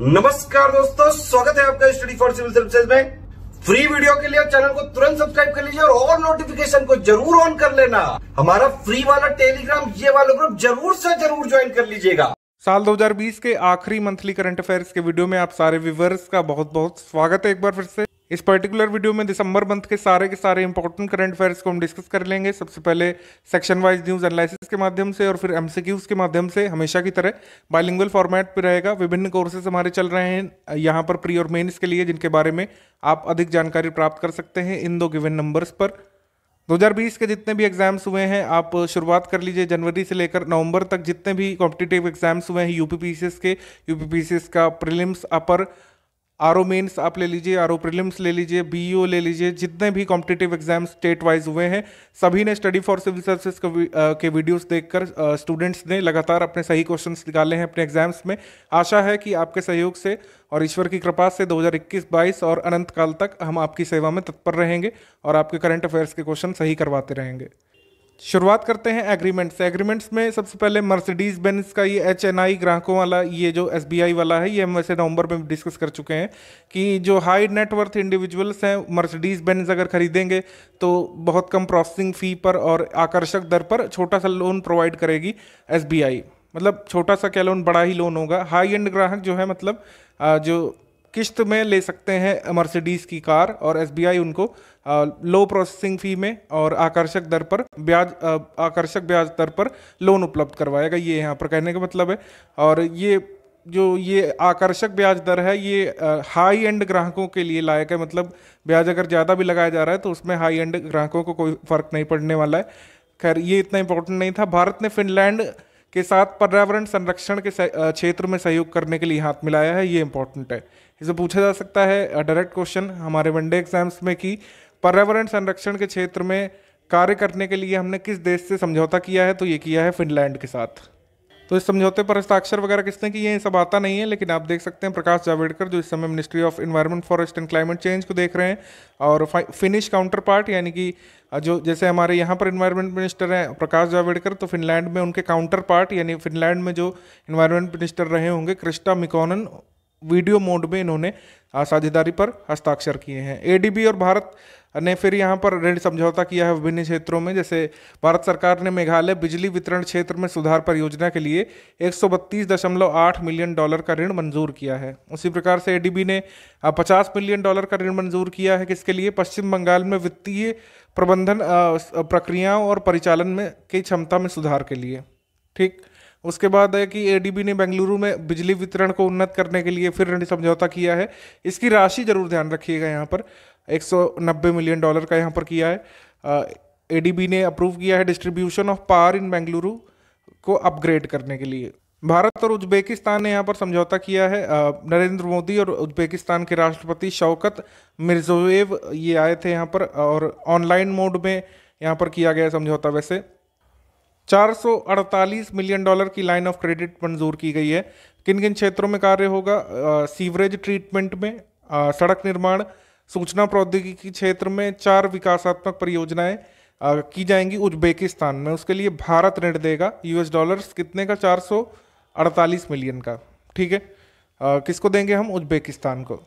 नमस्कार दोस्तों स्वागत है आपका स्टडी फॉर सिविल सर्विसेज में फ्री वीडियो के लिए चैनल को तुरंत सब्सक्राइब कर लीजिए और ऑल नोटिफिकेशन को जरूर ऑन कर लेना हमारा फ्री वाला टेलीग्राम ये वाला ग्रुप जरूर से जरूर ज्वाइन कर लीजिएगा साल 2020 के आखिरी मंथली करंट अफेयर्स के वीडियो में आप सारे व्यूवर्स का बहुत बहुत स्वागत है एक बार फिर से इस पर्टिकुलर वीडियो में दिसंबर मंथ के सारे के सारे इंपॉर्टेंट करंट अफेयर्स को हम डिस्कस कर लेंगे सबसे पहले सेक्शन वाइज न्यूज़ एनालिसिस के माध्यम से और फिर एमसीक्यूज के माध्यम से हमेशा की तरह बायलिंगुअल फॉर्मेट पर रहेगा विभिन्न कोर्सेज हमारे चल रहे हैं यहाँ पर प्री और मेन्स के लिए जिनके बारे में आप अधिक जानकारी प्राप्त कर सकते हैं इन दो गिविन नंबर्स पर 2020 के जितने भी एग्जाम्स हुए हैं आप शुरुआत कर लीजिए जनवरी से लेकर नवंबर तक जितने भी कॉम्पिटिटिव एग्जाम्स हुए हैं यूपीपीसीएस के यूपीपीसीएस का prelims upper R O mains आप ले लीजिए आर ओ प्रिलिम्स ले लीजिए बी ई ओ ले लीजिए जितने भी कॉम्पिटेटिव एग्जाम स्टेट वाइज हुए हैं सभी ने स्टडी फॉर सिविल सर्विसेज के वीडियोस देखकर स्टूडेंट्स ने लगातार अपने सही क्वेश्चंस निकाले हैं अपने एग्जाम्स में आशा है कि आपके सहयोग से और ईश्वर की कृपा से 2021-22 और अनंत काल तक हम आपकी सेवा में तत्पर रहेंगे और आपके करंट अफेयर्स के क्वेश्चन सही करवाते रहेंगे शुरुआत करते हैं एग्रीमेंट्स एग्रीमेंट्स में सबसे पहले मर्सिडीज बेंस का ये एच एन आई ग्राहकों वाला ये जो एस बी आई वाला है ये हम वैसे नवंबर में डिस्कस कर चुके हैं कि जो हाई नेटवर्थ इंडिविजुअल्स हैं मर्सिडीज बेंस अगर खरीदेंगे तो बहुत कम प्रोसेसिंग फ़ी पर और आकर्षक दर पर छोटा सा लोन प्रोवाइड करेगी एस बी आई मतलब छोटा सा क्या लोन बड़ा ही लोन होगा हाई एंड ग्राहक जो है मतलब जो किश्त में ले सकते हैं मर्सिडीज़ की कार और एस उनको लो प्रोसेसिंग फ़ी में और आकर्षक दर पर ब्याज आकर्षक ब्याज दर पर लोन उपलब्ध करवाएगा ये यहाँ पर कहने का मतलब है और ये जो ये आकर्षक ब्याज दर है ये हाई एंड ग्राहकों के लिए लायक है मतलब ब्याज अगर ज़्यादा भी लगाया जा रहा है तो उसमें हाई एंड ग्राहकों को कोई फ़र्क नहीं पड़ने वाला है खैर ये इतना इंपॉर्टेंट नहीं था भारत ने फिनलैंड के साथ पर्यावरण संरक्षण के क्षेत्र में सहयोग करने के लिए हाथ मिलाया है ये इंपॉर्टेंट है इसे पूछा जा सकता है डायरेक्ट क्वेश्चन हमारे वनडे एग्जाम्स में कि पर्यावरण संरक्षण के क्षेत्र में कार्य करने के लिए हमने किस देश से समझौता किया है तो ये किया है फिनलैंड के साथ तो इस समझौते पर हस्ताक्षर वगैरह किसने किए हैं सब आता नहीं है लेकिन आप देख सकते हैं प्रकाश जावड़ेकर जो इस समय ministry of environment forest and climate change को देख रहे हैं और फिनिश काउंटर पार्ट यानी कि जो जैसे हमारे यहाँ पर इन्वायरमेंट मिनिस्टर हैं प्रकाश जावड़ेकर तो फिनलैंड में उनके काउंटर पार्ट यानी फिनलैंड में जो इन्वायरमेंट मिनिस्टर रहे होंगे क्रिस्टा मिकोनन वीडियो मोड में इन्होंने साझेदारी पर हस्ताक्षर किए हैं ए और भारत ने फिर यहाँ पर ऋण समझौता किया है विभिन्न क्षेत्रों में जैसे भारत सरकार ने मेघालय बिजली वितरण क्षेत्र में सुधार परियोजना के लिए एक मिलियन डॉलर का ऋण मंजूर किया है उसी प्रकार से ए ने 50 मिलियन डॉलर का ऋण मंजूर किया है किसके लिए पश्चिम बंगाल में वित्तीय प्रबंधन प्रक्रियाओं और परिचालन में की क्षमता में सुधार के लिए ठीक उसके बाद है कि एडीबी ने बेंगलुरु में बिजली वितरण को उन्नत करने के लिए फिर समझौता किया है इसकी राशि जरूर ध्यान रखिएगा यहाँ पर एक मिलियन डॉलर का यहाँ पर किया है ए ने अप्रूव किया है distribution of power in Bengaluru को अपग्रेड करने के लिए भारत और उज्बेकिस्तान ने यहाँ पर समझौता किया है नरेंद्र मोदी और उज्बेकिस्तान के राष्ट्रपति शौकत मिर्जोवेव ये आए थे यहाँ पर और ऑनलाइन मोड में यहाँ पर किया गया समझौता वैसे 448 मिलियन डॉलर की लाइन ऑफ क्रेडिट मंजूर की गई है किन किन क्षेत्रों में कार्य होगा सीवरेज ट्रीटमेंट में आ, सड़क निर्माण सूचना प्रौद्योगिकी क्षेत्र में चार विकासात्मक परियोजनाएं की जाएंगी उज्बेकिस्तान में उसके लिए भारत ऋण देगा यूएस डॉलर्स कितने का 448 मिलियन का ठीक है किसको देंगे हम उज्बेकिस्तान को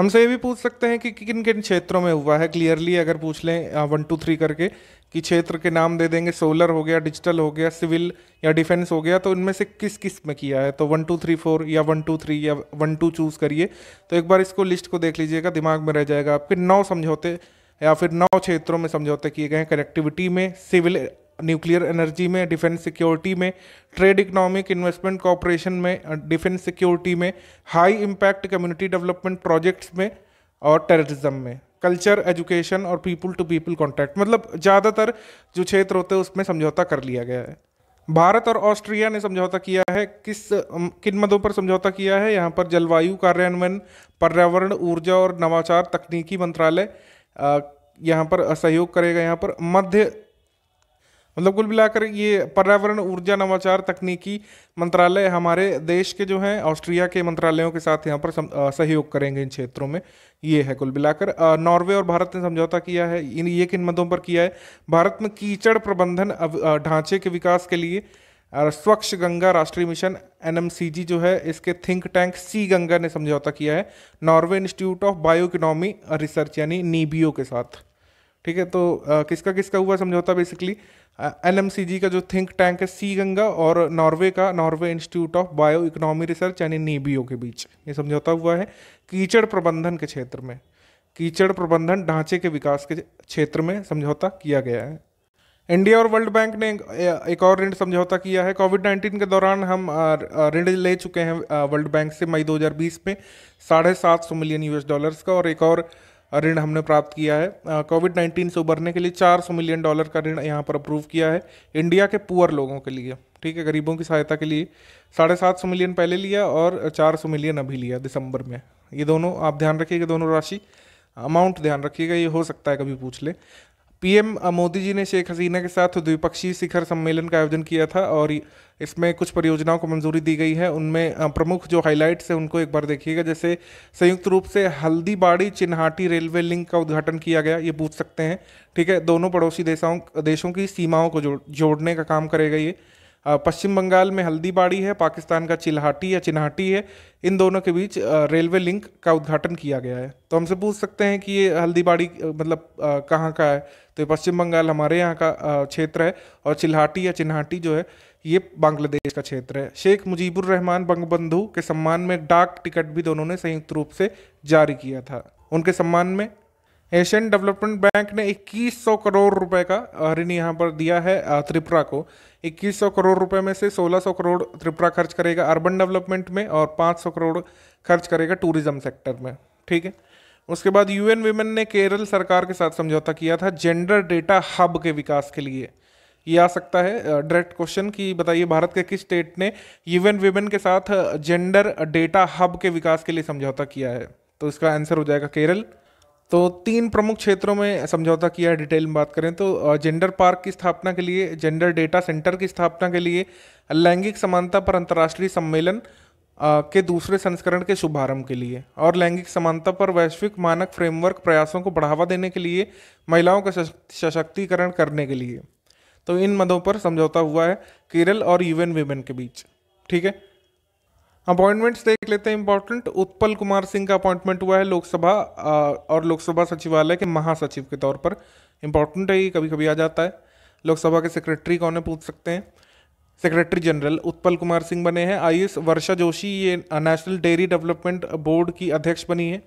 हमसे ये भी पूछ सकते हैं कि किन किन क्षेत्रों में हुआ है क्लियरली अगर पूछ लें वन टू थ्री करके कि क्षेत्र के नाम दे देंगे सोलर हो गया डिजिटल हो गया सिविल या डिफेंस हो गया तो इनमें से किस किस में किया है तो वन टू थ्री फोर या वन टू थ्री या वन टू चूज़ करिए तो एक बार इसको लिस्ट को देख लीजिएगा दिमाग में रह जाएगा आपके नौ समझौते या फिर नौ क्षेत्रों में समझौते किए गए हैं कनेक्टिविटी में सिविल न्यूक्लियर एनर्जी में डिफेंस सिक्योरिटी में ट्रेड इकोनॉमिक इन्वेस्टमेंट कॉपरेशन में डिफेंस सिक्योरिटी में high impact community development projects में और टेररिज्म में कल्चर एजुकेशन और पीपल टू पीपल कॉन्टैक्ट मतलब ज़्यादातर जो क्षेत्र होते हैं उसमें समझौता कर लिया गया है भारत और ऑस्ट्रिया ने समझौता किया है किस किन मदों पर समझौता किया है यहाँ पर जलवायु कार्यान्वयन पर्यावरण ऊर्जा और नवाचार तकनीकी मंत्रालय यहाँ पर सहयोग करेगा यहाँ पर मध्य मतलब कुल मिलाकर ये पर्यावरण ऊर्जा नवाचार तकनीकी मंत्रालय हमारे देश के जो हैं ऑस्ट्रिया के मंत्रालयों के साथ यहाँ पर सहयोग करेंगे इन क्षेत्रों में ये है कुल मिलाकर नॉर्वे और भारत ने समझौता किया है इन ये किन मदों पर किया है भारत में कीचड़ प्रबंधन ढांचे के विकास के लिए स्वच्छ गंगा राष्ट्रीय मिशन एन जो है इसके थिंक टैंक सी गंगा ने समझौता किया है Norway institute of bio economy research यानी नीबीओ के साथ ठीक है तो किसका किसका हुआ समझौता बेसिकली एल का जो थिंक टैंक है सी गंगा और नॉर्वे का Norway institute of bio economy research यानी नेबियो e के बीच ये समझौता हुआ है कीचड़ प्रबंधन के क्षेत्र में कीचड़ प्रबंधन ढांचे के विकास के क्षेत्र में समझौता किया गया है इंडिया और वर्ल्ड बैंक ने एक और ऋण समझौता किया है कोविड नाइन्टीन के दौरान हम ऋण ले चुके हैं वर्ल्ड बैंक से मई 2020 में साढ़े सात सौ मिलियन यूएस डॉलर्स का और एक और ऋण हमने प्राप्त किया है कोविड नाइन्टीन से उबरने के लिए 400 मिलियन डॉलर का ऋण यहाँ पर अप्रूव किया है इंडिया के पुअर लोगों के लिए ठीक है गरीबों की सहायता के लिए साढ़े सात सौ मिलियन पहले लिया और चार सौ मिलियन अभी लिया दिसंबर में ये दोनों आप ध्यान रखिएगा दोनों राशि अमाउंट ध्यान रखिएगा ये हो सकता है कभी पूछ ले पीएम मोदी जी ने शेख हसीना के साथ द्विपक्षीय शिखर सम्मेलन का आयोजन किया था और इसमें कुछ परियोजनाओं को मंजूरी दी गई है उनमें प्रमुख जो हाईलाइट्स हैं उनको एक बार देखिएगा जैसे संयुक्त रूप से हल्दीबाड़ी चिन्हाटी रेलवे लिंक का उद्घाटन किया गया ये पूछ सकते हैं ठीक है दोनों पड़ोसी देशों देशों की सीमाओं को जोड़ जोड़ने का काम करेगा ये पश्चिम बंगाल में हल्दीबाड़ी है पाकिस्तान का चिल्हाटी या चिन्हाटी है इन दोनों के बीच रेलवे लिंक का उद्घाटन किया गया है तो हमसे पूछ सकते हैं कि ये हल्दीबाड़ी मतलब कहाँ का है तो ये पश्चिम बंगाल हमारे यहाँ का क्षेत्र है और चिल्हाटी या चिन्हाटी जो है ये बांग्लादेश का क्षेत्र है शेख मुजीबुर रहमान बंगबंधु के सम्मान में डाक टिकट भी दोनों ने संयुक्त रूप से जारी किया था उनके सम्मान में एशियन डेवलपमेंट बैंक ने 2100 करोड़ रुपए का ऋण यहाँ पर दिया है त्रिपुरा को 2100 करोड़ रुपए में से 1600 करोड़ त्रिपुरा खर्च करेगा अर्बन डेवलपमेंट में और 500 करोड़ खर्च करेगा टूरिज्म सेक्टर में ठीक है उसके बाद यूएन वीमेन ने केरल सरकार के साथ समझौता किया था जेंडर डेटा हब के विकास के लिए ये आ सकता है डायरेक्ट क्वेश्चन कि बताइए भारत के किस स्टेट ने यूएन वीमेन के साथ जेंडर डेटा हब के विकास के लिए समझौता किया है तो इसका आंसर हो जाएगा केरल तो तीन प्रमुख क्षेत्रों में समझौता किया है डिटेल में बात करें तो जेंडर पार्क की स्थापना के लिए जेंडर डेटा सेंटर की स्थापना के लिए लैंगिक समानता पर अंतर्राष्ट्रीय सम्मेलन के दूसरे संस्करण के शुभारंभ के लिए और लैंगिक समानता पर वैश्विक मानक फ्रेमवर्क प्रयासों को बढ़ावा देने के लिए महिलाओं का सशक्तिकरण करने के लिए तो इन मदों पर समझौता हुआ है केरल और यूएन वीमेन के बीच ठीक है अपॉइंटमेंट्स देख लेते हैं इंपॉर्टेंट उत्पल कुमार सिंह का अपॉइंटमेंट हुआ है लोकसभा और लोकसभा सचिवालय के महासचिव के तौर पर इंपॉर्टेंट है ये कभी कभी आ जाता है लोकसभा के सेक्रेटरी कौन है पूछ सकते हैं सेक्रेटरी जनरल उत्पल कुमार सिंह बने हैं आई वर्षा जोशी ये नेशनल डेयरी डेवलपमेंट बोर्ड की अध्यक्ष बनी है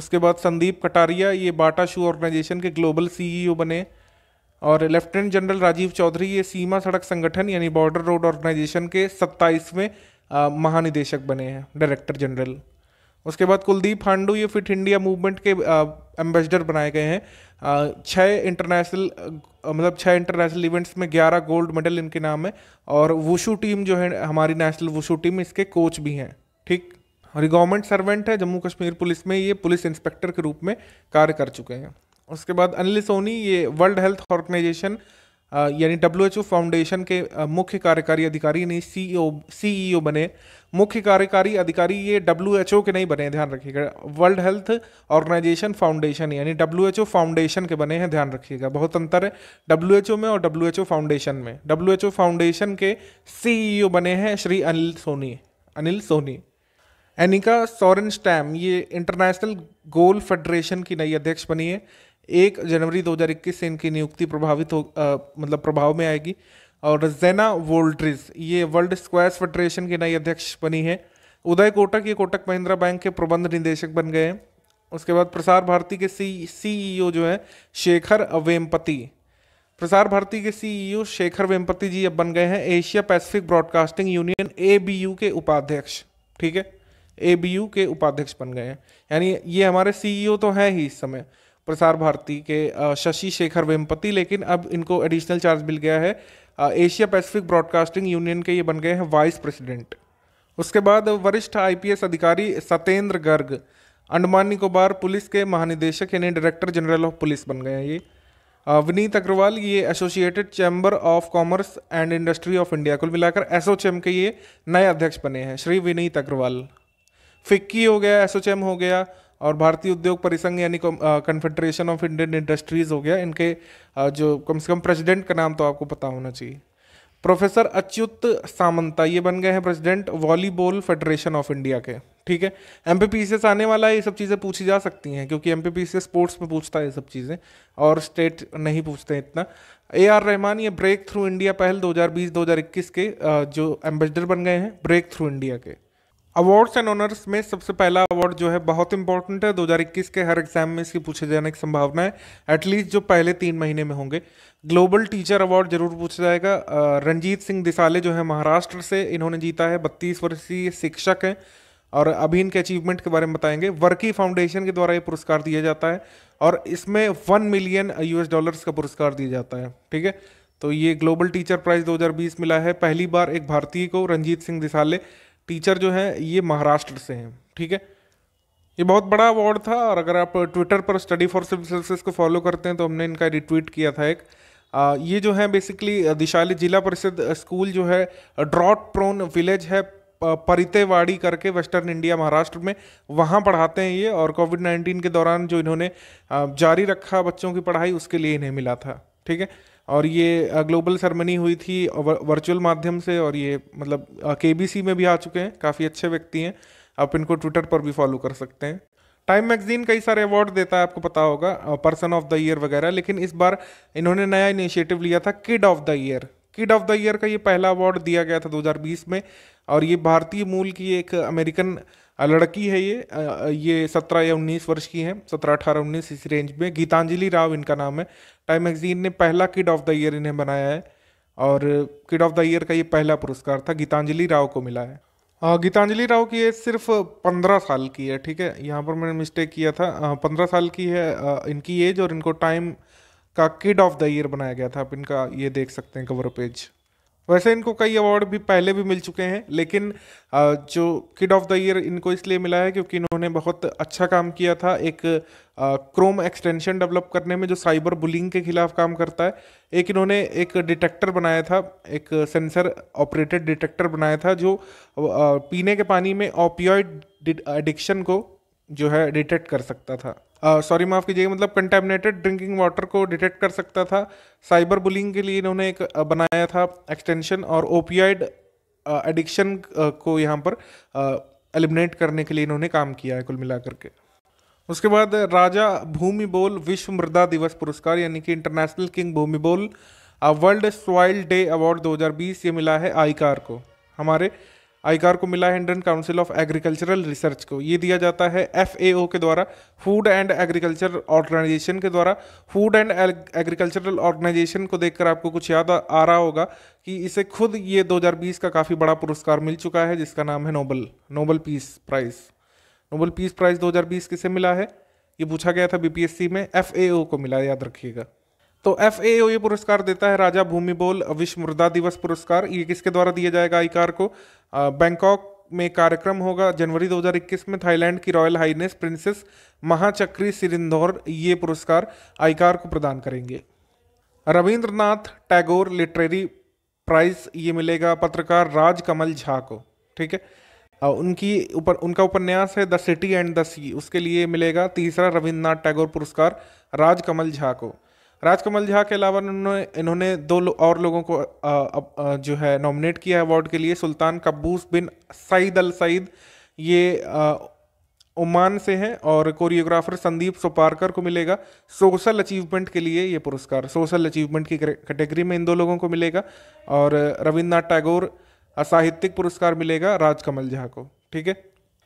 उसके बाद संदीप कटारिया ये बाटा शू ऑर्गेनाइजेशन के ग्लोबल सीईओ e बने और लेफ्टिनेंट जनरल राजीव चौधरी ये सीमा सड़क संगठन यानी बॉर्डर रोड ऑर्गेनाइजेशन के सत्ताईसवें महानिदेशक बने हैं डायरेक्टर जनरल उसके बाद कुलदीप हांडू ये फिट इंडिया मूवमेंट के एम्बेसडर बनाए गए हैं छः इंटरनेशनल मतलब छः इंटरनेशनल इवेंट्स में ग्यारह गोल्ड मेडल इनके नाम है और वुशू टीम जो है हमारी नेशनल वुशू टीम इसके कोच भी हैं ठीक और गवर्नमेंट सर्वेंट है जम्मू कश्मीर पुलिस में ये पुलिस इंस्पेक्टर के रूप में कार्य कर चुके हैं उसके बाद अनिल सोनी ये वर्ल्ड हेल्थ ऑर्गेनाइजेशन यानी डब्ल्यू एच ओ फाउंडेशन के मुख्य कार्यकारी अधिकारी यानी सीईओ सीईओ e e बने मुख्य कार्यकारी अधिकारी ये डब्ल्यू एच ओ के नहीं बने ध्यान रखिएगा वर्ल्ड हेल्थ ऑर्गेनाइजेशन फाउंडेशन यानी डब्ल्यू फाउंडेशन के बने हैं ध्यान रखिएगा बहुत अंतर है डब्ल्यू एच ओ में और डब्ल्यू एच ओ फाउंडेशन में W H O foundation CEO CEO e बने हैं Shri Anil Soni Anil Soni Annika Sorenstam ये इंटरनेशनल गोल फेडरेशन की नई अध्यक्ष बनी है एक जनवरी 2021 से इनकी नियुक्ति प्रभावित हो आ, मतलब प्रभाव में आएगी और जेना वोल्ट्रिज ये वर्ल्ड स्क्वायर्स फेडरेशन की नई अध्यक्ष बनी है उदय कोटक ये कोटक महिंद्रा बैंक के प्रबंध निदेशक बन गए हैं उसके बाद प्रसार भारती के सी सीईओ e जो है शेखर वेमपति प्रसार भारती के सीईओ e शेखर वेमपति जी अब बन गए हैं एशिया पैसिफिक ब्रॉडकास्टिंग यूनियन ए के उपाध्यक्ष ठीक है ए के उपाध्यक्ष बन गए हैं यानी ये हमारे सीईओ e तो हैं ही इस समय प्रसार भारती के शशि शेखर वेम्पति लेकिन अब इनको एडिशनल चार्ज मिल गया है एशिया पैसिफिक ब्रॉडकास्टिंग यूनियन के ये बन गए हैं वाइस प्रेसिडेंट उसके बाद वरिष्ठ आईपीएस अधिकारी सत्येंद्र गर्ग अंडमान निकोबार पुलिस के महानिदेशक यानी डायरेक्टर जनरल ऑफ पुलिस बन गए हैं ये विनीत अग्रवाल ये associated chamber of commerce and industry of India कुल मिलाकर एसोचैम के ये नए अध्यक्ष बने हैं श्री विनीत अग्रवाल फिक्की हो गया एसोचैम हो गया और भारतीय उद्योग परिसंघ यानी कन्फेडरेशन ऑफ इंडियन इंडस्ट्रीज़ हो गया इनके जो कम से कम प्रेसिडेंट का नाम तो आपको पता होना चाहिए प्रोफेसर अच्युत सामंता ये बन गए हैं president volleyball federation of India के ठीक है एम पी पी से आने वाला है ये सब चीज़ें पूछी जा सकती हैं क्योंकि M P P C sports में पूछता है ये सब चीज़ें और स्टेट नहीं पूछते हैं इतना ए आर रहमान ये ब्रेक थ्रू इंडिया पहल 2020-2021 के जो एम्बेसडर बन गए हैं ब्रेक थ्रू इंडिया के अवार्ड्स एंड ऑनर्स में सबसे पहला अवार्ड जो है बहुत इंपॉर्टेंट है 2021 के हर एग्जाम में इसकी पूछे जाने की संभावना है एटलीस्ट जो पहले तीन महीने में होंगे ग्लोबल टीचर अवार्ड जरूर पूछा जाएगा रंजीत सिंह दिसाले जो है महाराष्ट्र से इन्होंने जीता है बत्तीस वर्षीय शिक्षक हैं और अभी इनके अचीवमेंट के बारे में बताएंगे वर्की फाउंडेशन के द्वारा ये पुरस्कार दिया जाता है और इसमें वन मिलियन यूएस डॉलर्स का पुरस्कार दिया जाता है ठीक है तो ये ग्लोबल टीचर प्राइज 2020 मिला है पहली बार एक भारतीय को रंजीत सिंह दिसाले टीचर जो है ये महाराष्ट्र से हैं ठीक है ये बहुत बड़ा अवार्ड था और अगर आप ट्विटर पर स्टडी फॉर सिविल सर्विसेज को फॉलो करते हैं तो हमने इनका रिट्वीट किया था एक आ, ये जो है बेसिकली दिशाली जिला परिषद स्कूल जो है ड्रॉट प्रोन विलेज है परितेवाड़ी करके वेस्टर्न इंडिया महाराष्ट्र में वहाँ पढ़ाते हैं ये और कोविड नाइन्टीन के दौरान जो इन्होंने जारी रखा बच्चों की पढ़ाई उसके लिए इन्हें मिला था ठीक है और ये ग्लोबल सेरेमनी हुई थी वर्चुअल माध्यम से और ये मतलब के में भी आ चुके हैं काफ़ी अच्छे व्यक्ति हैं आप इनको ट्विटर पर भी फॉलो कर सकते हैं टाइम मैगजीन कई सारे अवार्ड देता है आपको पता होगा पर्सन ऑफ द ईयर वगैरह लेकिन इस बार इन्होंने नया इनिशिएटिव लिया था kid of the year kid of the year का ये पहला अवार्ड दिया गया था 2020 में और ये भारतीय मूल की एक अमेरिकन लड़की है ये ये सत्रह या उन्नीस वर्ष की है सत्रह अठारह उन्नीस इस रेंज में गीतांजलि राव इनका नाम है टाइम मैगजीन ने पहला किड ऑफ द ईयर इन्हें बनाया है और किड ऑफ द ईयर का ये पहला पुरस्कार था गीतांजलि राव को मिला है गीतांजलि राव की एज सिर्फ पंद्रह साल की है ठीक है यहाँ पर मैंने मिस्टेक किया था पंद्रह साल की है इनकी एज और इनको टाइम का किड ऑफ द ईयर बनाया गया था आप इनका ये देख सकते हैं कवर पेज वैसे इनको कई अवार्ड भी पहले भी मिल चुके हैं लेकिन जो किड ऑफ द ईयर इनको इसलिए मिला है क्योंकि इन्होंने बहुत अच्छा काम किया था एक क्रोम एक्सटेंशन डेवलप करने में जो साइबर बुलिंग के खिलाफ काम करता है एक इन्होंने एक डिटेक्टर बनाया था एक सेंसर ऑपरेटेड डिटेक्टर बनाया था जो पीने के पानी में ओपियोइड एडिक्शन को जो है डिटेक्ट कर सकता था सॉरी माफ़ कीजिएगा मतलब कंटेमिनेटेड ड्रिंकिंग वाटर को डिटेक्ट कर सकता था साइबर बुलिंग के लिए इन्होंने एक बनाया था एक्सटेंशन और ओपियाइड एडिक्शन को यहाँ पर एलिमिनेट करने के लिए इन्होंने काम किया है कुल मिलाकर के उसके बाद राजा भूमि बोल विश्व मृदा दिवस पुरस्कार यानी कि इंटरनेशनल किंग भूमि बोल वर्ल्ड सॉइल डे अवार्ड 2020 ये मिला है आईकार को हमारे आईकार को मिला है Indian council of agricultural research को ये दिया जाता है एफ के द्वारा फूड एंड एग्रीकल्चर ऑर्गेनाइजेशन के द्वारा फूड एंड एग्रीकल्चरल ऑर्गेनाइजेशन को देखकर आपको कुछ याद आ रहा होगा कि इसे खुद ये 2020 का काफ़ी बड़ा पुरस्कार मिल चुका है जिसका नाम है Nobel Nobel peace prize Nobel peace prize दो किसे मिला है ये पूछा गया था बी में एफ को मिला याद रखिएगा तो एफ ये पुरस्कार देता है राजा भूमि बोल विश्व मुर्दा दिवस पुरस्कार ये किसके द्वारा दिया जाएगा आईकार को बैंकॉक में कार्यक्रम होगा जनवरी 2021 में थाईलैंड की royal highness princess Maha Chakri Sirindhorn ये पुरस्कार आईकार को प्रदान करेंगे रविंद्रनाथ टैगोर लिटरेरी प्राइज ये मिलेगा पत्रकार राज कमल झा को ठीक है उनकी ऊपर उनका उपन्यास है the city and the sea उसके लिए मिलेगा तीसरा रविंद्रनाथ टैगोर पुरस्कार राज कमल झा को राजकमल झा के अलावा उन्होंने इन्होंने दो लो, और लोगों को आ, आ, जो है नॉमिनेट किया अवार्ड के लिए सुल्तान कब्बूस बिन सईद अल सईद ये आ, ओमान से हैं और कोरियोग्राफर संदीप सोपारकर को मिलेगा सोशल अचीवमेंट के लिए ये पुरस्कार सोशल अचीवमेंट की कैटेगरी में इन दो लोगों को मिलेगा और रविन्द्रनाथ टैगोर साहित्यिक पुरस्कार मिलेगा राजकमल झा को ठीक है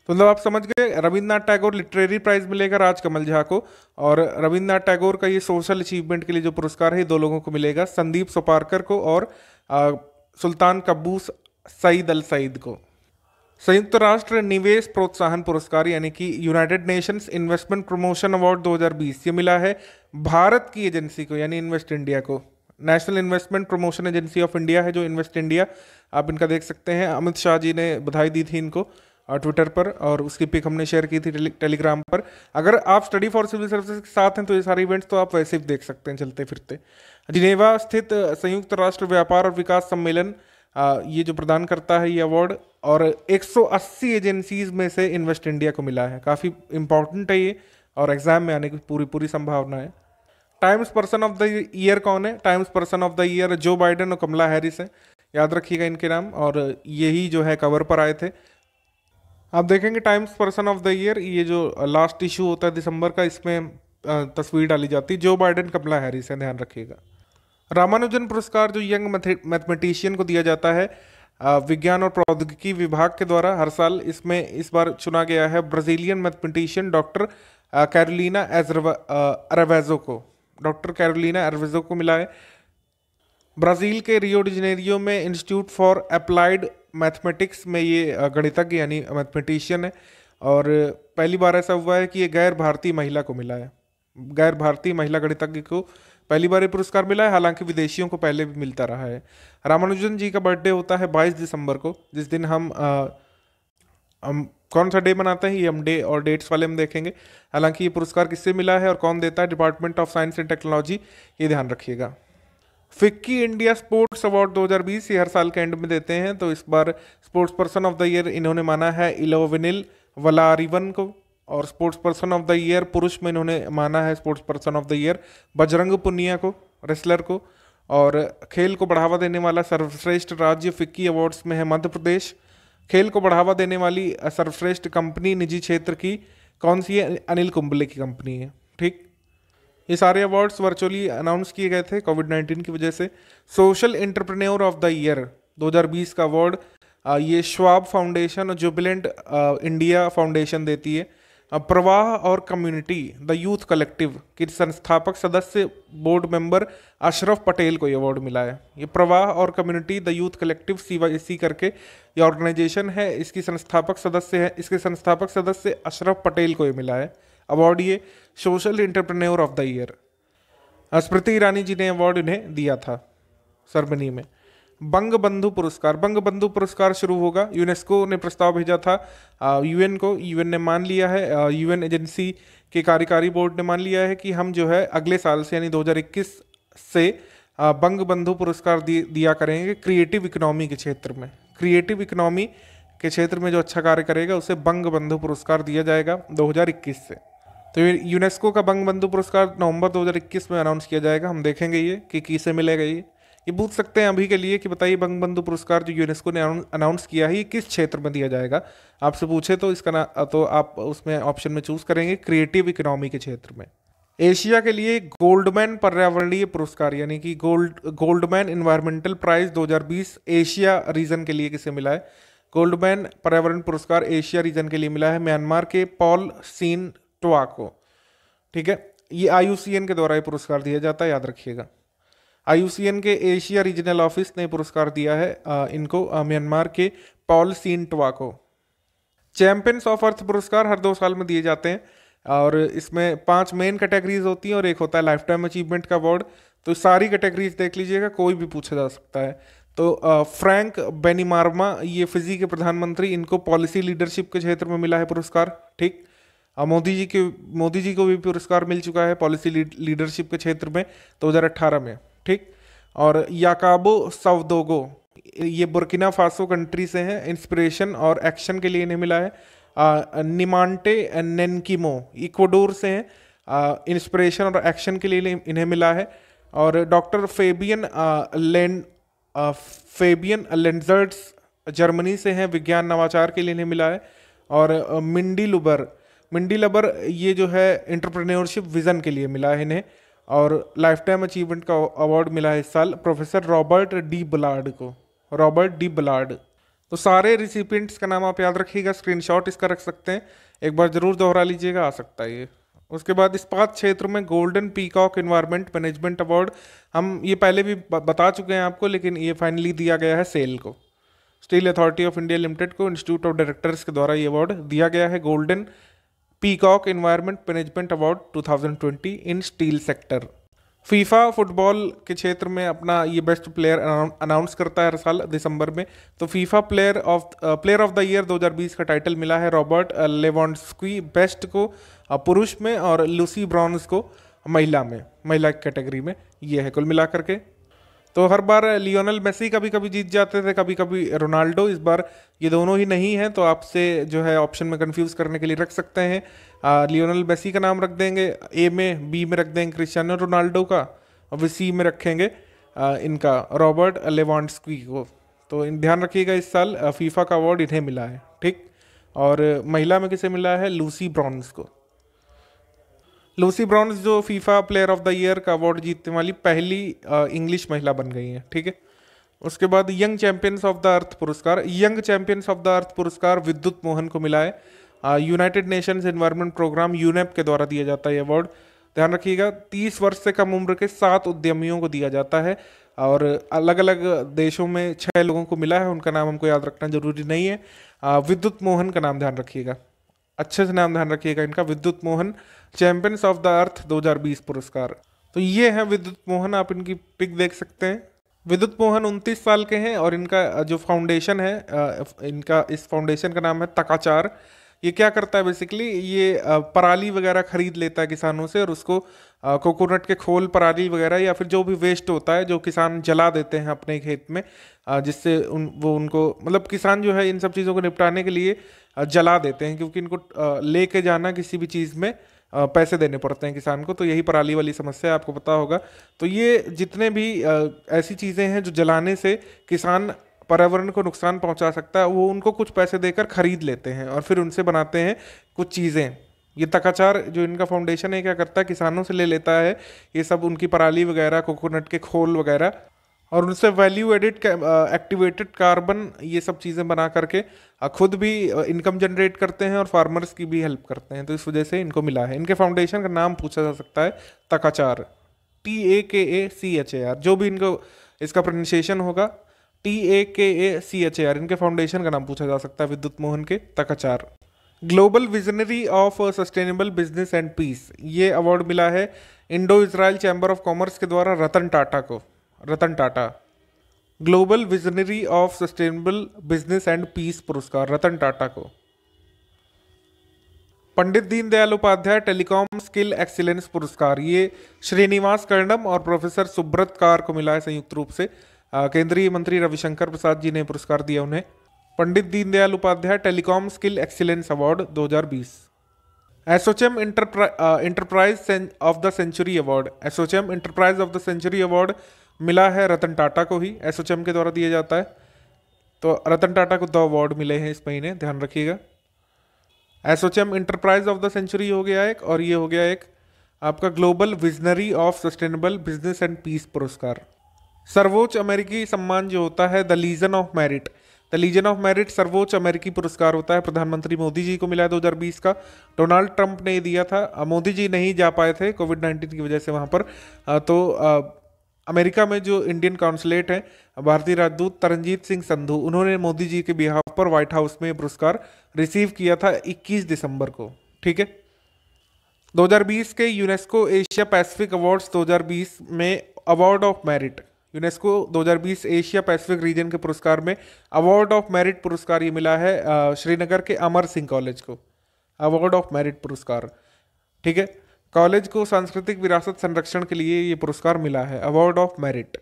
तो मतलब आप समझ गए रविन्द्रनाथ टैगोर लिटरेरी प्राइज मिलेगा राजकमल झा को और रविन्द्रनाथ टैगोर का ये सोशल अचीवमेंट के लिए जो पुरस्कार है दो लोगों को मिलेगा संदीप सोपारकर को और आ, सुल्तान कब्बूस सईद अल सईद को संयुक्त राष्ट्र निवेश प्रोत्साहन पुरस्कार यानी कि United Nations investment promotion award 2020 ये मिला है भारत की एजेंसी को यानी इन्वेस्ट इंडिया को national investment promotion agency of India है जो इन्वेस्ट इंडिया आप इनका देख सकते हैं अमित शाह जी ने बधाई दी थी इनको ट्विटर पर और उसकी पिक हमने शेयर की थी टेली, टेलीग्राम पर अगर आप स्टडी फॉर सिविल सर्विसेज के साथ हैं तो ये सारे इवेंट्स तो आप वैसे भी देख सकते हैं चलते फिरते जिनेवा स्थित संयुक्त राष्ट्र व्यापार और विकास सम्मेलन ये जो प्रदान करता है ये अवार्ड और 180 एजेंसीज में से इन्वेस्ट इंडिया को मिला है काफ़ी इंपॉर्टेंट है ये और एग्ज़ाम में आने की पूरी पूरी संभावना है Times person of the year कौन है Times person of the year Joe Biden और कमला हैरिस हैं याद रखिएगा इनके नाम और यही जो है कवर पर आए थे आप देखेंगे Times person of the year ये जो लास्ट इशू होता है दिसंबर का इसमें तस्वीर डाली जाती है जो बाइडेन कमला हैरिस है ध्यान रखिएगा रामानुजन पुरस्कार जो यंग मैथमेटिशियन को दिया जाता है विज्ञान और प्रौद्योगिकी विभाग के द्वारा हर साल इसमें इस बार चुना गया है ब्राज़ीलियन मैथमेटिशियन डॉक्टर कैरोलिना एजरवा अरवेजो को डॉक्टर कैरोलिना एरवेजो को मिला है ब्राज़ील के रियो डिजनेरियो में इंस्टीट्यूट फॉर अप्लाइड मैथमेटिक्स में ये गणितज्ञ यानी मैथमेटिशियन है और पहली बार ऐसा हुआ है कि ये गैर भारतीय महिला को मिला है गैर भारतीय महिला गणितज्ञ को पहली बार ये पुरस्कार मिला है हालांकि विदेशियों को पहले भी मिलता रहा है रामानुजन जी का बर्थडे होता है 22 दिसंबर को जिस दिन हम आ, हम कौन सा डे मनाते हैं ये हम डे और डेट्स वाले हम देखेंगे हालांकि ये पुरस्कार किससे मिला है और कौन देता है department of science and technology ये ध्यान रखिएगा फिक्की इंडिया स्पोर्ट्स अवार्ड 2020 ये हर साल के एंड में देते हैं तो इस बार sports person of the year इन्होंने माना है इलोविनिल वलारिवन को और sports person of the year पुरुष में इन्होंने माना है sports person of the year Bajrang Punia को रेसलर को और खेल को बढ़ावा देने वाला सर्वश्रेष्ठ राज्य फिक्की अवार्ड्स में है मध्य प्रदेश खेल को बढ़ावा देने वाली सर्वश्रेष्ठ कंपनी निजी क्षेत्र की कौन सी है अनिल कुंबले की कंपनी है ठीक ये सारे अवार्ड्स वर्चुअली अनाउंस किए गए थे कोविड नाइन्टीन की वजह से social entrepreneur of the year 2020 का अवार्ड ये श्वाब फाउंडेशन और जुबिलेंट इंडिया फाउंडेशन देती है प्रवाह और कम्युनिटी द यूथ कलेक्टिव के संस्थापक सदस्य बोर्ड मेंबर अशरफ पटेल को ये अवार्ड मिला है ये प्रवाह और कम्युनिटी द यूथ कलेक्टिव सी करके ये ऑर्गेनाइजेशन है इसकी संस्थापक सदस्य है इसके संस्थापक सदस्य अशरफ पटेल को ये मिला है अवार्ड ये social entrepreneur of the year हाँ, स्मृति ईरानी जी ने अवार्ड इन्हें दिया था सरबनी में बंग बंधु पुरस्कार बंग बंधु पुरस्कार शुरू होगा यूनेस्को ने प्रस्ताव भेजा था यूएन को यूएन ने मान लिया है यूएन एजेंसी के कार्यकारी बोर्ड ने मान लिया है कि हम जो है अगले साल से यानी 2021 से बंग बंधु पुरस्कार दिया करेंगे क्रिएटिव इकोनॉमी के क्षेत्र में क्रिएटिव इकोनॉमी के क्षेत्र में जो अच्छा कार्य करेगा उसे बंग बंधु पुरस्कार दिया जाएगा 2021 से तो ये यूनेस्को का बंग बंधु पुरस्कार नवंबर 2021 में अनाउंस किया जाएगा हम देखेंगे ये कि किसे मिलेगा ये ये पूछ सकते हैं अभी के लिए कि बताइए बंग बंधु पुरस्कार जो यूनेस्को ने अनाउंस किया है ये किस क्षेत्र में दिया जाएगा आपसे पूछे तो इसका ना तो आप उसमें ऑप्शन में चूज करेंगे क्रिएटिव इकोनॉमी के क्षेत्र में एशिया के लिए गोल्डमैन पर्यावरणीय पुरस्कार यानी कि gold Goldman environmental prize 2020 Asia region के लिए किसे मिला है गोल्डमैन पर्यावरण पुरस्कार एशिया रीजन के लिए मिला है म्यांमार के पॉल सीन स्टोआ को तो ठीक है ये आई के द्वारा ये पुरस्कार दिया जाता है याद रखिएगा आई के एशिया रीजनल ऑफिस ने पुरस्कार दिया है आ, इनको म्यांमार के पॉल सीन टवा को चैंपियंस ऑफ अर्थ पुरस्कार हर दो साल में दिए जाते हैं और इसमें पांच मेन कैटेगरीज होती हैं और एक होता है लाइफ टाइम अचीवमेंट का अवार्ड तो सारी कैटेगरीज देख लीजिएगा कोई भी पूछा जा सकता है तो फ्रैंक बेनीमार्मा ये फिजी के प्रधानमंत्री इनको पॉलिसी लीडरशिप के क्षेत्र में मिला है पुरस्कार ठीक अब मोदी जी के मोदी जी को भी पुरस्कार मिल चुका है पॉलिसी लीडरशिप के क्षेत्र में अट्ठारह में ठीक और याकाबो सवदोगो ये बुरकिना फासो कंट्री से हैं इंस्पिरेशन और एक्शन के लिए इन्हें मिला है निमांटे नैनकीमो इक्वाडोर से हैं इंस्पिरेशन और एक्शन के लिए इन्हें मिला है और डॉक्टर फेबियन लें फेबियन लेंजर्ट्स जर्मनी से हैं विज्ञान नवाचार के लिए इन्हें मिला है और मिंडी लुबर मिंडी लबर ये जो है इंटरप्रेन्योरशिप विजन के लिए मिला है इन्हें और लाइफ टाइम अचीवमेंट का अवार्ड मिला है इस साल प्रोफेसर रॉबर्ट डी बलार्ड को रॉबर्ट डी बलार्ड तो सारे रिसिपियंट्स का नाम आप याद रखिएगा स्क्रीनशॉट इसका रख सकते हैं एक बार ज़रूर दोहरा लीजिएगा आ सकता है ये उसके बाद इस पात क्षेत्र में golden peacock environment management award हम ये पहले भी बता चुके हैं आपको लेकिन ये फाइनली दिया गया है सेल को steel authority of India limited को इंस्टीट्यूट ऑफ डायरेक्टर्स के द्वारा ये अवार्ड दिया गया है golden peacock environment management award 2020 in steel sector FIFA football के क्षेत्र में अपना ये बेस्ट प्लेयर अनाउंस करता है हर साल दिसंबर में तो FIFA player of player of the year 2020 का टाइटल मिला है रॉबर्ट लेवॉन्स्की बेस्ट को uh, पुरुष में और लूसी ब्राउन्स को महिला में महिला कैटेगरी में ये है कुल मिलाकर के तो हर बार लियोनल मेसी कभी कभी जीत जाते थे कभी कभी रोनाल्डो इस बार ये दोनों ही नहीं हैं तो आपसे जो है ऑप्शन में कंफ्यूज करने के लिए रख सकते हैं लियोनल मेसी का नाम रख देंगे ए में बी में रख देंगे क्रिस्टियानो रोनाल्डो का और वे सी में रखेंगे आ, इनका रॉबर्ट लेवांडस्की को तो ध्यान रखिएगा इस साल फीफा का अवार्ड इन्हें मिला है ठीक और महिला में किसे मिला है लूसी ब्रॉन्स को लूसी ब्राउन्स जो FIFA player of the year का अवार्ड जीतने वाली पहली इंग्लिश महिला बन गई हैं ठीक है उसके बाद young champions of the earth पुरस्कार young champions of the earth पुरस्कार विद्युत मोहन को मिला है United Nations environment programme UNEP के द्वारा दिया जाता है अवार्ड ध्यान रखिएगा तीस वर्ष से कम उम्र के सात उद्यमियों को दिया जाता है और अलग अलग देशों में छः लोगों को मिला है उनका नाम हमको याद रखना जरूरी नहीं है विद्युत मोहन का नाम ध्यान रखिएगा अच्छे से नाम ध्यान रखिएगा इनका Vidyut Mohan champions of the earth 2020 पुरस्कार तो ये हैं विद्युत मोहन आप इनकी पिक देख सकते हैं विद्युत मोहन उनतीस साल के हैं और इनका जो फाउंडेशन है इनका इस फाउंडेशन का नाम है तकाचार ये क्या करता है बेसिकली ये पराली वगैरह खरीद लेता है किसानों से और उसको कोकोनट के खोल पराली वगैरह या फिर जो भी वेस्ट होता है जो किसान जला देते हैं अपने खेत में जिससे उन वो उनको मतलब किसान जो है इन सब चीज़ों को निपटाने के लिए जला देते हैं क्योंकि इनको ले के जाना किसी भी चीज़ में पैसे देने पड़ते हैं किसान को तो यही पराली वाली समस्या आपको पता होगा तो ये जितने भी ऐसी चीज़ें हैं जो जलाने से किसान पर्यावरण को नुकसान पहुंचा सकता है वो उनको कुछ पैसे देकर खरीद लेते हैं और फिर उनसे बनाते हैं कुछ चीज़ें ये तकाचार जो इनका फाउंडेशन है क्या करता है किसानों से ले लेता है ये सब उनकी पराली वगैरह कोकोनट के खोल वगैरह और उनसे वैल्यू एडिड एक्टिवेटेड कार्बन ये सब चीज़ें बना करके uh, खुद भी इनकम uh, जनरेट करते हैं और फार्मर्स की भी हेल्प करते हैं तो इस वजह से इनको मिला है इनके फाउंडेशन का नाम पूछा जा सकता है तकाचार T A K A C H A are जो भी इनको इसका प्रोनशिएशन होगा T A K A C H A R इनके फाउंडेशन का नाम पूछा जा सकता है विद्युत मोहन के Takachar global visionary of sustainable business and peace ये अवार्ड मिला है Indo Israel chamber of commerce के द्वारा रतन टाटा को Ratan Tata global visionary of sustainable business and peace पुरस्कार रतन टाटा को Pandit Deendayal Upadhyay telecom skill excellence पुरस्कार ये श्रीनिवास कर्णम और प्रोफेसर सुब्रत कार को मिला है संयुक्त रूप से केंद्रीय मंत्री रविशंकर प्रसाद जी ने पुरस्कार दिया उन्हें Pandit Deendayal Upadhyay telecom skill excellence award 2020 ASSOCHAM enterprise of the century award ASSOCHAM enterprise of the century award मिला है रतन टाटा को ही एस के द्वारा दिया जाता है तो रतन टाटा को दो अवार्ड मिले हैं इस महीने ध्यान रखिएगा S enterprise of the century हो गया एक और ये हो गया एक आपका global visionary of sustainable business and peace पुरस्कार सर्वोच्च अमेरिकी सम्मान जो होता है the legion of merit the legion of merit सर्वोच्च अमेरिकी पुरस्कार होता है प्रधानमंत्री मोदी जी को मिला है बीस का डोनाल्ड ट्रंप ने दिया था मोदी जी नहीं जा पाए थे कोविड नाइन्टीन की वजह से वहाँ पर तो अमेरिका में जो इंडियन काउंसलेट हैं भारतीय राजदूत तरनजीत सिंह संधू उन्होंने मोदी जी के बिहाव पर व्हाइट हाउस में पुरस्कार रिसीव किया था 21 दिसंबर को ठीक है 2020 के यूनेस्को एशिया पैसिफिक अवार्ड्स 2020 में award of merit UNESCO 2020 Asia Pacific region के पुरस्कार में अवार्ड ऑफ मेरिट पुरस्कार ये मिला है श्रीनगर के अमर सिंह कॉलेज को अवार्ड ऑफ मेरिट पुरस्कार ठीक है कॉलेज को सांस्कृतिक विरासत संरक्षण के लिए ये पुरस्कार मिला है award of merit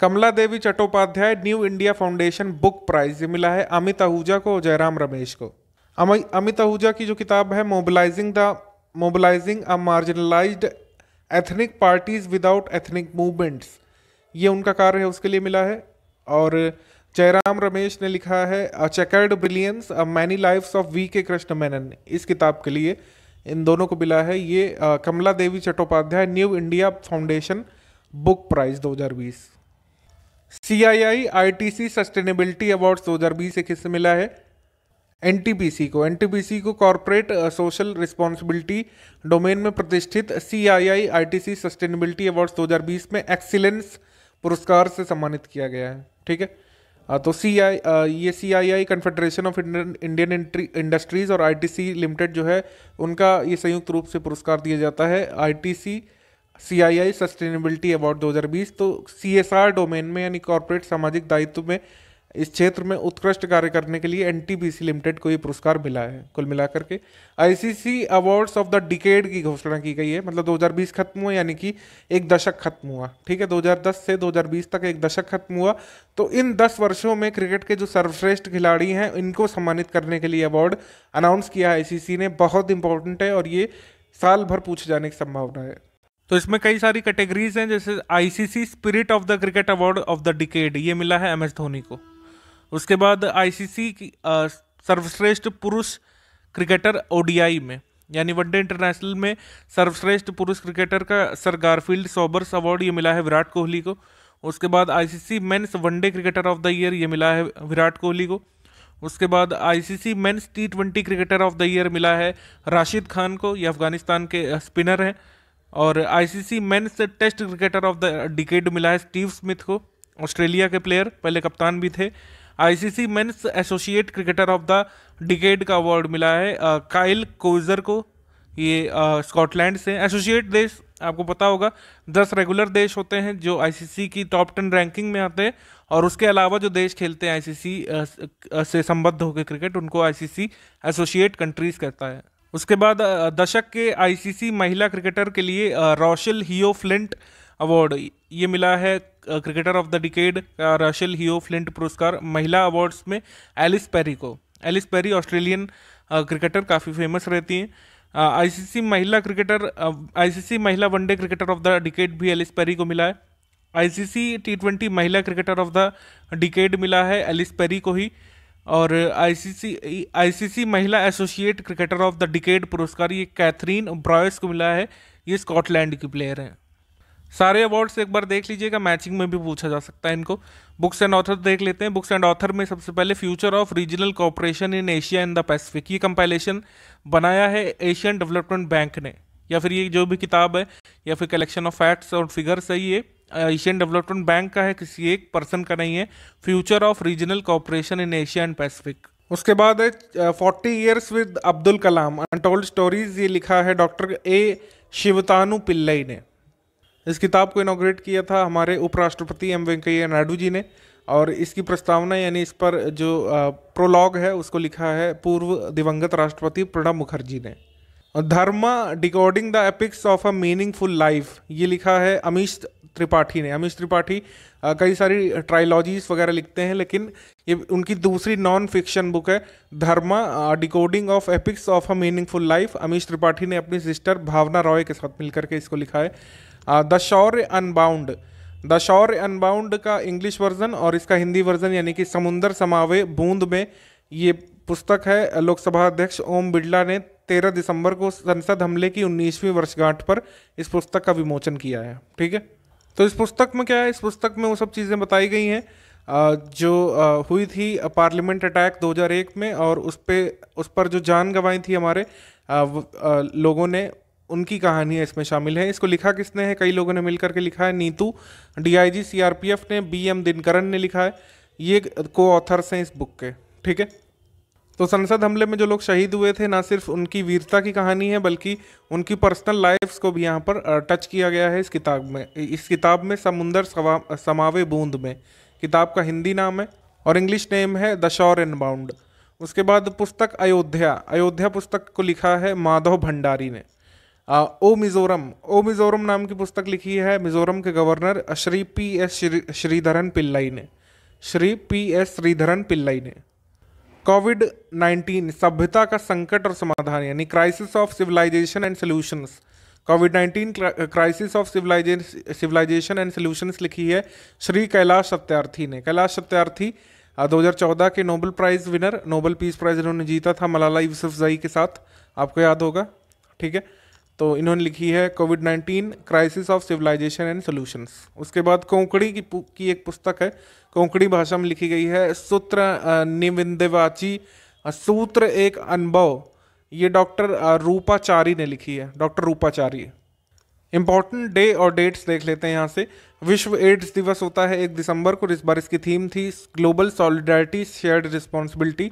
Kamala Devi Chattopadhyay New India foundation book prize ये मिला है अमित आहूजा को जयराम रमेश को अमित आहूजा की जो किताब है mobilising the mobilising a marginalised ethnic parties without ethnic movements ये उनका कार्य है उसके लिए मिला है और जयराम रमेश ने लिखा है a chequered brilliance a many lifes of V K Krishna Menon इस किताब के लिए इन दोनों को मिला है ये आ, Kamala Devi Chattopadhyay New India foundation book prize 2020 T C sustainability award हजार बीस एक हिस्से मिला है एन टी पी सी को एन टी पी सी को कॉरपोरेट सोशल रिस्पॉन्सिबिलिटी डोमेन में प्रतिष्ठित C I I I T C sustainability award दो हजार बीस में एक्सीलेंस पुरस्कार से सम्मानित किया गया है ठीक है Uh, तो सी आई uh, ये C I I confederation of Indian industries और आईटीसी लिमिटेड जो है उनका ये संयुक्त रूप से पुरस्कार दिया जाता है आईटीसी सीआईआई सस्टेनेबिलिटी अवार्ड 2020 तो सीएसआर डोमेन में यानी कॉरपोरेट सामाजिक दायित्व में इस क्षेत्र में उत्कृष्ट कार्य करने के लिए एनटीपीसी लिमिटेड को ये पुरस्कार मिला है कुल मिलाकर के ICC awards of the decade की घोषणा की गई है मतलब 2020 खत्म हुआ यानी कि एक दशक खत्म हुआ ठीक है 2010 से 2020 तक एक दशक खत्म हुआ तो इन 10 वर्षों में क्रिकेट के जो सर्वश्रेष्ठ खिलाड़ी हैं इनको सम्मानित करने के लिए अवार्ड अनाउंस किया आई ने बहुत इंपॉर्टेंट है और ये साल भर पूछे जाने की संभावना है तो इसमें कई सारी कैटेगरीज हैं जैसे ICC spirit of the cricket award of the decade ये मिला है एम एस धोनी को उसके बाद आईसीसी की सर्वश्रेष्ठ पुरुष क्रिकेटर ओडीआई में यानी वनडे इंटरनेशनल में सर्वश्रेष्ठ पुरुष क्रिकेटर का सर गारफील्ड सॉबर्स अवार्ड ये मिला है विराट कोहली को उसके बाद ICC men's one day cricketer of the year ये मिला है विराट कोहली को उसके बाद ICC men's T twenty cricketer of the year मिला है राशिद खान को ये अफगानिस्तान के स्पिनर हैं और ICC men's test cricketer of the decade मिला है स्टीव स्मिथ को ऑस्ट्रेलिया के प्लेयर पहले कप्तान भी थे ICC men's associate cricketer of the decade का अवार्ड मिला है आ, काइल कोजर को ये स्कॉटलैंड से एसोसिएट देश आपको पता होगा दस रेगुलर देश होते हैं जो आईसीसी की टॉप टेन रैंकिंग में आते हैं और उसके अलावा जो देश खेलते हैं आईसीसी से संबद्ध होकर क्रिकेट उनको आईसीसी एसोसिएट कंट्रीज कहता है उसके बाद दशक के आईसीसी महिला क्रिकेटर के लिए रोशल हियो फ्लिंट अवार्ड ये मिला है cricketer of the decade Rachael Heyhoe Flint पुरस्कार महिला अवार्ड्स में एलिस पेरी को एलिस पेरी ऑस्ट्रेलियन क्रिकेटर काफ़ी फेमस रहती हैं आईसीसी महिला क्रिकेटर आईसीसी महिला one day cricketer of the decade भी एलिस पेरी को मिला है आईसीसी टी ट्वेंटी महिला क्रिकेटर ऑफ द डिकेड मिला है एलिस पेरी को ही और आईसीसी सी महिला associate cricketer of the decade पुरस्कार ये कैथरीन ब्रॉयस को मिला है ये स्कॉटलैंड की प्लेयर हैं सारे अवार्ड्स एक बार देख लीजिएगा मैचिंग में भी पूछा जा सकता है इनको बुक्स एंड ऑथर देख लेते हैं बुक्स एंड ऑथर में सबसे पहले future of regional cooperation in Asia and the Pacific ये कंपाइलेशन बनाया है एशियन डेवलपमेंट बैंक ने या फिर ये जो भी किताब है या फिर कलेक्शन ऑफ फैक्ट्स और फिगर्स है ये एशियन डेवलपमेंट बैंक का है किसी एक पर्सन का नहीं है future of regional cooperation in Asia and Pacific उसके बाद है forty years with Abdul Kalam untold stories ये लिखा है डॉक्टर ए शिवतानु पिल्लई ने इस किताब को इनाग्रेट किया था हमारे उपराष्ट्रपति एम वेंकैया नायडू जी ने और इसकी प्रस्तावना यानी इस पर जो प्रोलॉग है उसको लिखा है पूर्व दिवंगत राष्ट्रपति प्रणब मुखर्जी ने और Dharma decoding the epics of a meaningful life ये लिखा है अमीश त्रिपाठी ने अमीश त्रिपाठी कई सारी ट्रायलॉजीज वगैरह लिखते हैं लेकिन ये उनकी दूसरी नॉन फिक्शन बुक है Dharma decoding of epics of a meaningful life Amish Tripathi ने अपनी सिस्टर भावना रॉय के साथ मिलकर के इसको लिखा है the Shaurya unbound the Shaurya unbound का इंग्लिश वर्जन और इसका हिंदी वर्जन यानी कि समुंदर समावे बूंद में ये पुस्तक है लोकसभा अध्यक्ष ओम बिरला ने 13 दिसंबर को संसद हमले की 19वीं वर्षगांठ पर इस पुस्तक का विमोचन किया है ठीक है तो इस पुस्तक में क्या है इस पुस्तक में वो सब चीज़ें बताई गई हैं uh, जो uh, हुई थी पार्लियामेंट अटैक 2001 में और उस पर उस पर जो जान गंवाई थी हमारे uh, लोगों ने उनकी कहानियाँ इसमें शामिल है इसको लिखा किसने है कई लोगों ने मिलकर के लिखा है नीतू डीआईजी सीआरपीएफ ने बी एम दिनकरन ने लिखा है ये को ऑथर्स हैं इस बुक के ठीक है तो संसद हमले में जो लोग शहीद हुए थे ना सिर्फ उनकी वीरता की कहानी है बल्कि उनकी पर्सनल लाइफ्स को भी यहाँ पर टच किया गया है इस किताब में इस किताब में समुंदर समावे बूंद में किताब का हिंदी नाम है और इंग्लिश नेम है द शॉर एंड बाउंड उसके बाद पुस्तक अयोध्या अयोध्या पुस्तक को लिखा है माधव भंडारी ने ओ मिज़ोरम ओ मिज़ोरम नाम की पुस्तक लिखी है मिज़ोरम के governor Shri P S Shri Sreedharan Pillai ने श्री पी एस श्रीधरन पिल्लई ने कोविड नाइन्टीन सभ्यता का संकट और समाधान यानी crisis of civilisation and solutions Covid nineteen crisis of civilisation and solutions लिखी है श्री कैलाश सत्यार्थी ने कैलाश सत्यार्थी 2014 के Nobel prize winner Nobel peace prize इन्होंने जीता था मलाला जई के साथ आपको याद होगा ठीक है तो इन्होंने लिखी है Covid nineteen crisis of civilisation and solutions उसके बाद कोंकणी की, की एक पुस्तक है कोंकणी भाषा में लिखी गई है सूत्र निविंदवाची सूत्र एक अनुभव ये डॉक्टर रूपाचारी ने लिखी है डॉक्टर रूपाचारी इम्पॉर्टेंट डे और डेट्स देख लेते हैं यहाँ से विश्व एड्स दिवस होता है एक दिसंबर को इस बार इसकी थीम थी ग्लोबल सॉलिडारिटी शेयर्ड रिस्पॉन्सिबिलिटी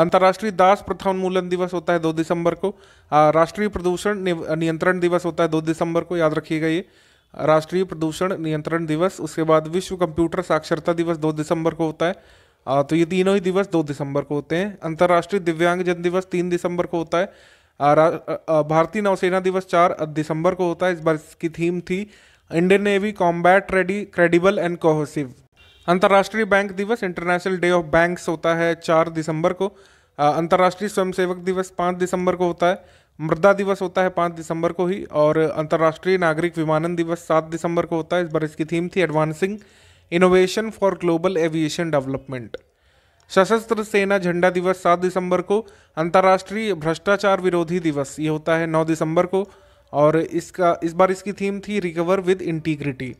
अंतर्राष्ट्रीय दास प्रथा उन्मूलन दिवस होता है दो दिसंबर को राष्ट्रीय प्रदूषण नियंत्रण दिवस होता है दो दिसंबर को याद रखिएगा ये राष्ट्रीय प्रदूषण नियंत्रण दिवस उसके बाद विश्व कंप्यूटर साक्षरता दिवस दो दिसंबर को होता है आ, तो ये तीनों ही दिवस दो दिसंबर को होते हैं अंतर्राष्ट्रीय दिव्यांगजन दिवस तीन दिसंबर को होता है भारतीय नौसेना दिवस चार दिसंबर को होता है इस बार इसकी थीम थी Indian navy combat ready credible and cohesive अंतर्राष्ट्रीय बैंक दिवस इंटरनेशनल डे ऑफ बैंक्स होता है चार दिसंबर को अंतर्राष्ट्रीय स्वयंसेवक दिवस पाँच दिसंबर को होता है मृदा दिवस होता है पाँच दिसंबर को ही और अंतर्राष्ट्रीय नागरिक विमानन दिवस सात दिसंबर को होता है इस बार इसकी थीम थी advancing innovation for global aviation development सशस्त्र सेना झंडा दिवस सात दिसंबर को अंतर्राष्ट्रीय भ्रष्टाचार विरोधी दिवस ये होता है नौ दिसंबर को और इसका इस बार इसकी थीम थी रिकवर विद इंटीग्रिटी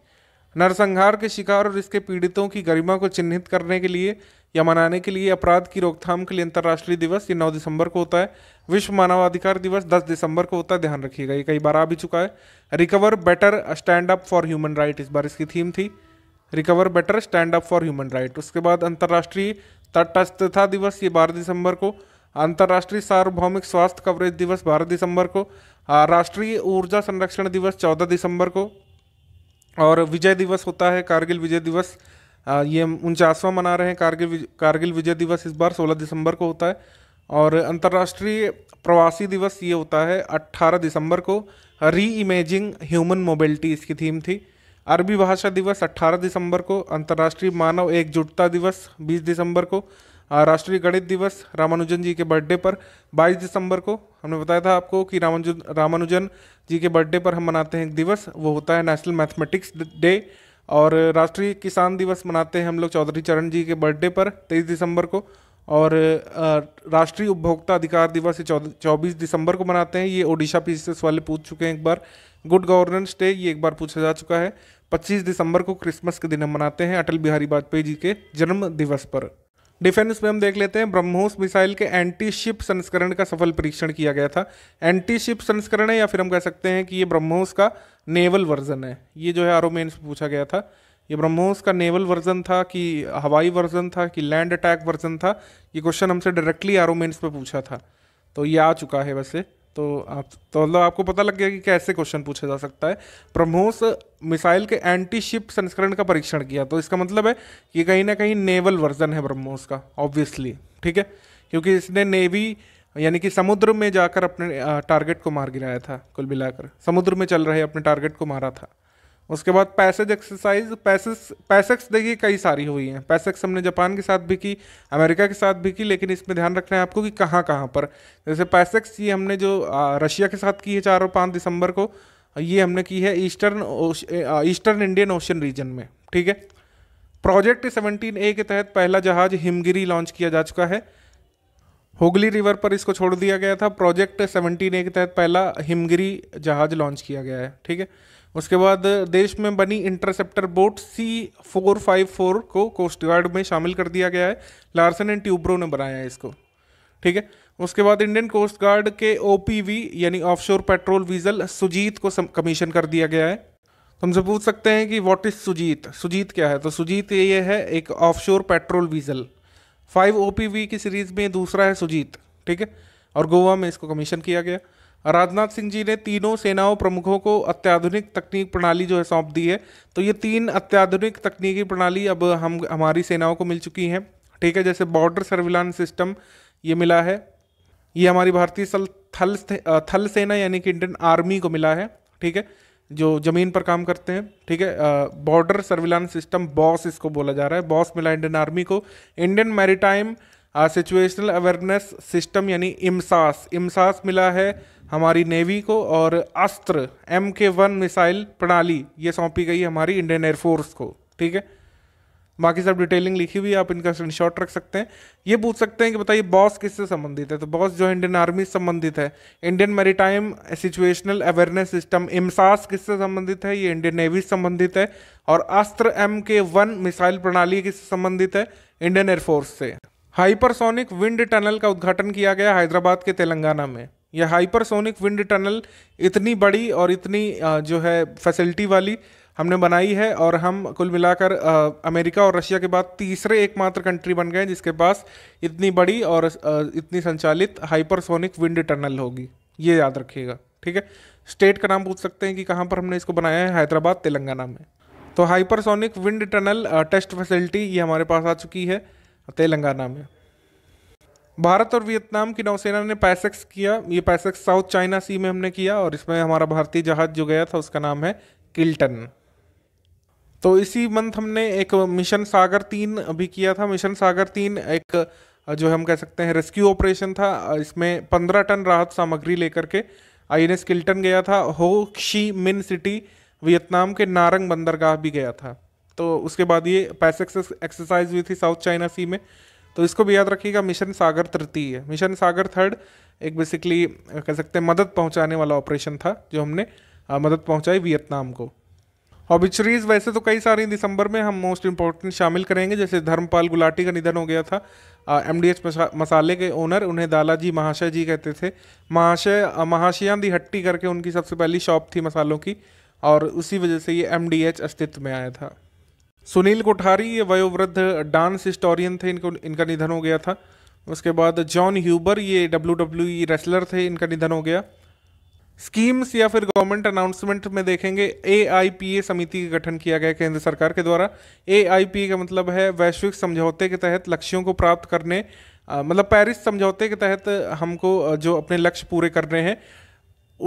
नरसंहार के शिकार और इसके पीड़ितों की गरिमा को चिन्हित करने के लिए या मनाने के लिए अपराध की रोकथाम के लिए अंतर्राष्ट्रीय दिवस ये नौ दिसंबर को होता है विश्व मानवाधिकार दिवस दस दिसंबर को होता है ध्यान रखिएगा ये कई बार आ भी चुका है recover better stand up for human right इस बार इसकी थीम थी recover better stand up for human right उसके बाद अंतर्राष्ट्रीय तटस्थता दिवस ये बारह दिसंबर को अंतर्राष्ट्रीय सार्वभौमिक स्वास्थ्य कवरेज दिवस बारह दिसंबर को राष्ट्रीय ऊर्जा संरक्षण दिवस चौदह दिसंबर को और विजय दिवस होता है कारगिल विजय दिवस ये उनचासवा मना रहे हैं कारगिल कारगिल विजय दिवस इस बार 16 दिसंबर को होता है और अंतर्राष्ट्रीय प्रवासी दिवस ये होता है 18 दिसंबर को री इमेजिंग ह्यूमन मोबिलिटी इसकी थीम थी अरबी भाषा दिवस 18 दिसंबर को अंतर्राष्ट्रीय मानव एकजुटता दिवस 20 दिसंबर को राष्ट्रीय गणित दिवस रामानुजन जी के बर्थडे पर 22 दिसंबर को हमने बताया था आपको कि रामानुजन रामानुजन जी के बर्थडे पर हम मनाते हैं एक दिवस वो होता है नेशनल मैथमेटिक्स डे और राष्ट्रीय किसान दिवस मनाते हैं हम लोग चौधरी चरण जी के बर्थडे पर तेईस दिसंबर को और राष्ट्रीय उपभोक्ता अधिकार दिवस चौबीस दिसंबर को मनाते हैं ये ओडिशा पीसीएस वाले पूछ चुके हैं एक बार गुड गवर्नेंस डे ये एक बार पूछा जा चुका है 25 दिसंबर को क्रिसमस के दिन हम मनाते हैं अटल बिहारी वाजपेयी जी के जन्म दिवस पर डिफेंस में हम देख लेते हैं ब्रह्मोस मिसाइल के एंटी शिप संस्करण का सफल परीक्षण किया गया था एंटी शिप संस्करण है या फिर हम कह सकते हैं कि ये ब्रह्मोस का नेवल वर्जन है ये जो है आरो में पूछा गया था ये ब्रह्मोस का नेवल वर्जन था कि हवाई वर्जन था कि लैंड अटैक वर्जन था ये क्वेश्चन हमसे डायरेक्टली आरो मेन्स पर पूछा था तो ये आ चुका है वैसे तो आप तो मतलब आपको पता लग गया कि कैसे क्वेश्चन पूछा जा सकता है ब्रह्मोस मिसाइल के एंटी शिप संस्करण का परीक्षण किया तो इसका मतलब है कि कहीं ना कहीं नेवल वर्जन है ब्रह्मोस का ऑब्वियसली ठीक है क्योंकि इसने नेवी यानी कि समुद्र में जाकर अपने टारगेट को मार गिराया था कुल मिलाकर समुद्र में चल रहे अपने टारगेट को मारा था उसके बाद पैसेज एक्सरसाइज पैसेस पैसेक्स देखिए कई सारी हुई हैं पैसेक्स हमने जापान के साथ भी की अमेरिका के साथ भी की लेकिन इसमें ध्यान रखना है आपको कि कहाँ कहाँ पर जैसे पैसेक्स ये हमने जो रशिया के साथ की है चार और पाँच दिसंबर को ये हमने की है eastern eastern Indian ocean region में ठीक है प्रोजेक्ट सेवनटीन ए के तहत पहला जहाज हिमगिरी लॉन्च किया जा चुका है हुगली रिवर पर इसको छोड़ दिया गया था प्रोजेक्ट सेवनटीन ए के तहत पहला हिमगिरी जहाज लॉन्च किया गया है ठीक है उसके बाद देश में बनी interceptor boat C four five four को कोस्ट गार्ड में शामिल कर दिया गया है लार्सन एंड ट्यूब्रो ने बनाया है इसको ठीक है उसके बाद इंडियन कोस्ट गार्ड के ओ यानी ऑफशोर पेट्रोल वीज़ल सुजीत को कमीशन कर दिया गया है तो हमसे पूछ सकते हैं कि व्हाट इज़ सुजीत सुजीत क्या है तो सुजीत ये है एक offshore patrol vessel five O की सीरीज़ में दूसरा है सुजीत ठीक है और गोवा में इसको कमीशन किया गया राजनाथ सिंह जी ने तीनों सेनाओं प्रमुखों को अत्याधुनिक तकनीक प्रणाली जो है सौंप दी है तो ये तीन अत्याधुनिक तकनीकी प्रणाली अब हम हमारी सेनाओं को मिल चुकी हैं ठीक है जैसे बॉर्डर सर्विलांस सिस्टम ये मिला है ये हमारी भारतीय थल थल सेना यानी कि इंडियन आर्मी को मिला है ठीक है जो ज़मीन पर काम करते हैं ठीक है बॉर्डर सर्विलांस सिस्टम बॉस इसको बोला जा रहा है बॉस मिला इंडियन आर्मी को Indian maritime situational awareness system यानी इमसास इमसास मिला है हमारी नेवी को और अस्त्र एम के वन मिसाइल प्रणाली ये सौंपी गई है हमारी इंडियन एयरफोर्स को ठीक है बाकी सब डिटेलिंग लिखी हुई है आप इनका स्क्रीनशॉट रख सकते हैं ये पूछ सकते हैं कि बताइए बॉस किससे संबंधित है तो बॉस जो इंडियन आर्मी से संबंधित है Indian maritime situational awareness system IMSAS किससे संबंधित है ये इंडियन नेवी से संबंधित है और अस्त्र एम के वन मिसाइल प्रणाली किससे संबंधित है इंडियन एयरफोर्स से हाइपरसोनिक विंड टनल का उद्घाटन किया गया हैदराबाद के तेलंगाना में यह हाइपरसोनिक विंड टनल इतनी बड़ी और इतनी जो है फैसिलिटी वाली हमने बनाई है और हम कुल मिलाकर अमेरिका और रशिया के बाद तीसरे एकमात्र कंट्री बन गए जिसके पास इतनी बड़ी और इतनी संचालित हाइपरसोनिक विंड टनल होगी ये याद रखिएगा ठीक है स्टेट का नाम पूछ सकते हैं कि कहाँ पर हमने इसको बनाया है हैदराबाद तेलंगाना में तो hypersonic wind tunnel test facility ये हमारे पास आ चुकी है तेलंगाना में भारत और वियतनाम की नौसेना ने पैसेक्स किया ये पैसेक्स साउथ चाइना सी में हमने किया और इसमें हमारा भारतीय जहाज जो गया था उसका नाम है किल्टन तो इसी मंथ हमने एक मिशन सागर तीन भी किया था मिशन सागर तीन एक जो हम कह सकते हैं रेस्क्यू ऑपरेशन था इसमें पंद्रह टन राहत सामग्री लेकर के आई एन एस किल्टन गया था हो शी मिन सिटी वियतनाम के नारंग बंदरगाह भी गया था तो उसके बाद ये पैसेक्स एक्सरसाइज हुई थी साउथ चाइना सी में तो इसको भी याद रखिएगा मिशन सागर तृतीय मिशन सागर थर्ड एक बेसिकली कह सकते हैं मदद पहुंचाने वाला ऑपरेशन था जो हमने मदद पहुंचाई वियतनाम को ऑबिचरीज वैसे तो कई सारी दिसंबर में हम मोस्ट इंपॉर्टेंट शामिल करेंगे जैसे धर्मपाल गुलाटी का निधन हो गया था एम डी एच मसाले के ओनर उन्हें दालाजी महाशय जी कहते थे महाशय महाशिया दी हट्टी करके उनकी सबसे पहली शॉप थी मसालों की और उसी वजह से ये एम डी एच अस्तित्व में आया था सुनील कोठारी ये वयोवृद्ध डांस हिस्टोरियन थे इनको इनका निधन हो गया था उसके बाद जॉन ह्यूबर ये डब्ल्यू डब्ल्यू रेसलर थे इनका निधन हो गया स्कीम्स या फिर गवर्नमेंट अनाउंसमेंट में देखेंगे ए आई पी ए समिति का गठन किया गया केंद्र सरकार के द्वारा ए का मतलब है वैश्विक समझौते के तहत लक्ष्यों को प्राप्त करने मतलब पेरिस समझौते के तहत हमको जो अपने लक्ष्य पूरे करने हैं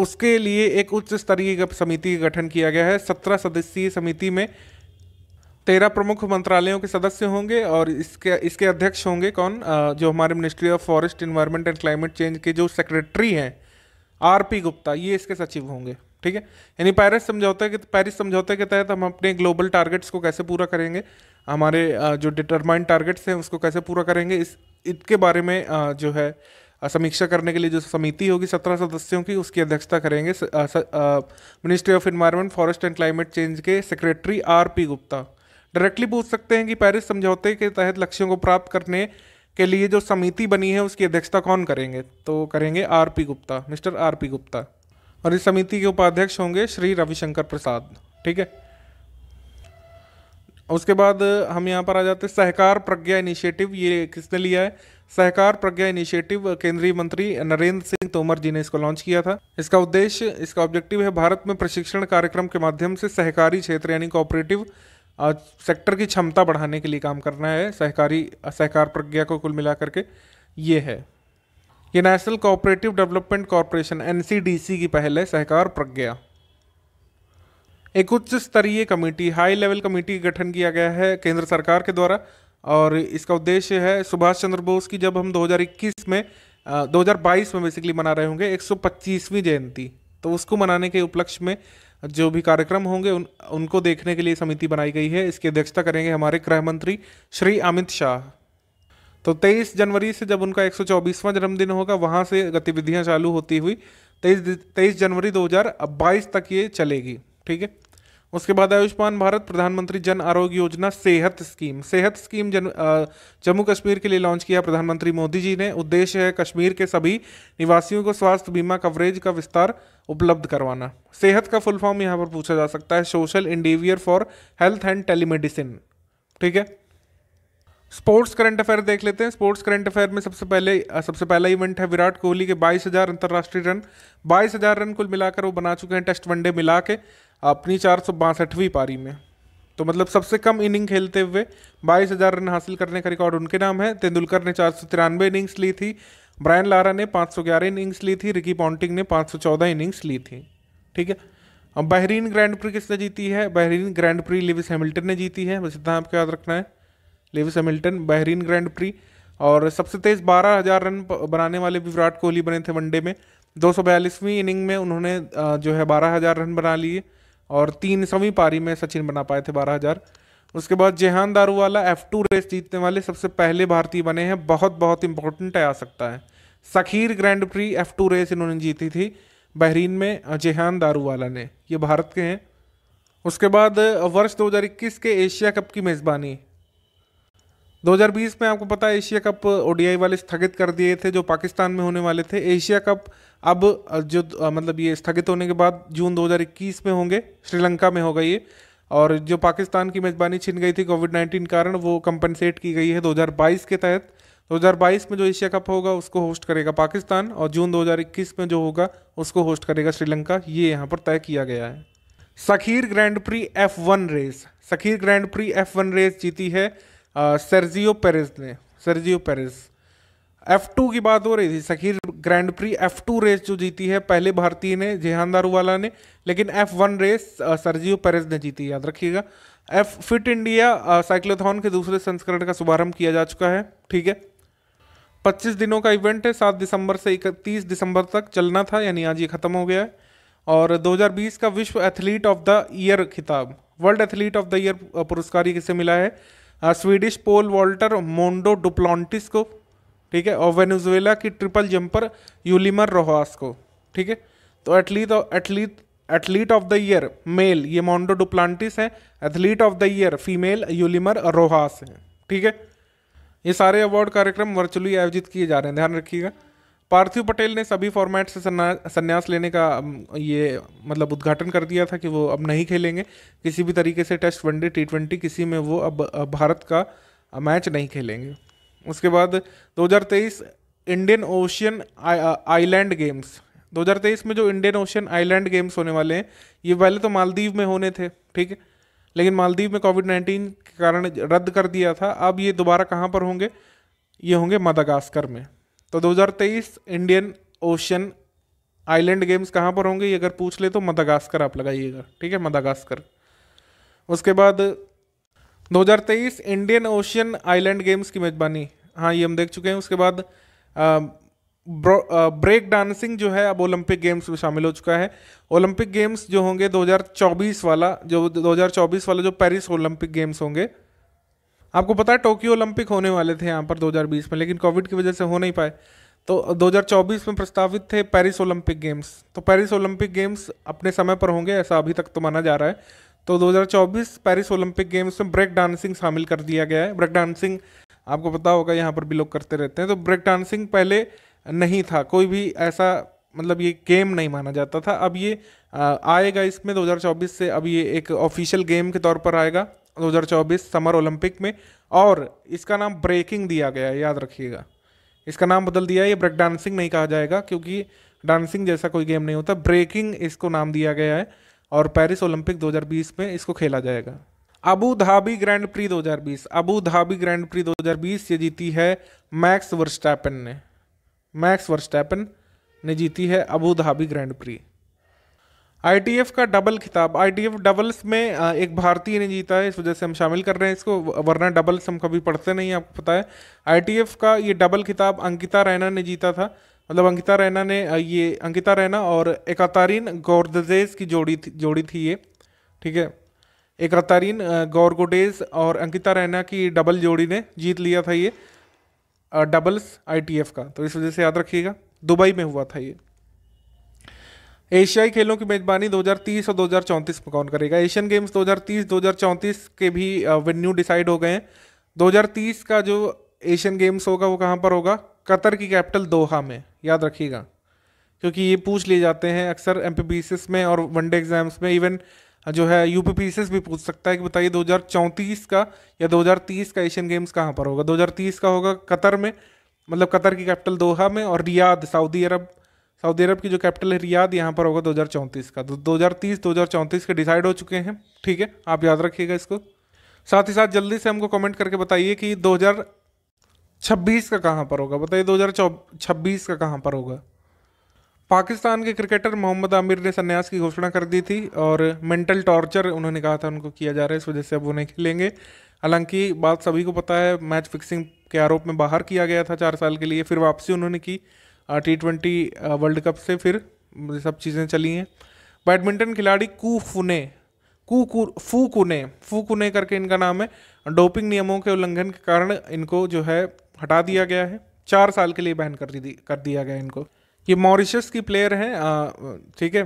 उसके लिए एक उच्च स्तरीय समिति का गठन किया गया है सत्रह सदस्यीय समिति में तेरह प्रमुख मंत्रालयों के सदस्य होंगे और इसके इसके अध्यक्ष होंगे कौन जो हमारे ministry of forest environment and climate change के जो सेक्रेटरी हैं आर पी गुप्ता ये इसके सचिव होंगे ठीक है यानी पैरिस समझौते के पैरिस समझौते के तहत हम अपने ग्लोबल टारगेट्स को कैसे पूरा करेंगे हमारे जो डिटरमाइंड टारगेट्स हैं उसको कैसे पूरा करेंगे इस इसके बारे में जो है समीक्षा करने के लिए जो समिति होगी सत्रह सदस्यों की उसकी अध्यक्षता करेंगे ministry of environment forest and climate change के secretary R P Gupta directly पूछ सकते हैं कि पेरिस समझौते के तहत लक्ष्यों को प्राप्त करने के लिए जो समिति बनी है उसकी अध्यक्षता कौन करेंगे तो करेंगे R P Gupta mister R P Gupta और इस समिति के उपाध्यक्ष होंगे श्री रविशंकर प्रसाद ठीक है उसके बाद हम यहाँ पर आ जाते हैं सहकार प्रज्ञा इनिशिएटिव ये किसने लिया है सहकार प्रज्ञा इनिशिएटिव केंद्रीय मंत्री नरेंद्र सिंह तोमर जी ने इसको लॉन्च किया था इसका उद्देश्य इसका ऑब्जेक्टिव है भारत में प्रशिक्षण कार्यक्रम के माध्यम से सहकारी क्षेत्र यानी कोऑपरेटिव सेक्टर की क्षमता बढ़ाने के लिए काम करना है सहकारी सहकार प्रज्ञा को कुल मिलाकर के ये है ये national cooperative development corporation N की पहल है सहकार प्रज्ञा एक उच्च स्तरीय कमेटी हाई लेवल कमेटी गठन किया गया है केंद्र सरकार के द्वारा और इसका उद्देश्य है सुभाष चंद्र बोस की जब हम 2021 में 2022 में बेसिकली मना रहे होंगे 125वीं जयंती तो उसको मनाने के उपलक्ष्य में जो भी कार्यक्रम होंगे उन उनको देखने के लिए समिति बनाई गई है इसकी अध्यक्षता करेंगे हमारे गृह मंत्री श्री अमित शाह तो 23 जनवरी से जब उनका 124वां जन्मदिन होगा वहां से गतिविधियाँ चालू होती हुई 23 23 जनवरी 2022 तक ये चलेगी ठीक है उसके बाद आयुष्मान भारत प्रधानमंत्री जन आरोग्य योजना सेहत स्कीम सेहत स्कीम जन जम्मू कश्मीर के लिए लॉन्च किया प्रधानमंत्री मोदी जी ने उद्देश्य है कश्मीर के सभी निवासियों को स्वास्थ्य बीमा कवरेज का विस्तार उपलब्ध करवाना सेहत का फुल फॉर्म यहाँ पर पूछा जा सकता है social endeavour for health and telemedicine ठीक है स्पोर्ट्स करंट अफेयर देख लेते हैं स्पोर्ट्स करंट अफेयर में सबसे पहले सबसे पहला इवेंट है विराट कोहली के बाईस हज़ार अंतर्राष्ट्रीय रन बाईस हज़ार रन कुल मिलाकर वो बना चुके हैं टेस्ट वनडे मिला के अपनी चार सौ बासठवीं पारी में तो मतलब सबसे कम इनिंग खेलते हुए बाईस हज़ार रन हासिल करने का रिकॉर्ड उनके नाम है तेंदुलकर ने चार सौ तिरानवे इनिंग्स ली थी ब्रायन लारा ने पाँच सौ ग्यारह इनिंग्स ली थी रिकी पॉन्टिंग ने पाँच सौ चौदह इनिंग्स ली थी ठीक है अब बहरीन ग्रैंड प्री किसने जीती है Bahrain grand prix Lewis Hamilton ने जीती है बस इतना आपको याद रखना है Lewis Hamilton Bahrain grand prix और सबसे तेज़ बारह हज़ार रन बनाने वाले भी विराट कोहली बने थे वनडे में दो सौ बयालीसवीं इनिंग में उन्होंने जो है बारह हज़ार रन बना लिए और तीन सौवीं पारी में सचिन बना पाए थे बारह हज़ार उसके बाद Jehan Daruvala F two race जीतने वाले सबसे पहले भारतीय बने हैं बहुत बहुत इंपॉर्टेंट है आ सकता है Sakhir grand prix F two race इन्होंने जीती थी बहरीन में जेहान दारूवाला ने ये भारत के हैं उसके बाद वर्ष 2021 के एशिया कप की मेज़बानी 2020 में आपको पता है एशिया कप ओडीआई वाले स्थगित कर दिए थे जो पाकिस्तान में होने वाले थे एशिया कप अब जो मतलब ये स्थगित होने के बाद जून 2021 में होंगे श्रीलंका में होगा ये और जो पाकिस्तान की मेज़बानी छिन गई थी कोविड नाइन्टीन कारण वो कंपनसेट की गई है 2022 के तहत 2022 में जो एशिया कप होगा उसको होस्ट करेगा पाकिस्तान और जून 2021 में जो होगा उसको होस्ट करेगा श्रीलंका ये यहाँ पर तय किया गया है Sakhir grand prix F race Sakhir grand prix F race जीती है सर्जियो पेरिस ने सर्जियो पेरिस एफ टू की बात हो रही थी Sakhir grand prix F two race जो जीती है पहले भारतीय ने जेहान दारूवाला ने लेकिन F one race Sergio Perez ने जीती याद रखिएगा एफ फिट इंडिया साइक्लोथॉन के दूसरे संस्करण का शुभारंभ किया जा चुका है ठीक है 25 दिनों का इवेंट है सात दिसंबर से इकतीस दिसंबर तक चलना था यानी आज ये ख़त्म हो गया है और 2020 का विश्व एथलीट ऑफ द ईयर खिताब world athlete of the year पुरस्कार ये किसे मिला है स्वीडिश पोल वॉल्टर मोन्डो डुप्लॉन्टिस को ठीक है और वेनेजुएला की ट्रिपल जंपर यूलिमर रोहास को ठीक है तो athlete athlete athlete of the year male ये मोन्डो डुप्लॉन्टिस है athlete of the year female Yulimar Rojas है ठीक है ये सारे अवार्ड कार्यक्रम वर्चुअली आयोजित किए जा रहे हैं ध्यान रखिएगा पार्थिव पटेल ने सभी फॉर्मेट से संन्यास लेने का ये मतलब उद्घाटन कर दिया था कि वो अब नहीं खेलेंगे किसी भी तरीके से टेस्ट वनडे टी ट्वेंटी किसी में वो अब भारत का मैच नहीं खेलेंगे उसके बाद 2023 इंडियन ओशियन आइलैंड गेम्स 2023 में जो इंडियन ओशियन आइलैंड गेम्स होने वाले हैं ये पहले तो मालदीव में होने थे ठीक है लेकिन मालदीव में कोविड नाइन्टीन के कारण रद्द कर दिया था अब ये दोबारा कहाँ पर होंगे ये होंगे मदागास्कर में तो 2023 इंडियन ओशन आइलैंड गेम्स कहाँ पर होंगे ये अगर पूछ ले तो मदागास्कर आप लगाइएगा ठीक है मदागास्कर उसके बाद 2023 इंडियन ओशियन आइलैंड गेम्स की मेज़बानी हाँ ये हम देख चुके हैं उसके बाद आ, ब्रेक डांसिंग जो है अब ओलंपिक गेम्स में शामिल हो चुका है ओलंपिक गेम्स जो होंगे 2024 वाला जो 2024 वाला जो पेरिस ओलंपिक गेम्स होंगे आपको पता है टोक्यो ओलंपिक होने वाले थे यहाँ पर 2020 में लेकिन कोविड की वजह से हो नहीं पाए तो 2024 में प्रस्तावित थे पेरिस ओलंपिक गेम्स तो पेरिस ओलंपिक गेम्स अपने समय पर होंगे ऐसा अभी तक तो माना जा रहा है तो 2024 पेरिस ओलंपिक गेम्स में ब्रेक डांसिंग शामिल कर दिया गया है ब्रेक डांसिंग आपको पता होगा यहाँ पर भी लोग करते रहते हैं तो ब्रेक डांसिंग पहले नहीं था कोई भी ऐसा मतलब ये गेम नहीं माना जाता था अब ये आएगा इसमें 2024 से अब ये एक ऑफिशियल गेम के तौर पर आएगा 2024 समर ओलंपिक में और इसका नाम ब्रेकिंग दिया गया है याद रखिएगा इसका नाम बदल दिया है ये ब्रेक डांसिंग नहीं कहा जाएगा क्योंकि डांसिंग जैसा कोई गेम नहीं होता ब्रेकिंग इसको नाम दिया गया है और पेरिस ओलंपिक 2020 में इसको खेला जाएगा Abu Dhabi grand prix 2020 Abu Dhabi grand prix 2020 ये जीती है मैक्स वर्स्टैपन ने मैक्स वर्स्टैपन ने जीती है अबू धाबी ग्रैंड प्री आई का डबल खिताब आई डबल्स में एक भारतीय ने जीता है इस वजह से हम शामिल कर रहे हैं इसको वरना डबल्स हम कभी पढ़ते नहीं आपको पता है आई का ये डबल खिताब अंकिता रैना ने जीता था मतलब अंकिता रैना ने ये अंकिता रैना और एकातारीन गौरदेज की जोड़ी थी जोड़ी थी ये ठीक है एकातारीन गौरगोडेज और अंकिता रैना की डबल जोड़ी ने जीत लिया था ये डबल्स आई का तो इस वजह से याद रखिएगा दुबई में हुआ था ये एशियाई खेलों की मेजबानी 2030 और 2034 में कौन करेगा एशियन गेम्स 2030 2034 के भी वेन्यू डिसाइड हो गए हैं 2030 का जो एशियन गेम्स होगा वो कहाँ पर होगा कतर की कैपिटल दोहा में याद रखिएगा क्योंकि ये पूछ लिए जाते हैं अक्सर एम में और वनडे एग्जाम्स में इवन जो है यू भी पूछ सकता है कि बताइए 2034 का या 2030 का एशियन गेम्स कहाँ पर होगा 2030 का होगा कतर में मतलब कतर की कैपिटल दोहा में और रियाद सऊदी अरब सऊदी अरब की जो कैपिटल है रियाद यहाँ पर होगा 2034 का तो दो हज़ार चौंतीस के डिसाइड हो चुके हैं ठीक है आप याद रखिएगा इसको साथ ही साथ जल्दी से हमको कमेंट करके बताइए कि 2026 का कहाँ पर होगा बताइए 2026 का कहाँ पर होगा पाकिस्तान के क्रिकेटर मोहम्मद आमिर ने संन्यास की घोषणा कर दी थी और मेंटल टॉर्चर उन्होंने कहा था उनको किया जा रहा है इस वजह से अब वो नहीं खेलेंगे हालांकि बात सभी को पता है मैच फिक्सिंग के आरोप में बाहर किया गया था चार साल के लिए फिर वापसी उन्होंने की टी ट्वेंटी वर्ल्ड कप से फिर सब चीज़ें चली हैं बैडमिंटन खिलाड़ी फू कुने फू कुने करके इनका नाम है डोपिंग नियमों के उल्लंघन के कारण इनको जो है हटा दिया गया है चार साल के लिए बैन कर दी कर दिया गया इनको ये मॉरिशस की प्लेयर हैं ठीक है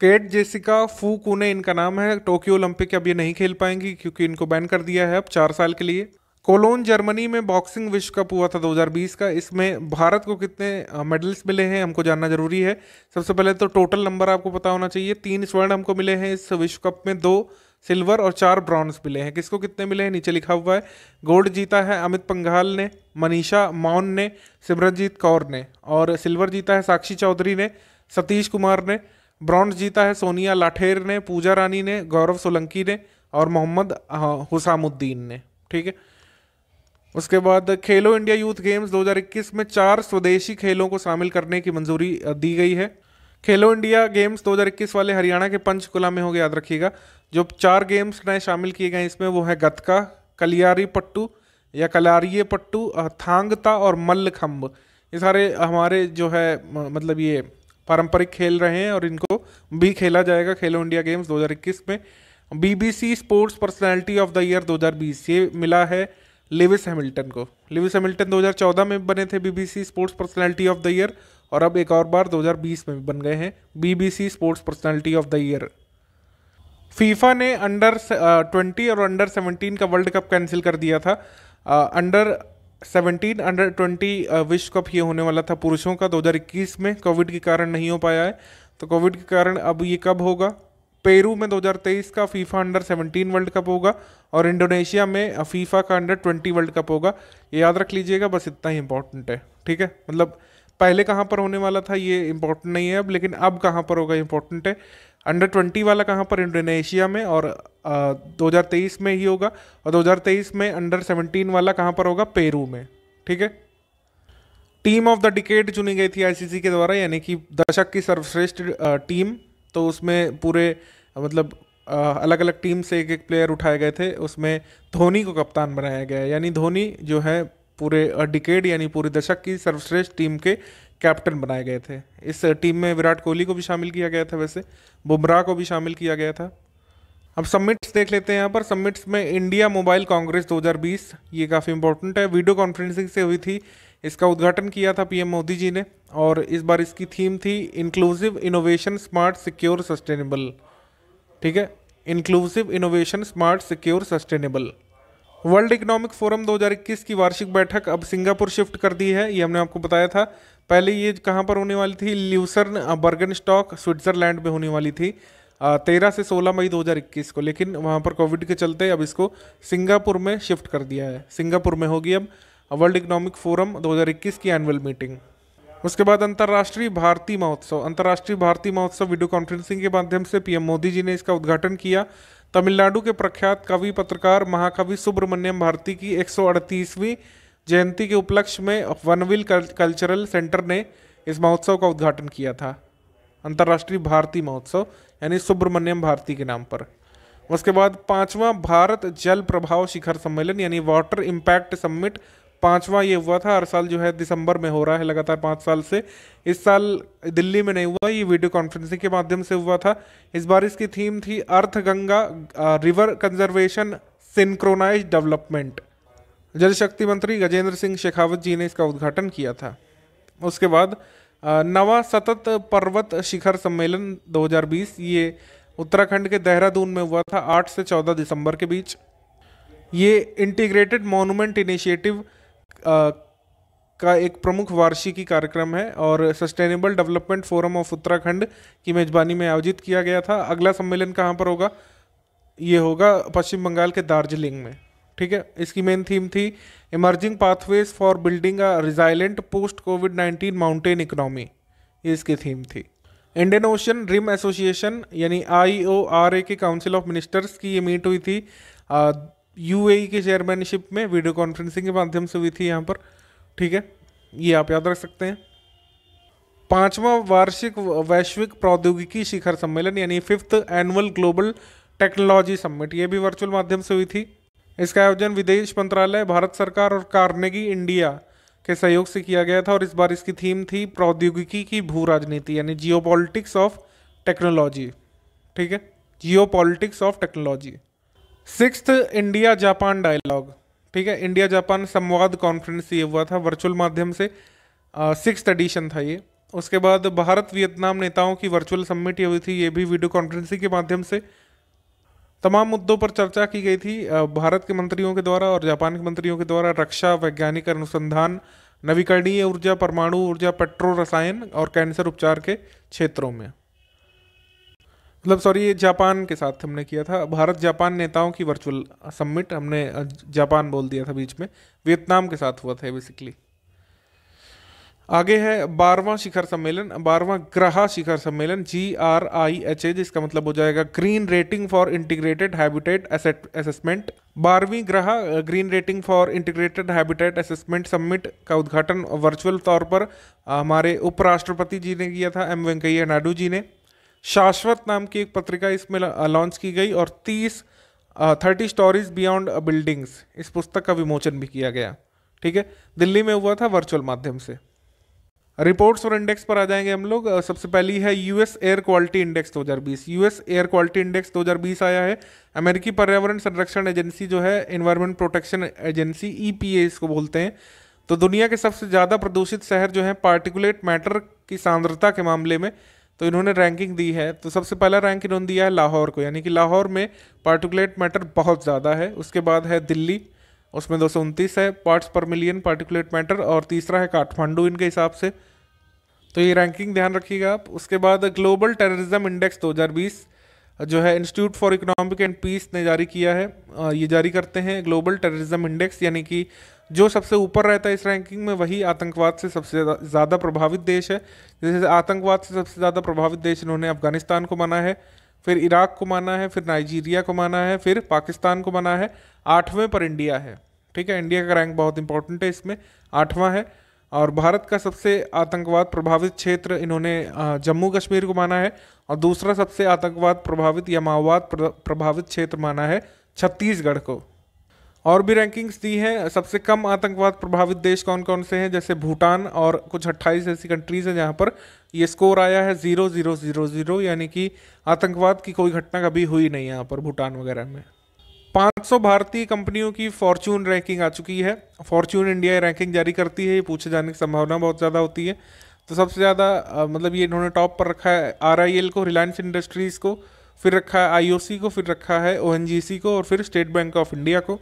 केट जेसिका फू कुने इनका नाम है टोक्यो ओलंपिक अब ये नहीं खेल पाएंगी क्योंकि इनको बैन कर दिया है अब चार साल के लिए कोलोन जर्मनी में बॉक्सिंग विश्व कप हुआ था 2020 का इसमें भारत को कितने मेडल्स मिले हैं हमको जानना जरूरी है सबसे पहले तो टोटल नंबर आपको पता होना चाहिए तीन स्वर्ण हमको मिले हैं इस विश्व कप में दो सिल्वर और चार ब्रॉन्ज मिले हैं किसको कितने मिले हैं नीचे लिखा हुआ है गोल्ड जीता है अमित पंघाल ने मनीषा मौन ने सिमरनजीत कौर ने और सिल्वर जीता है साक्षी चौधरी ने सतीश कुमार ने ब्रॉन्ज जीता है सोनिया लाठेर ने पूजा रानी ने गौरव सोलंकी ने और मोहम्मद हुसामुद्दीन ने ठीक है उसके बाद खेलो इंडिया यूथ गेम्स 2021 में चार स्वदेशी खेलों को शामिल करने की मंजूरी दी गई है खेलो इंडिया गेम्स 2021 वाले हरियाणा के पंचकुला में होंगे याद रखिएगा जो चार गेम्स नए शामिल किए गए इसमें वो है गतका कलियारी पट्टू या कलारी पट्टू थांगता और मल्लखम्ब ये सारे हमारे जो है मतलब ये पारंपरिक खेल रहे हैं और इनको भी खेला जाएगा खेलो इंडिया गेम्स 2021 में BBC sports personality of the year 2020 ये मिला है लेविस हैमिल्टन को लेविस हैमिल्टन 2014 में बने थे BBC sports personality of the year और अब एक और बार 2020 में बन गए हैं BBC sports personality of the year FIFA ने अंडर ट्वेंटी और अंडर सेवनटीन का वर्ल्ड कप कैंसिल कर दिया था अंडर सेवनटीन अंडर ट्वेंटी विश्व कप ये होने वाला था पुरुषों का 2021 में कोविड के कारण नहीं हो पाया है तो कोविड के कारण अब ये कब होगा पेरू में 2023 का फीफा अंडर 17 वर्ल्ड कप होगा और इंडोनेशिया में फीफा का अंडर 20 वर्ल्ड कप होगा ये याद रख लीजिएगा बस इतना ही इंपॉर्टेंट है ठीक है मतलब पहले कहाँ पर होने वाला था ये इंपॉर्टेंट नहीं है अब लेकिन अब कहाँ पर होगा इंपॉर्टेंट है अंडर ट्वेंटी वाला कहाँ पर इंडोनेशिया में और दो में ही होगा और दो में अंडर सेवनटीन वाला कहाँ पर होगा पेरू में ठीक है टीम ऑफ द डिकेट चुनी गई थी आईसीसी के द्वारा यानी कि दशक की सर्वश्रेष्ठ टीम तो उसमें पूरे मतलब अलग अलग टीम से एक एक प्लेयर उठाए गए थे उसमें धोनी को कप्तान बनाया गया यानी धोनी जो है पूरे डिकेड यानी पूरे दशक की सर्वश्रेष्ठ टीम के कैप्टन बनाए गए थे इस टीम में विराट कोहली को भी शामिल किया गया था वैसे बुमराह को भी शामिल किया गया था अब सबमिट्स देख लेते हैं यहाँ पर सबमिट्स में इंडिया मोबाइल कांग्रेस 2020 ये काफ़ी इंपॉर्टेंट है वीडियो कॉन्फ्रेंसिंग से हुई थी इसका उद्घाटन किया था पीएम मोदी जी ने और इस बार इसकी थीम थी inclusive innovation smart secure sustainable ठीक है inclusive innovation smart secure sustainable world economic forum 2021 की वार्षिक बैठक अब सिंगापुर शिफ्ट कर दी है ये हमने आपको बताया था पहले ये कहाँ पर होने वाली थी ल्यूसर्न बर्गन स्टॉक स्विट्जरलैंड में होने वाली थी तेरह से सोलह मई इक्कीस को लेकिन वहाँ पर कोविड के चलते अब इसको सिंगापुर में शिफ्ट कर दिया है सिंगापुर में होगी अब वर्ल्ड इकोनॉमिक फोरम 2021 की एनुअल मीटिंग उसके बाद अंतर्राष्ट्रीय भारती महोत्सव अंतर्राष्ट्रीय भारती महोत्सव वीडियो कॉन्फ्रेंसिंग के माध्यम से पीएम मोदी जी ने इसका उद्घाटन किया तमिलनाडु के प्रख्यात कवि पत्रकार महाकवि सुब्रमण्यम भारती की एक जयंती के उपलक्ष्य में वनविल कल्चरल सेंटर ने इस महोत्सव का उद्घाटन किया था अंतर्राष्ट्रीय भारती महोत्सव यानी सुब्रमण्यम भारती के नाम पर उसके बाद पांचवा भारत जल प्रभाव शिखर सम्मेलन यानी वाटर इम्पैक्ट समिट पांचवा ये हुआ था हर साल जो है दिसंबर में हो रहा है लगातार पाँच साल से इस साल दिल्ली में नहीं हुआ ये वीडियो कॉन्फ्रेंसिंग के माध्यम से हुआ था इस बार इसकी थीम थी Arth Ganga river conservation synchronize development Jal Shakti मंत्री गजेंद्र सिंह शेखावत जी ने इसका उद्घाटन किया था उसके बाद नवा सतत पर्वत शिखर सम्मेलन 2020 ये उत्तराखंड के देहरादून में हुआ था 8 से 14 दिसंबर के बीच ये इंटीग्रेटेड मॉन्यूमेंट इनिशिएटिव का एक प्रमुख वार्षिकी कार्यक्रम है और sustainable development forum of Uttarakhand की मेजबानी में आयोजित किया गया था अगला सम्मेलन कहाँ पर होगा ये होगा पश्चिम बंगाल के दार्जिलिंग में ठीक है इसकी मेन थीम थी emerging pathways for building a resilient post covid nineteen mountain economy ये इसकी थीम थी इंडियन ओशन रिम एसोसिएशन यानी आई ओ आर ए के काउंसिल ऑफ मिनिस्टर्स की ये मीट हुई थी यू ए के चेयरमैनशिप में वीडियो कॉन्फ्रेंसिंग के माध्यम से हुई थी यहाँ पर ठीक है ये आप याद रख सकते हैं पांचवा वार्षिक वैश्विक प्रौद्योगिकी शिखर सम्मेलन यानी fifth annual global technology summit ये भी वर्चुअल माध्यम से हुई थी इसका आयोजन विदेश मंत्रालय भारत सरकार और कार्नेगी इंडिया के सहयोग से किया गया था और इस बार इसकी थीम थी प्रौद्योगिकी की भू राजनीति यानी जियो ऑफ टेक्नोलॉजी ठीक है geo of technology six India Japan dialogue ठीक है इंडिया जापान संवाद कॉन्फ्रेंस ये हुआ था वर्चुअल माध्यम से सिक्स एडिशन था ये उसके बाद भारत वियतनाम नेताओं की वर्चुअल सम्मिट ये हुई थी ये भी वीडियो कॉन्फ्रेंसिंग के माध्यम से तमाम मुद्दों पर चर्चा की गई थी भारत के मंत्रियों के द्वारा और जापान के मंत्रियों के द्वारा रक्षा वैज्ञानिक अनुसंधान नवीकरणीय ऊर्जा परमाणु ऊर्जा पेट्रो रसायन और कैंसर उपचार के क्षेत्रों में मतलब सॉरी ये जापान के साथ हमने किया था भारत जापान नेताओं की वर्चुअल सम्मिट हमने जापान बोल दिया था बीच में वियतनाम के साथ हुआ था बेसिकली आगे है बारहवां शिखर सम्मेलन बारहवां ग्रह शिखर सम्मेलन जी आर आई एच ए जिसका मतलब हो जाएगा green rating for integrated habitat assessment बारहवीं ग्रह green rating for integrated habitat assessment summit का उद्घाटन वर्चुअल तौर पर हमारे उपराष्ट्रपति जी ने किया था एम वेंकैया नायडू जी ने शाश्वत नाम की एक पत्रिका इसमें लॉन्च की गई और तीस थर्टी स्टोरीज बियॉन्ड बिल्डिंग्स इस पुस्तक का विमोचन भी किया गया ठीक है दिल्ली में हुआ था वर्चुअल माध्यम से रिपोर्ट्स और इंडेक्स पर आ जाएंगे हम लोग सबसे पहली है US air quality index 2020 US air quality index 2020 आया है अमेरिकी पर्यावरण संरक्षण एजेंसी जो है environment protection agency A e इसको बोलते हैं तो दुनिया के सबसे ज़्यादा प्रदूषित शहर जो है पार्टिकुलेट मैटर की सांद्रता के मामले में तो इन्होंने रैंकिंग दी है तो सबसे पहला रैंक इन्होंने दिया है लाहौर को यानी कि लाहौर में पार्टिकुलेट मैटर बहुत ज़्यादा है उसके बाद है दिल्ली उसमें दो है पार्ट्स पर मिलियन पार्टिकुलेट मैटर और तीसरा है काठमांडू इनके हिसाब से तो ये रैंकिंग ध्यान रखिएगा आप उसके बाद ग्लोबल टेररिज्म इंडेक्स 2020 जो है institute for economic and peace ने जारी किया है ये जारी करते हैं ग्लोबल टेररिज्म इंडेक्स यानी कि जो सबसे ऊपर रहता है इस रैंकिंग में वही आतंकवाद से सबसे ज़्यादा प्रभावित देश है जैसे आतंकवाद से सबसे ज़्यादा प्रभावित देश इन्होंने अफगानिस्तान को माना है फिर इराक को माना है फिर नाइजीरिया को माना है फिर पाकिस्तान को माना है आठवें पर इंडिया है ठीक है इंडिया का रैंक बहुत इंपॉर्टेंट है इसमें आठवां है और भारत का सबसे आतंकवाद प्रभावित क्षेत्र इन्होंने जम्मू कश्मीर को माना है और दूसरा सबसे आतंकवाद प्रभावित या माओवाद प्रभावित क्षेत्र माना है छत्तीसगढ़ को और भी रैंकिंग्स दी हैं सबसे कम आतंकवाद प्रभावित देश कौन कौन से हैं जैसे भूटान और कुछ अट्ठाईस ऐसी कंट्रीज़ हैं जहाँ पर ये स्कोर आया है ज़ीरो ज़ीरो ज़ीरो ज़ीरो यानी कि आतंकवाद की कोई घटना कभी हुई नहीं यहाँ पर भूटान वगैरह में 500 भारतीय कंपनियों की फॉर्च्यून रैंकिंग आ चुकी है फॉर्च्यून इंडिया रैंकिंग जारी करती है ये पूछे जाने की संभावना बहुत ज़्यादा होती है तो सबसे ज़्यादा मतलब ये इन्होंने टॉप पर रखा है आर को रिलायंस इंडस्ट्रीज़ को फिर रखा है आई को फिर रखा है ओ को और फिर स्टेट बैंक ऑफ इंडिया को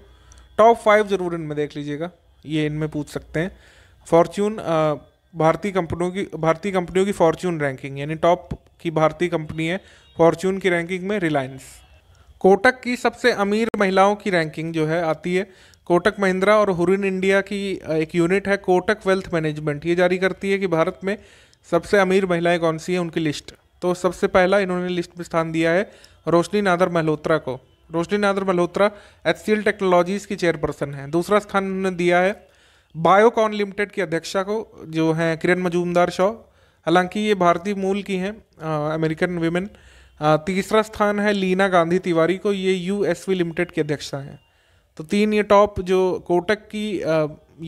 टॉप फाइव ज़रूर इनमें देख लीजिएगा ये इनमें पूछ सकते हैं फॉर्च्यून भारतीय कंपनियों की भारतीय कंपनियों की फॉर्च्यून रैंकिंग यानी टॉप की भारतीय कंपनी है फॉर्च्यून की रैंकिंग में रिलायंस कोटक की सबसे अमीर महिलाओं की रैंकिंग जो है आती है कोटक महिंद्रा और हुरिन इंडिया की एक यूनिट है कोटक वेल्थ मैनेजमेंट ये जारी करती है कि भारत में सबसे अमीर महिलाएं कौन सी हैं उनकी लिस्ट तो सबसे पहला इन्होंने लिस्ट में स्थान दिया है रोशनी नादर मल्होत्रा को रोशनी नादर मल्होत्रा एच टेक्नोलॉजीज़ की चेयरपर्सन है दूसरा स्थान उन्होंने दिया है बायोकॉन लिमिटेड की अध्यक्षा को जो हैं किरण मजूमदार शॉ हालांकि ये भारतीय मूल की हैं अमेरिकन वीमेन तीसरा स्थान है लीना गांधी तिवारी को ये यू एस वी लिमिटेड की अध्यक्षता है तो तीन ये टॉप जो कोटक की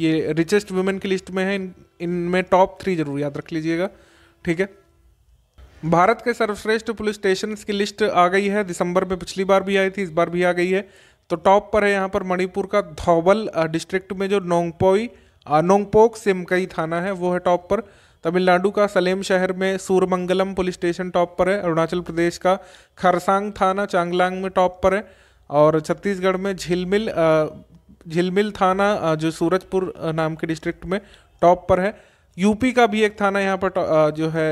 ये रिचेस्ट वुमेन की लिस्ट में है इनमें टॉप थ्री जरूर याद रख लीजिएगा ठीक है भारत के सर्वश्रेष्ठ पुलिस स्टेशन की लिस्ट आ गई है दिसंबर में पिछली बार भी आई थी इस बार भी आ गई है तो टॉप पर है यहाँ पर मणिपुर का धौबल डिस्ट्रिक्ट में जो नोंगपोई नोंगपोक सिमकई थाना है वो है टॉप पर तमिलनाडु का सलेम शहर में सूरमंगलम पुलिस स्टेशन टॉप पर है अरुणाचल प्रदेश का खरसांग थाना चांगलांग में टॉप पर है और छत्तीसगढ़ में झिलमिल झिलमिल थाना जो सूरजपुर नाम के डिस्ट्रिक्ट में टॉप पर है यूपी का भी एक थाना यहाँ पर जो है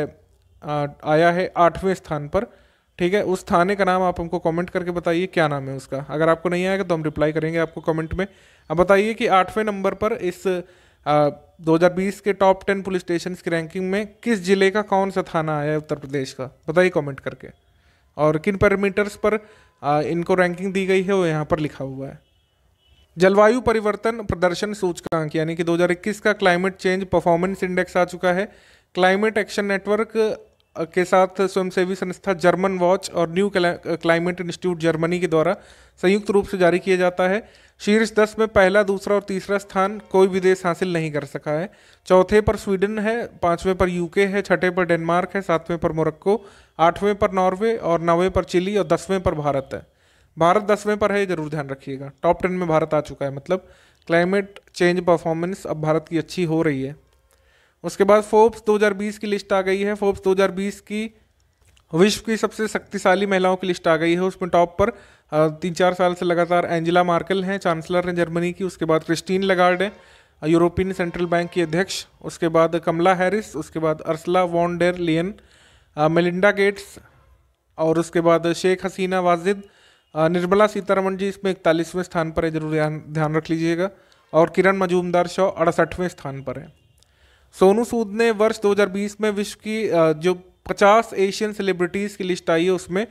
आया है आठवें स्थान पर ठीक है उस थाने का नाम आप हमको कमेंट करके बताइए क्या नाम है उसका अगर आपको नहीं आएगा तो हम रिप्लाई करेंगे आपको कमेंट में अब बताइए कि आठवें नंबर पर इस आ, 2020 के टॉप टेन पुलिस स्टेशन की रैंकिंग में किस जिले का कौन सा थाना आया है उत्तर प्रदेश का बताइए कमेंट करके और किन पैरामीटर्स पर इनको रैंकिंग दी गई है वो यहाँ पर लिखा हुआ है जलवायु परिवर्तन प्रदर्शन सूचकांक यानी कि 2021 का क्लाइमेट चेंज परफॉर्मेंस इंडेक्स आ चुका है क्लाइमेट एक्शन नेटवर्क के साथ स्वयंसेवी संस्था जर्मन वॉच और न्यू क्लाइमेट इंस्टीट्यूट जर्मनी के द्वारा संयुक्त रूप से जारी किया जाता है शीर्ष दस में पहला दूसरा और तीसरा स्थान कोई भी देश हासिल नहीं कर सका है चौथे पर स्वीडन है पाँचवें पर यूके है छठे पर डेनमार्क है सातवें पर मोरक्को आठवें पर नॉर्वे और नौवें पर चिली और दसवें पर भारत है भारत दसवें पर है जरूर ध्यान रखिएगा टॉप टेन में भारत आ चुका है मतलब क्लाइमेट चेंज परफॉर्मेंस अब भारत की अच्छी हो रही है उसके बाद फोर्ब्स 2020 की लिस्ट आ गई है फोर्ब्स 2020 की विश्व की सबसे शक्तिशाली महिलाओं की लिस्ट आ गई है उसमें टॉप पर तीन चार साल से लगातार एंजिला मार्कल हैं चांसलर हैं जर्मनी की उसके बाद क्रिस्टीन लगार्ड है यूरोपियन सेंट्रल बैंक की अध्यक्ष उसके बाद कमला हैरिस उसके बाद Ursula von der Leyen Melinda Gates और उसके बाद शेख हसीना वाजिद निर्मला सीतारमण जी इसमें इकतालीसवें स्थान पर है जरूर ध्यान रख लीजिएगा और किरण मजूमदार शॉ अड़सठवें स्थान पर है सोनू सूद ने वर्ष 2020 में विश्व की जो 50 एशियन सेलिब्रिटीज़ की लिस्ट आई है उसमें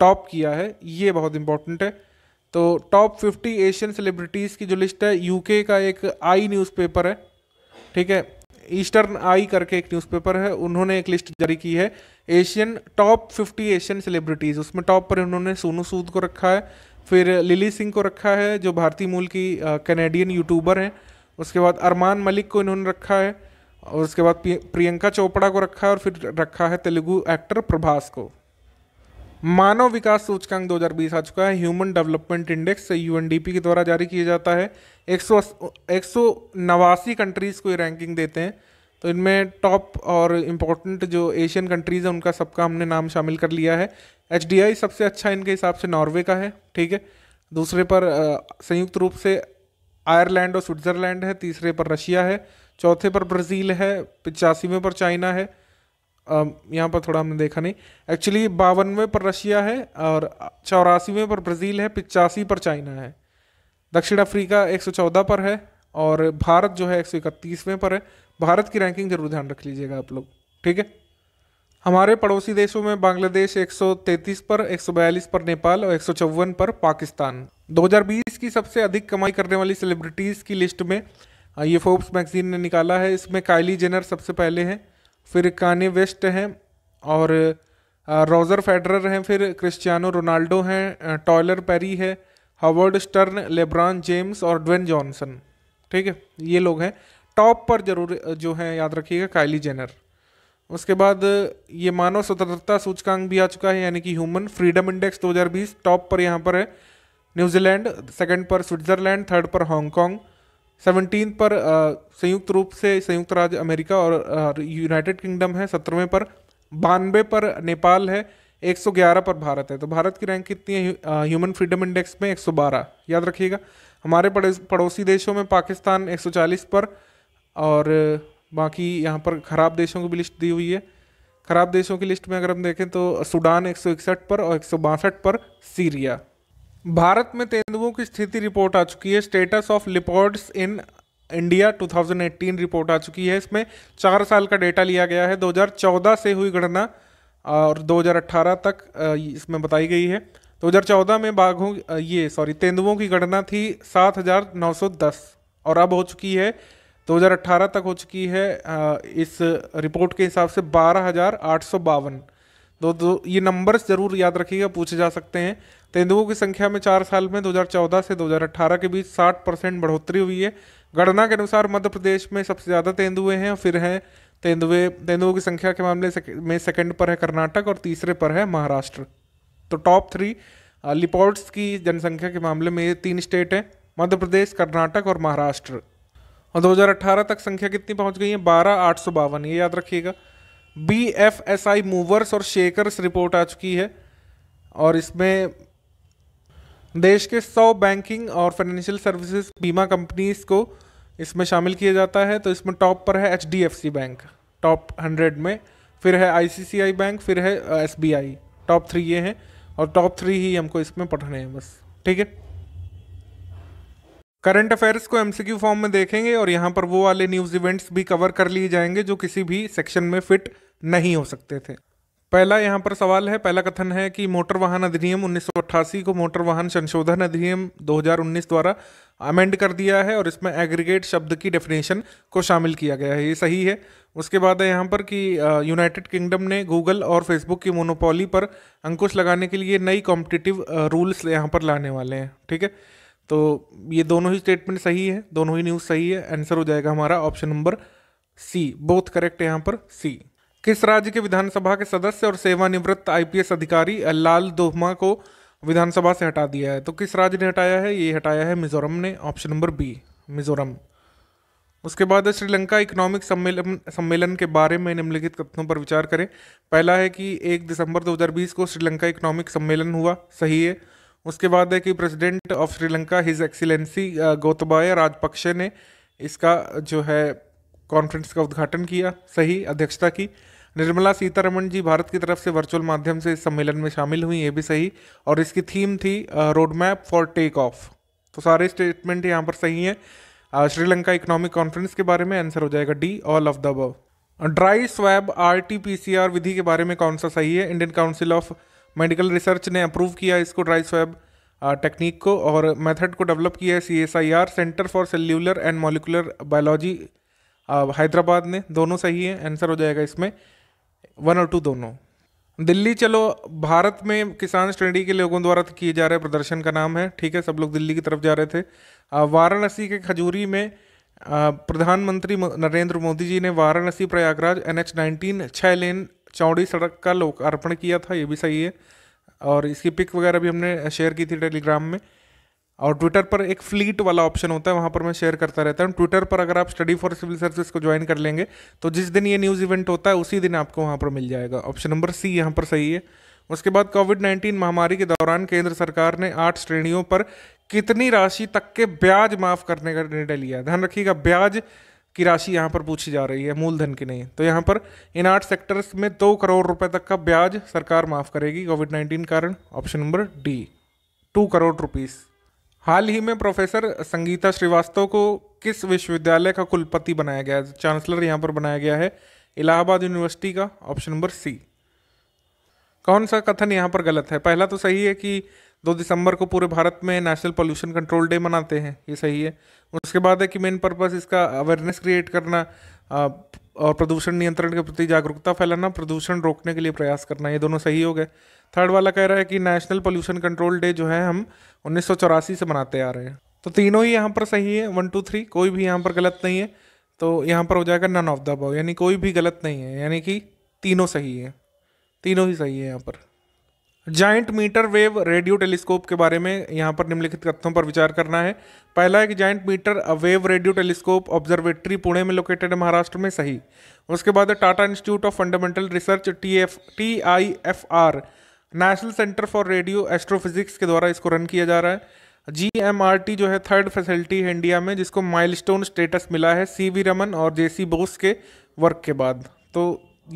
टॉप किया है ये बहुत इंपॉर्टेंट है तो टॉप 50 एशियन सेलिब्रिटीज़ की जो लिस्ट है यूके का एक आई न्यूज़पेपर है ठीक है ईस्टर्न आई करके एक न्यूज़पेपर है उन्होंने एक लिस्ट जारी की है एशियन टॉप 50 एशियन सेलिब्रिटीज़ उसमें टॉप पर उन्होंने सोनू सूद को रखा है फिर लिली सिंह को रखा है जो भारतीय मूल की कैनेडियन यूट्यूबर हैं उसके बाद अरमान मलिक को इन्होंने रखा है और उसके बाद प्रियंका चोपड़ा को रखा है और फिर रखा है तेलुगु एक्टर प्रभास को मानव विकास सूचकांक 2020 आ चुका है ह्यूमन डेवलपमेंट इंडेक्स यूएनडीपी के द्वारा जारी किया जाता है एक सौ एक सौ नवासी कंट्रीज़ को ये रैंकिंग देते हैं तो इनमें टॉप और इम्पोर्टेंट जो एशियन कंट्रीज़ हैं उनका सबका हमने नाम शामिल कर लिया है एच सबसे अच्छा इनके हिसाब से नॉर्वे का है ठीक है दूसरे पर संयुक्त रूप से आयरलैंड और स्विट्ज़रलैंड है तीसरे पर रशिया है चौथे पर ब्राज़ील है पचासीवें पर चाइना है यहाँ पर थोड़ा हमने देखा नहीं एक्चुअली बावनवे पर रशिया है और चौरासीवें पर ब्राज़ील है पिचासी पर चाइना है दक्षिण अफ्रीका 114 पर है और भारत जो है एक सौ पर है भारत की रैंकिंग जरूर ध्यान रख लीजिएगा आप लोग ठीक है हमारे पड़ोसी देशों में बांग्लादेश 133 पर 142 पर नेपाल और एक पर पाकिस्तान 2020 की सबसे अधिक कमाई करने वाली सेलिब्रिटीज़ की लिस्ट में ये फोर्ब्स मैगजीन ने निकाला है इसमें काइली जेनर सबसे पहले हैं फिर काने वेस्ट हैं और रोजर फेडरर हैं फिर क्रिस्टियानो रोनाल्डो हैं टॉयलर पेरी है हावर्ड स्टर्न लेब्रॉन जेम्स और ड्वेन जॉनसन ठीक है ये लोग हैं टॉप पर जरूर जो है याद रखिएगा कायली जेनर उसके बाद ये मानव स्वतंत्रता सूचकांक भी आ चुका है यानी कि ह्यूमन फ्रीडम इंडेक्स 2020 टॉप पर यहाँ पर है न्यूजीलैंड सेकंड पर स्विट्जरलैंड थर्ड पर हांगकॉन्ग सेवनटीन पर संयुक्त रूप से संयुक्त राज्य अमेरिका और यूनाइटेड किंगडम है सत्रहवें पर बानवे पर नेपाल है 111 पर भारत है तो भारत की रैंक कितनी है ह्यूमन फ्रीडम इंडेक्स में 112 याद रखिएगा हमारे पड़ोसी देशों में पाकिस्तान 140 पर और बाकी यहाँ पर ख़राब देशों की भी लिस्ट दी हुई है ख़राब देशों की लिस्ट में अगर हम देखें तो सूडान इकसठ पर और एक पर सीरिया भारत में तेंदुओं की स्थिति रिपोर्ट आ चुकी है status of leopards in India 2018 report आ चुकी है इसमें चार साल का डेटा लिया गया है 2014 से हुई गणना और 2018 तक इसमें बताई गई है 2014 में बाघों ये सॉरी तेंदुओं की गणना थी 7,910 और अब हो चुकी है 2018 तक हो चुकी है इस रिपोर्ट के हिसाब से बारह हज़ार आठ सौ बावन दो दो ये नंबर्स ज़रूर याद रखिएगा पूछे जा सकते हैं तेंदुओं की संख्या में चार साल में 2014 से 2018 के बीच 60 परसेंट बढ़ोतरी हुई है गणना के अनुसार मध्य प्रदेश में सबसे ज़्यादा तेंदुए हैं फिर हैं तेंदुए तेंदुओं की संख्या के मामले से, में सेकंड पर है कर्नाटक और तीसरे पर है महाराष्ट्र तो टॉप थ्री लिपॉर्ट्स की जनसंख्या के मामले में ये तीन स्टेट हैं मध्य प्रदेश कर्नाटक और महाराष्ट्र और 2018 तक संख्या कितनी पहुंच गई है बारह आठ सौ बावन ये याद रखिएगा B F S I movers और शेकर्स रिपोर्ट आ चुकी है और इसमें देश के 100 बैंकिंग और फाइनेंशियल सर्विसेज बीमा कंपनीज को इसमें शामिल किया जाता है तो इसमें टॉप पर है एच बैंक टॉप हंड्रेड में फिर है आई बैंक फिर है एस टॉप थ्री ये हैं और टॉप थ्री ही हमको इसमें पढ़ने हैं बस ठीक है करंट अफेयर्स को एम फॉर्म में देखेंगे और यहाँ पर वो वाले न्यूज़ इवेंट्स भी कवर कर लिए जाएंगे जो किसी भी सेक्शन में फिट नहीं हो सकते थे पहला यहाँ पर सवाल है पहला कथन है कि मोटर वाहन अधिनियम 1988 को मोटर वाहन संशोधन अधिनियम 2019 द्वारा अमेंड कर दिया है और इसमें एग्रीगेट शब्द की डेफिनेशन को शामिल किया गया है ये सही है उसके बाद है यहाँ पर कि यूनाइटेड किंगडम ने गूगल और फेसबुक की मोनोपोली पर अंकुश लगाने के लिए नई कॉम्पिटिटिव रूल्स यहाँ पर लाने वाले हैं ठीक है तो ये दोनों ही स्टेटमेंट सही है दोनों ही न्यूज़ सही है आंसर हो जाएगा हमारा option number C both correct यहाँ पर सी किस राज्य के विधानसभा के सदस्य और सेवानिवृत्त आईपीएस अधिकारी लाल दोहमा को विधानसभा से हटा दिया है तो किस राज्य ने हटाया है ये हटाया है मिजोरम ने ऑप्शन नंबर बी मिजोरम उसके बाद श्रीलंका इकोनॉमिक सम्मेलन सम्मेलन के बारे में निम्नलिखित कथनों पर विचार करें पहला है कि एक दिसंबर 2020 को श्रीलंका इकोनॉमिक सम्मेलन हुआ सही है उसके बाद है कि president of Sri Lanka his excellency Gotabaya Rajapaksa ने इसका जो है कॉन्फ्रेंस का उद्घाटन किया सही अध्यक्षता की निर्मला सीतारमण जी भारत की तरफ से वर्चुअल माध्यम से इस सम्मेलन में शामिल हुई ये भी सही और इसकी थीम थी road map for take off तो सारे स्टेटमेंट यहाँ पर सही हैं श्रीलंका इकोनॉमिक कॉन्फ्रेंस के बारे में आंसर हो जाएगा D all of the above dry swab R T P C R विधि के बारे में कौन सा सही है Indian council of medical research ने अप्रूव किया इसको ड्राई स्वैब टेक्निक को और मेथड को डेवलप किया है C S I R centre for cellular and molecular biology Hyderabad ने दोनों सही है आंसर हो जाएगा इसमें वन और टू दोनों दिल्ली चलो भारत में किसान श्रेणी के लोगों द्वारा तो किए जा रहे प्रदर्शन का नाम है ठीक है सब लोग दिल्ली की तरफ जा रहे थे वाराणसी के खजूरी में प्रधानमंत्री नरेंद्र मोदी जी ने Varanasi Prayagraj N H nineteen छः लेन चौड़ी सड़क का लोकार्पण किया था ये भी सही है और इसकी पिक वगैरह भी हमने शेयर की थी टेलीग्राम में और ट्विटर पर एक फ्लीट वाला ऑप्शन होता है वहाँ पर मैं शेयर करता रहता हूँ ट्विटर पर अगर आप स्टडी फॉर सिविल सर्विस को ज्वाइन कर लेंगे तो जिस दिन ये न्यूज़ इवेंट होता है उसी दिन आपको वहाँ पर मिल जाएगा ऑप्शन नंबर सी यहाँ पर सही है उसके बाद कोविड नाइन्टीन महामारी के दौरान केंद्र सरकार ने आठ श्रेणियों पर कितनी राशि तक के ब्याज माफ़ करने का निर्णय लिया ध्यान रखिएगा ब्याज की राशि यहाँ पर पूछी जा रही है मूलधन की नहीं तो यहाँ पर इन आठ सेक्टर्स में दो करोड़ रुपए तक का ब्याज सरकार माफ़ करेगी कोविड नाइन्टीन कारण option number D two crore rupees हाल ही में प्रोफेसर संगीता श्रीवास्तव को किस विश्वविद्यालय का कुलपति बनाया गया है चांसलर यहाँ पर बनाया गया है इलाहाबाद यूनिवर्सिटी का ऑप्शन नंबर सी कौन सा कथन यहाँ पर गलत है पहला तो सही है कि दो दिसंबर को पूरे भारत में नेशनल पोल्यूशन कंट्रोल डे मनाते हैं ये सही है उसके बाद है कि मेन पर्पस इसका अवेयरनेस क्रिएट करना और प्रदूषण नियंत्रण के प्रति जागरूकता फैलाना प्रदूषण रोकने के लिए प्रयास करना ये दोनों सही हो गए थर्ड वाला कह रहा है कि नेशनल पोल्यूशन कंट्रोल डे जो है हम उन्नीस से मनाते आ रहे हैं तो तीनों ही यहाँ पर सही है वन टू थ्री कोई भी यहाँ पर गलत नहीं है तो यहाँ पर हो जाएगा नन ऑफ द अबव यानी कोई भी गलत नहीं है यानी कि तीनों सही है तीनों ही सही है यहाँ पर giant metre wave radio telescope के बारे में यहाँ पर निम्नलिखित तथ्यों पर विचार करना है पहला है कि giant metre wave radio telescope observatory Pune में लोकेटेड है महाराष्ट्र में सही उसके बाद Tata institute of fundamental research T F T I F R national centre for radio astrophysics के द्वारा इसको रन किया जा रहा है जी एम आर टी जो है थर्ड फैसिलिटी है इंडिया में जिसको स्टोन स्टेटस मिला है सी वी रमन और जे सी बोस के वर्क के बाद तो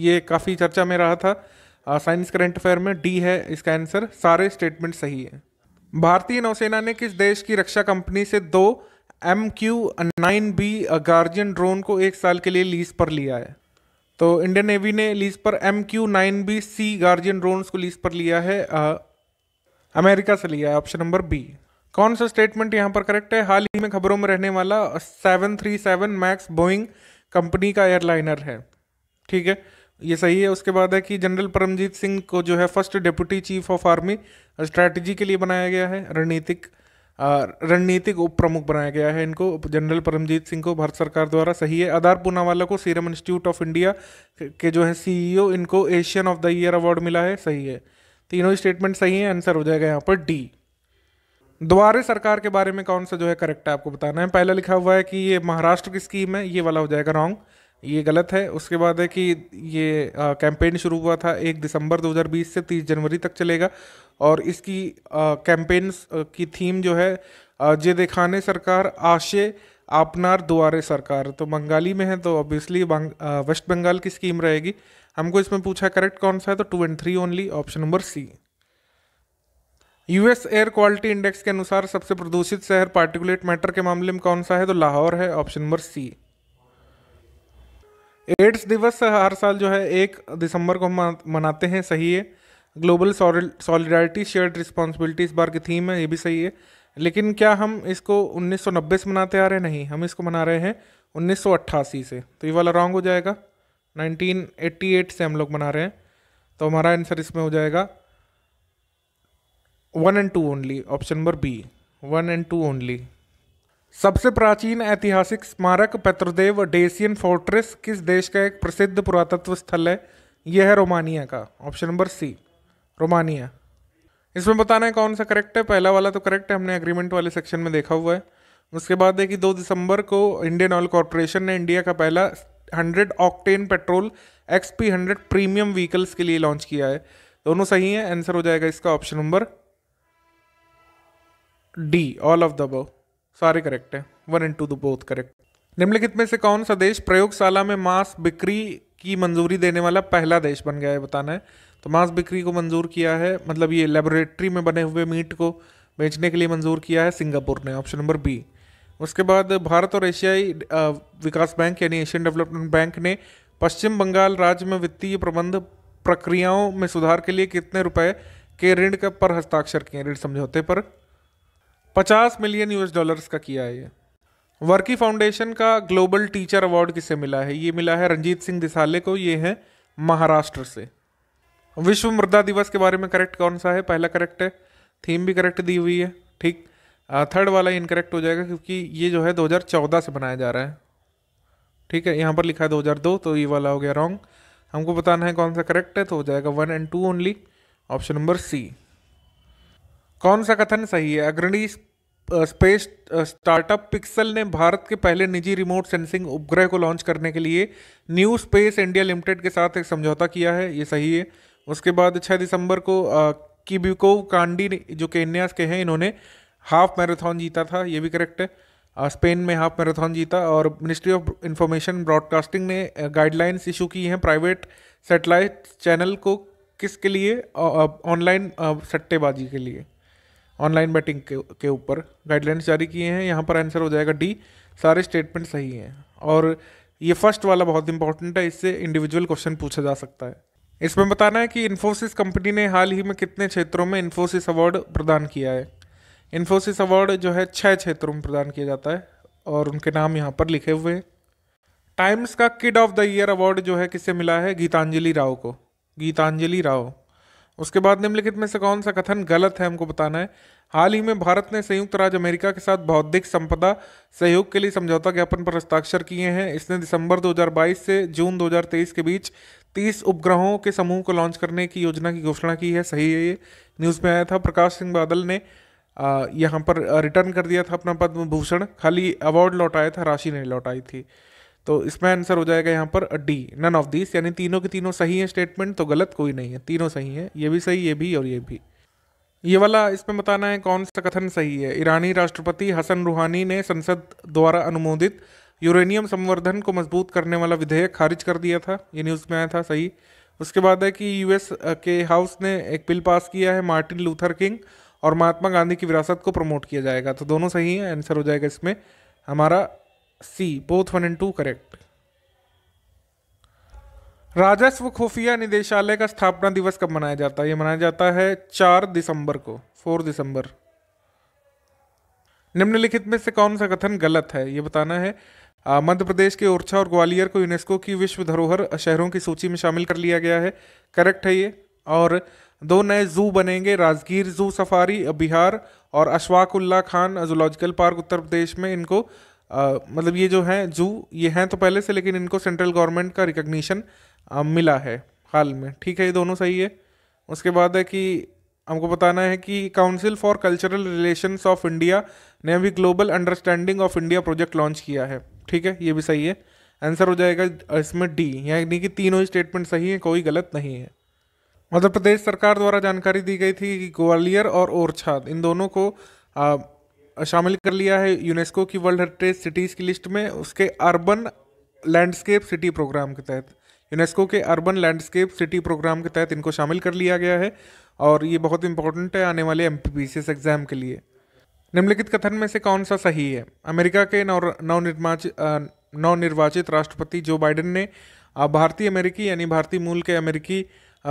ये काफ़ी चर्चा में रहा था साइंस करंट अफेयर में डी है इसका आंसर सारे स्टेटमेंट सही है भारतीय नौसेना ने किस देश की रक्षा कंपनी से दो M Q nine B guardian drone को एक साल के लिए लीज पर लिया है तो इंडियन नेवी ने लीज पर M Q nine B C guardian drone को लीज पर लिया है आ, अमेरिका से लिया है ऑप्शन नंबर बी कौन सा स्टेटमेंट यहाँ पर करेक्ट है हाल ही में खबरों में रहने वाला seven three seven max Boeing company का एयरलाइनर है ठीक है ये सही है उसके बाद है कि जनरल परमजीत सिंह को जो है first deputy chief of army strategy के लिए बनाया गया है रणनीतिक रणनीतिक उप प्रमुख बनाया गया है इनको जनरल परमजीत सिंह को भारत सरकार द्वारा सही है आधार पूनावाला को सीरम इंस्टीट्यूट ऑफ इंडिया के जो है सीईओ इनको Asian of the year award मिला है सही है तीनों स्टेटमेंट सही है आंसर हो जाएगा यहाँ पर डी द्वारे सरकार के बारे में कौन सा जो है करेक्ट है आपको बताना है पहला लिखा हुआ है कि ये महाराष्ट्र की स्कीम है ये वाला हो जाएगा रॉन्ग ये गलत है उसके बाद है कि ये कैंपेन शुरू हुआ था एक दिसंबर 2020 से 30 जनवरी तक चलेगा और इसकी कैंपेन्स की थीम जो है जे देखाने सरकार आशे आपनार दुआरे सरकार तो बंगाली में है तो ऑब्वियसली वेस्ट बंगाल की स्कीम रहेगी हमको इसमें पूछा करेक्ट कौन सा है तो two and three only option number C US air quality index के अनुसार सबसे प्रदूषित शहर पार्टिकुलेट मैटर के मामले में कौन सा है तो लाहौर है ऑप्शन नंबर सी एड्स दिवस हर साल जो है एक दिसंबर को हम मनाते हैं सही है ग्लोबल सॉलिडारिटी शेयर्ड रिस्पॉन्सिबिलिटी इस बार की थीम है ये भी सही है लेकिन क्या हम इसको 1990 से मनाते आ रहे हैं नहीं हम इसको मना रहे हैं 1988 से तो ये वाला रॉन्ग हो जाएगा 1988 से हम लोग मना रहे हैं तो हमारा आंसर इसमें हो जाएगा one and two only option number B one and two only सबसे प्राचीन ऐतिहासिक स्मारक पेत्रदेव डेसियन फोर्ट्रेस किस देश का एक प्रसिद्ध पुरातत्व स्थल है यह है रोमानिया का ऑप्शन नंबर सी रोमानिया इसमें बताना है कौन सा करेक्ट है पहला वाला तो करेक्ट है हमने एग्रीमेंट वाले सेक्शन में देखा हुआ है उसके बाद है कि दो दिसंबर को इंडियन ऑयल कॉरपोरेशन ने इंडिया का पहला hundred octane petrol X P hundred premium vehicles के लिए लॉन्च किया है दोनों सही है आंसर हो जाएगा इसका option number D all of the above सारे करेक्ट है वन एंड टू दो बोथ करेक्ट निम्नलिखित में से कौन सा देश प्रयोगशाला में मांस बिक्री की मंजूरी देने वाला पहला देश बन गया है बताना है तो मांस बिक्री को मंजूर किया है मतलब ये लेबोरेटरी में बने हुए मीट को बेचने के लिए मंजूर किया है सिंगापुर ने ऑप्शन नंबर बी उसके बाद भारत और एशियाई विकास बैंक यानी एशियन डेवलपमेंट बैंक ने पश्चिम बंगाल राज्य में वित्तीय प्रबंध प्रक्रियाओं में सुधार के लिए कितने रुपए के ऋण का पर हस्ताक्षर किए ऋण समझौते पर पचास मिलियन यूएस डॉलर्स का किया है ये वर्की फाउंडेशन का ग्लोबल टीचर अवार्ड किसे मिला है ये मिला है रंजीत सिंह दिसाले को ये है महाराष्ट्र से विश्व मृदा दिवस के बारे में करेक्ट कौन सा है पहला करेक्ट है थीम भी करेक्ट दी हुई है ठीक थर्ड वाला इनकरेक्ट हो जाएगा क्योंकि ये जो है 2014 से बनाया जा रहा है ठीक है यहाँ पर लिखा है 2002 तो ये वाला हो गया रॉन्ग हमको बताना है कौन सा करेक्ट है तो हो जाएगा one and two only option number C कौन सा कथन सही है अग्रणी स्पेस स्टार्टअप पिक्सल ने भारत के पहले निजी रिमोट सेंसिंग उपग्रह को लॉन्च करने के लिए न्यू स्पेस इंडिया लिमिटेड के साथ एक समझौता किया है ये सही है उसके बाद छः दिसंबर को किबिको कांडी जो केन्या के हैं इन्होंने हाफ मैराथन जीता था ये भी करेक्ट है स्पेन में हाफ मैराथन जीता और मिनिस्ट्री ऑफ इंफॉर्मेशन ब्रॉडकास्टिंग ने गाइडलाइंस इशू की हैं प्राइवेट सेटेलाइट चैनल को किसके लिए ऑनलाइन सट्टेबाजी के लिए ऑनलाइन बैटिंग के ऊपर गाइडलाइंस जारी किए हैं यहाँ पर आंसर हो जाएगा डी सारे स्टेटमेंट सही हैं और ये फर्स्ट वाला बहुत इंपॉर्टेंट है इससे इंडिविजुअल क्वेश्चन पूछा जा सकता है इसमें बताना है कि इन्फोसिस कंपनी ने हाल ही में कितने क्षेत्रों में इन्फोसिस अवार्ड प्रदान किया है इन्फोसिस अवार्ड जो है छः क्षेत्रों में प्रदान किया जाता है और उनके नाम यहाँ पर लिखे हुए हैं टाइम्स का kid of the year award जो है किसे मिला है गीतांजलि राव को गीतांजलि राव उसके बाद निम्नलिखित में से कौन सा कथन गलत है हमको बताना है हाल ही में भारत ने संयुक्त राज्य अमेरिका के साथ बौद्धिक संपदा सहयोग के लिए समझौता ज्ञापन पर हस्ताक्षर किए हैं इसने दिसंबर 2022 से जून 2023 के बीच 30 उपग्रहों के समूह को लॉन्च करने की योजना की घोषणा की है सही है ये न्यूज़ में आया था प्रकाश सिंह बादल ने यहाँ पर रिटर्न कर दिया था अपना पद्म भूषण खाली अवार्ड लौटाया था राशि नहीं लौटाई थी तो इसमें आंसर हो जाएगा यहाँ पर डी नन ऑफ दिस यानी तीनों के तीनों सही है स्टेटमेंट तो गलत कोई नहीं है तीनों सही है ये भी सही ये भी और ये भी ये वाला इसमें बताना है कौन सा कथन सही है ईरानी राष्ट्रपति हसन रूहानी ने संसद द्वारा अनुमोदित यूरेनियम संवर्धन को मजबूत करने वाला विधेयक खारिज कर दिया था ये न्यूज़ में आया था सही उसके बाद है कि यूएस के हाउस ने एक बिल पास किया है मार्टिन लूथर किंग और महात्मा गांधी की विरासत को प्रमोट किया जाएगा तो दोनों सही है आंसर हो जाएगा इसमें हमारा C both one and two correct राजस्व खुफिया निदेशालय का स्थापना दिवस कब मनाया जाता है यह मनाया जाता है चार दिसंबर को फोर दिसंबर निम्नलिखित में से कौन सा कथन गलत है यह बताना है मध्य प्रदेश के ओरछा और ग्वालियर को यूनेस्को की विश्व धरोहर शहरों की सूची में शामिल कर लिया गया है करेक्ट है ये और दो नए जू बनेंगे राजगीर जू सफारी बिहार और अशवाक उल्ला खान जूलॉजिकल पार्क उत्तर प्रदेश में इनको आ, मतलब ये जो हैं जू ये हैं तो पहले से लेकिन इनको सेंट्रल गवर्नमेंट का रिकग्निशन मिला है हाल में ठीक है ये दोनों सही है उसके बाद है कि हमको बताना है कि council for cultural relations of India ने अभी global understanding of India project launch किया है ठीक है ये भी सही है आंसर हो जाएगा इसमें डी यानी कि तीनों स्टेटमेंट सही है कोई गलत नहीं है मध्य प्रदेश सरकार द्वारा जानकारी दी गई थी कि ग्वालियर और ओरछाद इन दोनों को शामिल कर लिया है यूनेस्को की वर्ल्ड हेरिटेज सिटीज़ की लिस्ट में उसके अर्बन लैंडस्केप सिटी प्रोग्राम के तहत यूनेस्को के अर्बन लैंडस्केप सिटी प्रोग्राम के तहत इनको शामिल कर लिया गया है और ये बहुत इंपॉर्टेंट है आने वाले एम एग्ज़ाम के लिए निम्नलिखित कथन में से कौन सा सही है अमेरिका के नवनिर्वाचित नवनिर्वाचित राष्ट्रपति जो बाइडेन ने भारतीय अमेरिकी यानी भारतीय मूल के अमेरिकी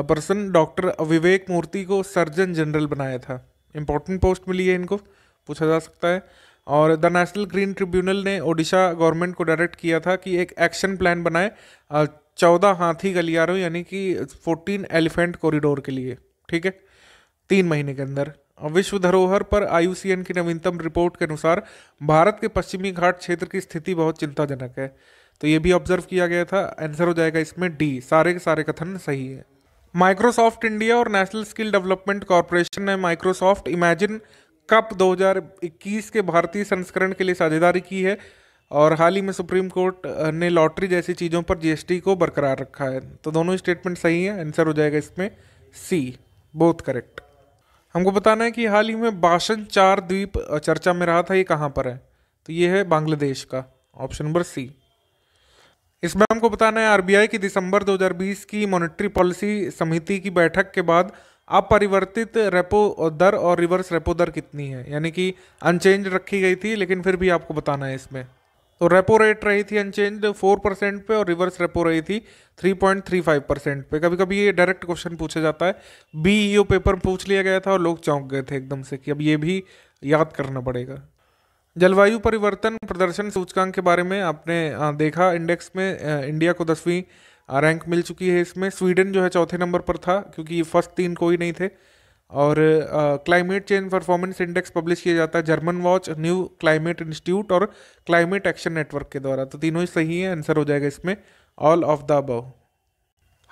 पर्सन डॉक्टर विवेक मूर्ति को सर्जन जनरल बनाया था इम्पोर्टेंट पोस्ट मिली है इनको पूछा जा सकता है और द नेशनल ग्रीन ट्रिब्यूनल ने ओडिशा गवर्नमेंट को डायरेक्ट किया था कि एक एक्शन प्लान बनाए चौदह हाथी गलियारों यानी कि फोर्टीन एलिफेंट कॉरिडोर के लिए ठीक है तीन महीने के अंदर विश्व धरोहर पर आयुसीएन की नवीनतम रिपोर्ट के अनुसार भारत के पश्चिमी घाट क्षेत्र की स्थिति बहुत चिंताजनक है तो ये भी ऑब्जर्व किया गया था आंसर हो जाएगा इसमें डी सारे के सारे कथन सही है माइक्रोसॉफ्ट इंडिया और नेशनल स्किल डेवलपमेंट कॉरपोरेशन ने माइक्रोसॉफ्ट इमेजिन कप 2021 के भारतीय संस्करण के लिए साझेदारी की है और हाल ही में सुप्रीम कोर्ट ने लॉटरी जैसी चीज़ों पर जीएसटी को बरकरार रखा है तो दोनों स्टेटमेंट सही हैं आंसर हो जाएगा इसमें सी बोथ करेक्ट हमको बताना है कि हाल ही में बाशन चार द्वीप चर्चा में रहा था ये कहाँ पर है तो ये है बांग्लादेश का ऑप्शन नंबर सी इसमें हमको बताना है आरबीआई की दिसंबर 2020 की मॉनेटरी पॉलिसी समिति की बैठक के बाद अपरिवर्तित रेपो दर और रिवर्स रेपो दर कितनी है यानी कि अनचेंज रखी गई थी लेकिन फिर भी आपको बताना है इसमें तो रेपो रेट रही थी अनचेंज फोर परसेंट पे और रिवर्स रेपो रही थी three point three five percent पे कभी कभी ये डायरेक्ट क्वेश्चन पूछा जाता है बी ई पेपर पूछ लिया गया था और लोग चौंक गए थे एकदम से कि अब ये भी याद करना पड़ेगा जलवायु परिवर्तन प्रदर्शन सूचकांक के बारे में आपने देखा इंडेक्स में इंडिया को दसवीं रैंक मिल चुकी है इसमें स्वीडन जो है चौथे नंबर पर था क्योंकि फर्स्ट तीन कोई नहीं थे और climate change performance index publish किया जाता है German Watch New climate Institute और क्लाइमेट एक्शन नेटवर्क के द्वारा तो तीनों ही सही है आंसर हो जाएगा इसमें ऑल ऑफ द अब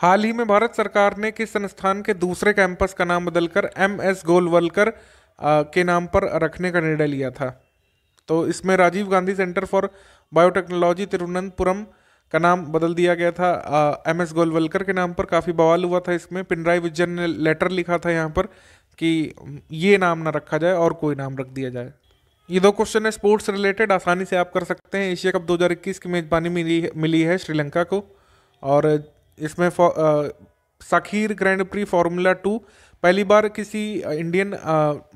हाल ही में भारत सरकार ने किस संस्थान के दूसरे कैंपस का नाम बदलकर एम एस गोलवलकर के नाम पर रखने का निर्णय लिया था तो इसमें Rajiv Gandhi Centre for Biotechnology Thiruvananthapuram का नाम बदल दिया गया था एम एस गोलवलकर के नाम पर काफ़ी बवाल हुआ था इसमें पिनराई विजन ने लेटर लिखा था यहाँ पर कि ये नाम ना रखा जाए और कोई नाम रख दिया जाए ये दो क्वेश्चन है स्पोर्ट्स रिलेटेड आसानी से आप कर सकते हैं एशिया कप 2021 की मेज़बानी मिली मिली है श्रीलंका को और इसमें Sakhir Grand Prix Formula Two पहली बार किसी इंडियन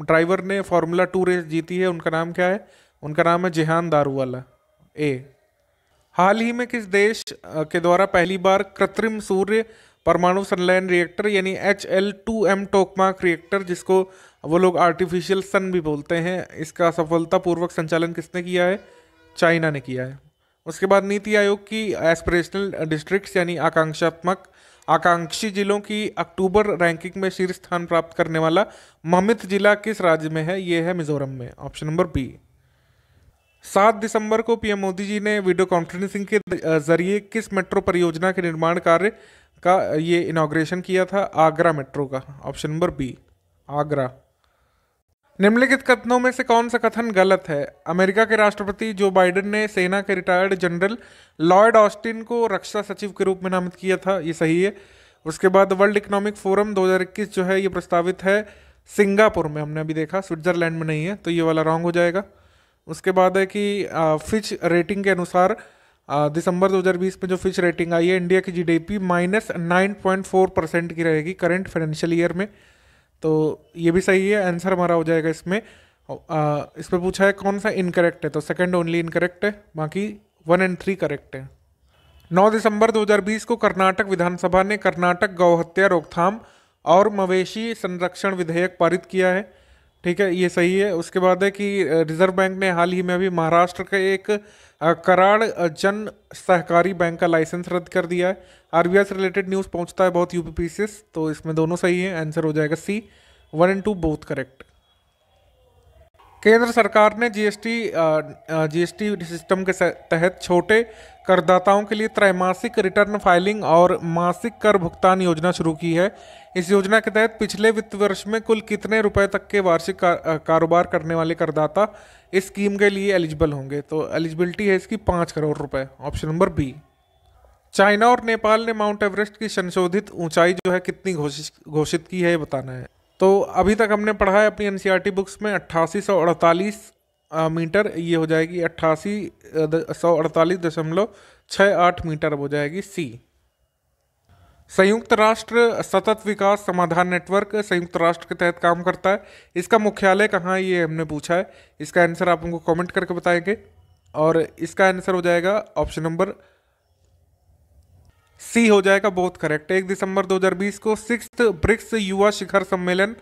ड्राइवर ने फार्मूला टू रेस जीती है उनका नाम क्या है उनका नाम है जेहान दारूवाला ए हाल ही में किस देश के द्वारा पहली बार कृत्रिम सूर्य परमाणु सनलाइन रिएक्टर यानी H L two M Tokamak reactor जिसको वो लोग आर्टिफिशियल सन भी बोलते हैं इसका सफलतापूर्वक संचालन किसने किया है चाइना ने किया है उसके बाद नीति आयोग की एस्परेशनल डिस्ट्रिक्ट्स यानी आकांक्षात्मक आकांक्षी जिलों की अक्टूबर रैंकिंग में शीर्ष स्थान प्राप्त करने वाला ममित जिला किस राज्य में है ये है मिजोरम में ऑप्शन नंबर बी सात दिसंबर को पीएम मोदी जी ने वीडियो कॉन्फ्रेंसिंग के जरिए किस मेट्रो परियोजना के निर्माण कार्य का ये इनाग्रेशन किया था आगरा मेट्रो का ऑप्शन नंबर बी आगरा निम्नलिखित कथनों में से कौन सा कथन गलत है अमेरिका के राष्ट्रपति जो बाइडेन ने सेना के रिटायर्ड जनरल लॉयड ऑस्टिन को रक्षा सचिव के रूप में नामित किया था ये सही है उसके बाद वर्ल्ड इकोनॉमिक फोरम 2021 जो है ये प्रस्तावित है सिंगापुर में हमने अभी देखा स्विट्जरलैंड में नहीं है तो ये वाला रॉन्ग हो जाएगा उसके बाद है कि फिच रेटिंग के अनुसार दिसंबर 2020 में जो फिच रेटिंग आई है इंडिया की GDP minus nine point four percent की रहेगी करंट फाइनेंशियल ईयर में तो ये भी सही है आंसर हमारा हो जाएगा इसमें इसमें पूछा है कौन सा इनकरेक्ट है तो सेकंड ओनली इनकरेक्ट है बाकी वन एंड थ्री करेक्ट है नौ दिसंबर 2020 को कर्नाटक विधानसभा ने कर्नाटक गौहत्या रोकथाम और मवेशी संरक्षण विधेयक पारित किया है ठीक है ये सही है उसके बाद है कि रिजर्व बैंक ने हाल ही में अभी महाराष्ट्र के एक कराड़ जन सहकारी बैंक का लाइसेंस रद्द कर दिया है बी से रिलेटेड न्यूज़ पहुंचता है बहुत यूपीपी पी तो इसमें दोनों सही है आंसर हो जाएगा C one and two both correct केंद्र सरकार ने जीएसटी जीएसटी सिस्टम के तहत छोटे करदाताओं के लिए त्रैमासिक रिटर्न फाइलिंग और मासिक कर भुगतान योजना शुरू की है इस योजना के तहत पिछले वित्त वर्ष में कुल कितने रुपए तक के वार्षिक कारोबार करने वाले करदाता इस स्कीम के लिए एलिजिबल होंगे तो एलिजिबिलिटी है इसकी पाँच करोड़ रुपए ऑप्शन नंबर बी चाइना और नेपाल ने माउंट एवरेस्ट की संशोधित ऊंचाई जो है कितनी घोषित घोषित की है ये बताना है तो अभी तक हमने पढ़ा है अपनी एन बुक्स e में अट्ठासी सौ अड़तालीस मीटर ये हो जाएगी अट्ठासी सौ अड़तालीस दशमलव छः आठ मीटर हो जाएगी सी संयुक्त राष्ट्र सतत विकास समाधान नेटवर्क संयुक्त राष्ट्र के तहत काम करता है इसका मुख्यालय कहाँ ये हमने पूछा है इसका आंसर आप उनको कमेंट करके बताएंगे और इसका आंसर हो जाएगा ऑप्शन नंबर सी हो जाएगा बहुत करेक्ट एक दिसंबर 2020 को सिक्स ब्रिक्स युवा शिखर सम्मेलन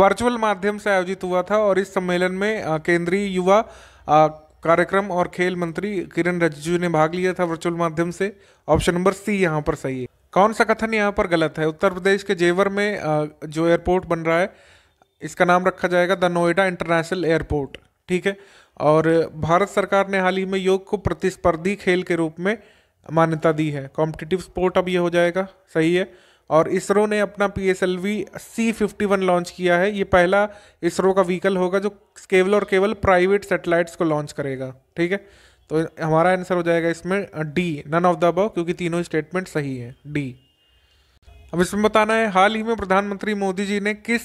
वर्चुअल माध्यम से आयोजित हुआ था और इस सम्मेलन में केंद्रीय युवा कार्यक्रम और खेल मंत्री किरण रिजिजू ने भाग लिया था वर्चुअल माध्यम से ऑप्शन नंबर सी यहाँ पर सही है कौन सा कथन यहाँ पर गलत है उत्तर प्रदेश के जेवर में जो एयरपोर्ट बन रहा है इसका नाम रखा जाएगा द नोएडा इंटरनेशनल एयरपोर्ट ठीक है और भारत सरकार ने हाल ही में योग को प्रतिस्पर्धी खेल के रूप में मान्यता दी है कॉम्पिटिटिव स्पोर्ट अब ये हो जाएगा सही है और इसरो ने अपना P S L V C fifty one launch किया है ये पहला इसरो का व्हीकल होगा जो केवल और केवल प्राइवेट सेटेलाइट्स को लॉन्च करेगा ठीक है तो हमारा आंसर हो जाएगा इसमें डी नन ऑफ द अब क्योंकि तीनों स्टेटमेंट सही है डी अब इसमें बताना है हाल ही में प्रधानमंत्री मोदी जी ने किस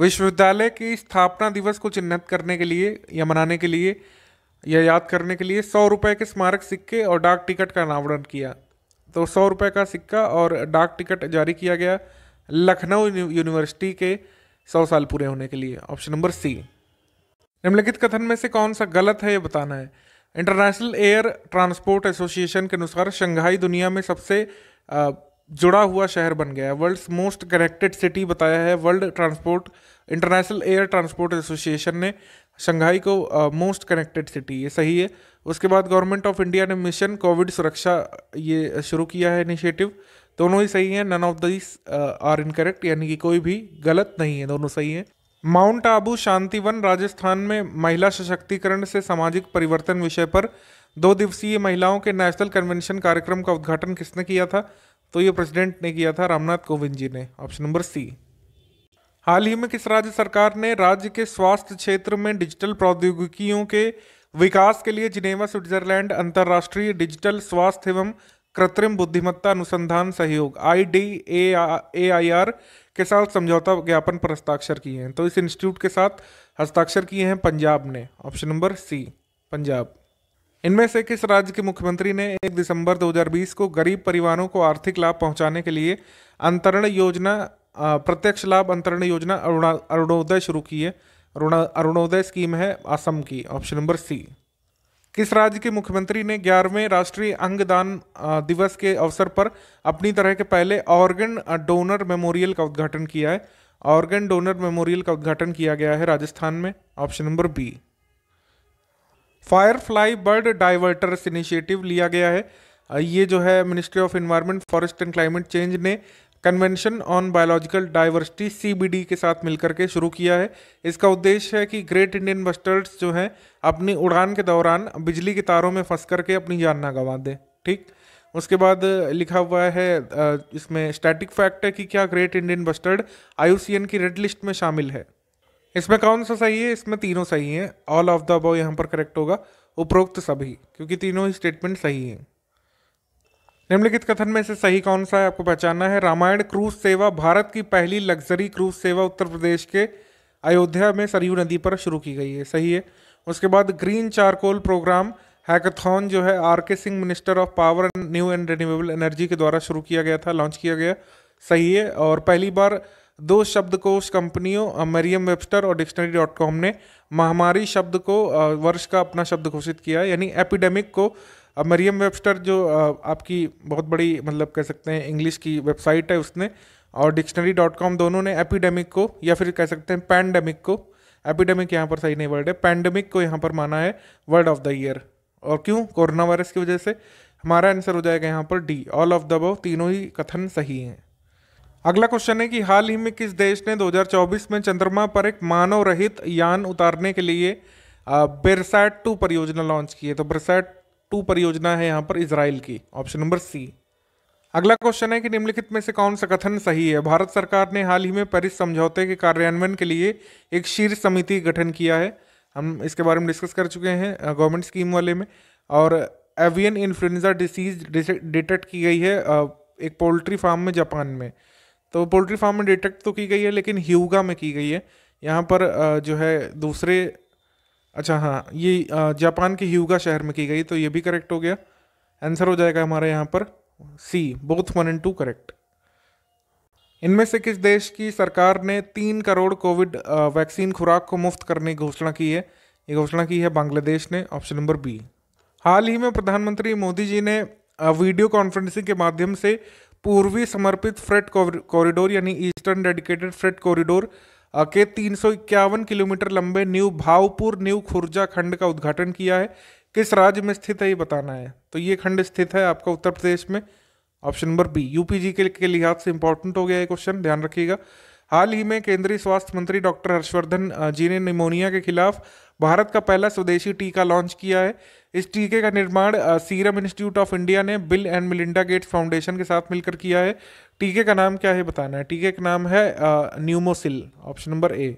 विश्वविद्यालय की स्थापना दिवस को चिन्हित करने के लिए या मनाने के लिए यह याद करने के लिए सौ रुपये के स्मारक सिक्के और डाक टिकट का अनावरण किया तो सौ रुपये का सिक्का और डाक टिकट जारी किया गया लखनऊ यूनिवर्सिटी के सौ साल पूरे होने के लिए ऑप्शन नंबर सी निम्नलिखित कथन में से कौन सा गलत है ये बताना है इंटरनेशनल एयर ट्रांसपोर्ट एसोसिएशन के अनुसार शंघाई दुनिया में सबसे जुड़ा हुआ शहर बन गया है वर्ल्ड मोस्ट कनेक्टेड सिटी बताया है world transport International Air Transport Association ने शंघाई को मोस्ट कनेक्टेड सिटी ये सही है उसके बाद गवर्नमेंट ऑफ इंडिया ने मिशन कोविड सुरक्षा ये शुरू किया है इनिशिएटिव दोनों ही सही हैं none of this are incorrect यानी कि कोई भी गलत नहीं है दोनों सही हैं माउंट आबू शांतिवन राजस्थान में महिला सशक्तिकरण से सामाजिक परिवर्तन विषय पर दो दिवसीय महिलाओं के नेशनल कन्वेंशन कार्यक्रम का उद्घाटन किसने किया था तो ये प्रेसिडेंट ने किया था रामनाथ कोविंद जी ने ऑप्शन नंबर सी हाल ही में किस राज्य सरकार ने राज्य के स्वास्थ्य क्षेत्र में डिजिटल प्रौद्योगिकियों के विकास के लिए जिनेवा स्विट्जरलैंड अंतर्राष्ट्रीय डिजिटल स्वास्थ्य एवं कृत्रिम बुद्धिमत्ता अनुसंधान सहयोग I D A I are के साथ समझौता ज्ञापन पर हस्ताक्षर किए हैं तो इस इंस्टीट्यूट के साथ हस्ताक्षर किए हैं पंजाब ने ऑप्शन नंबर सी पंजाब इनमें से किस राज्य के मुख्यमंत्री ने 1 दिसंबर 2020 को गरीब परिवारों को आर्थिक लाभ पहुंचाने के लिए अंतरण योजना प्रत्यक्ष लाभ अंतरण योजना अरुणा अरुणोदय शुरू की है अरुणा अरुणोदय स्कीम है असम की ऑप्शन नंबर सी किस राज्य के मुख्यमंत्री ने ग्यारहवें राष्ट्रीय अंगदान दिवस के अवसर पर अपनी तरह के पहले ऑर्गन डोनर मेमोरियल का उद्घाटन किया है ऑर्गन डोनर मेमोरियल का उद्घाटन किया गया है राजस्थान में option number B firefly bird diverters initiative लिया गया है ये जो है Ministry of environment forest and climate Change ने Convention on Biological Diversity C के साथ मिलकर के शुरू किया है इसका उद्देश्य है कि ग्रेट इंडियन बस्टर्ड्स जो हैं अपनी उड़ान के दौरान बिजली के तारों में फंस करके अपनी जान ना गंवा दें ठीक उसके बाद लिखा हुआ है इसमें स्टैटिक फैक्ट है कि क्या ग्रेट इंडियन बस्टर्ड आई की रेड लिस्ट में शामिल है इसमें कौन सा सही है इसमें तीनों सही हैं ऑल ऑफ द अबाव यहाँ पर करेक्ट होगा उपरोक्त सभी क्योंकि तीनों ही स्टेटमेंट सही हैं निम्नलिखित कथन में से सही कौन सा है आपको पहचानना है रामायण क्रूज सेवा भारत की पहली लग्जरी क्रूज सेवा उत्तर प्रदेश के अयोध्या में सरयू नदी पर शुरू की गई है सही है उसके बाद ग्रीन चारकोल प्रोग्राम हैकाथॉन जो है R K Singh Minister of Power and New and Renewable Energy के द्वारा शुरू किया गया था लॉन्च किया गया सही है और पहली बार दो शब्दकोश कंपनियों मेरियम वेबस्टर और डिक्शनरी डॉट कॉम ने महामारी शब्द को वर्ष का अपना शब्द घोषित किया यानी एपिडेमिक को अब मरियम वेबस्टर जो आपकी बहुत बड़ी मतलब कह सकते हैं इंग्लिश की वेबसाइट है उसने और डिक्शनरी डॉट कॉम दोनों ने एपिडेमिक को या फिर कह सकते हैं पैंडेमिक को एपिडेमिक यहाँ पर सही नहीं वर्ड है पैंडेमिक को यहाँ पर माना है वर्ड ऑफ द ईयर और क्यों कोरोना वायरस की वजह से हमारा आंसर हो जाएगा यहाँ पर D all of the above तीनों ही कथन सही हैं अगला क्वेश्चन है कि हाल ही में किस देश ने 2024 में चंद्रमा पर एक मानव रहित यान उतारने के लिए बेरसैट टू परियोजना लॉन्च की है तो बेरसैट टू परियोजना है यहाँ पर इसराइल की ऑप्शन नंबर सी अगला क्वेश्चन है कि निम्नलिखित में से कौन सा कथन सही है भारत सरकार ने हाल ही में पेरिस समझौते के कार्यान्वयन के लिए एक शीर्ष समिति गठन किया है हम इसके बारे में डिस्कस कर चुके हैं गवर्नमेंट स्कीम वाले में और एवियन इन्फ्लुएंजा डिसीज डिटेक्ट की गई है एक पोल्ट्री फार्म में जापान में तो पोल्ट्री फार्म में डिटेक्ट तो की गई है लेकिन ह्यूगा में की गई है यहाँ पर जो है दूसरे अच्छा हाँ ये जापान के ह्यूगा शहर में की गई तो ये भी करेक्ट हो गया आंसर हो जाएगा हमारे यहाँ पर C both one and two correct इनमें से किस देश की सरकार ने तीन करोड़ कोविड वैक्सीन खुराक को मुफ्त करने की घोषणा की है ये घोषणा की है बांग्लादेश ने ऑप्शन नंबर बी हाल ही में प्रधानमंत्री मोदी जी ने वीडियो कॉन्फ्रेंसिंग के माध्यम से पूर्वी समर्पित फ्रेट कॉरिडोर यानी ईस्टर्न डेडिकेटेड फ्रेट कॉरिडोर के तीन किलोमीटर लंबे न्यू भावपुर न्यू खुर्जा खंड का उद्घाटन किया है किस राज्य में स्थित है ये बताना है तो ये खंड स्थित है आपका उत्तर प्रदेश में ऑप्शन नंबर बी यूपीजी के, के लिहाज से इंपॉर्टेंट हो गया है क्वेश्चन ध्यान रखिएगा हाल ही में केंद्रीय स्वास्थ्य मंत्री डॉक्टर हर्षवर्धन जी ने निमोनिया के खिलाफ भारत का पहला स्वदेशी टीका लॉन्च किया है इस टीके का निर्माण सीरम इंस्टीट्यूट ऑफ इंडिया ने Bill and Melinda Gates Foundation के साथ मिलकर किया है टीके का नाम क्या है बताना है टीके का नाम है न्यूमोसिल ऑप्शन नंबर ए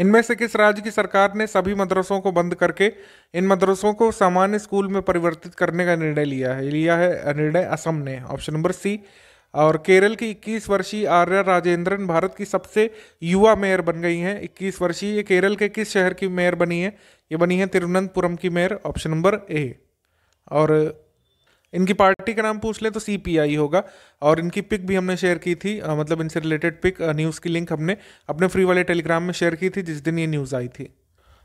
इनमें से किस राज्य की सरकार ने सभी मदरसों को बंद करके इन मदरसों को सामान्य स्कूल में परिवर्तित करने का निर्णय लिया है लिया है निर्णय असम ने ऑप्शन नंबर सी और केरल की 21 वर्षीय आर्या राजेंद्रन भारत की सबसे युवा मेयर बन गई हैं 21 वर्षीय ये केरल के किस शहर की मेयर बनी है ये बनी है तिरुवनंतपुरम की मेयर ऑप्शन नंबर ए और इनकी पार्टी का नाम पूछ लें तो सी होगा और इनकी पिक भी हमने शेयर की थी मतलब इनसे रिलेटेड पिक न्यूज़ की लिंक हमने अपने फ्री वाले टेलीग्राम में शेयर की थी जिस दिन ये न्यूज़ आई थी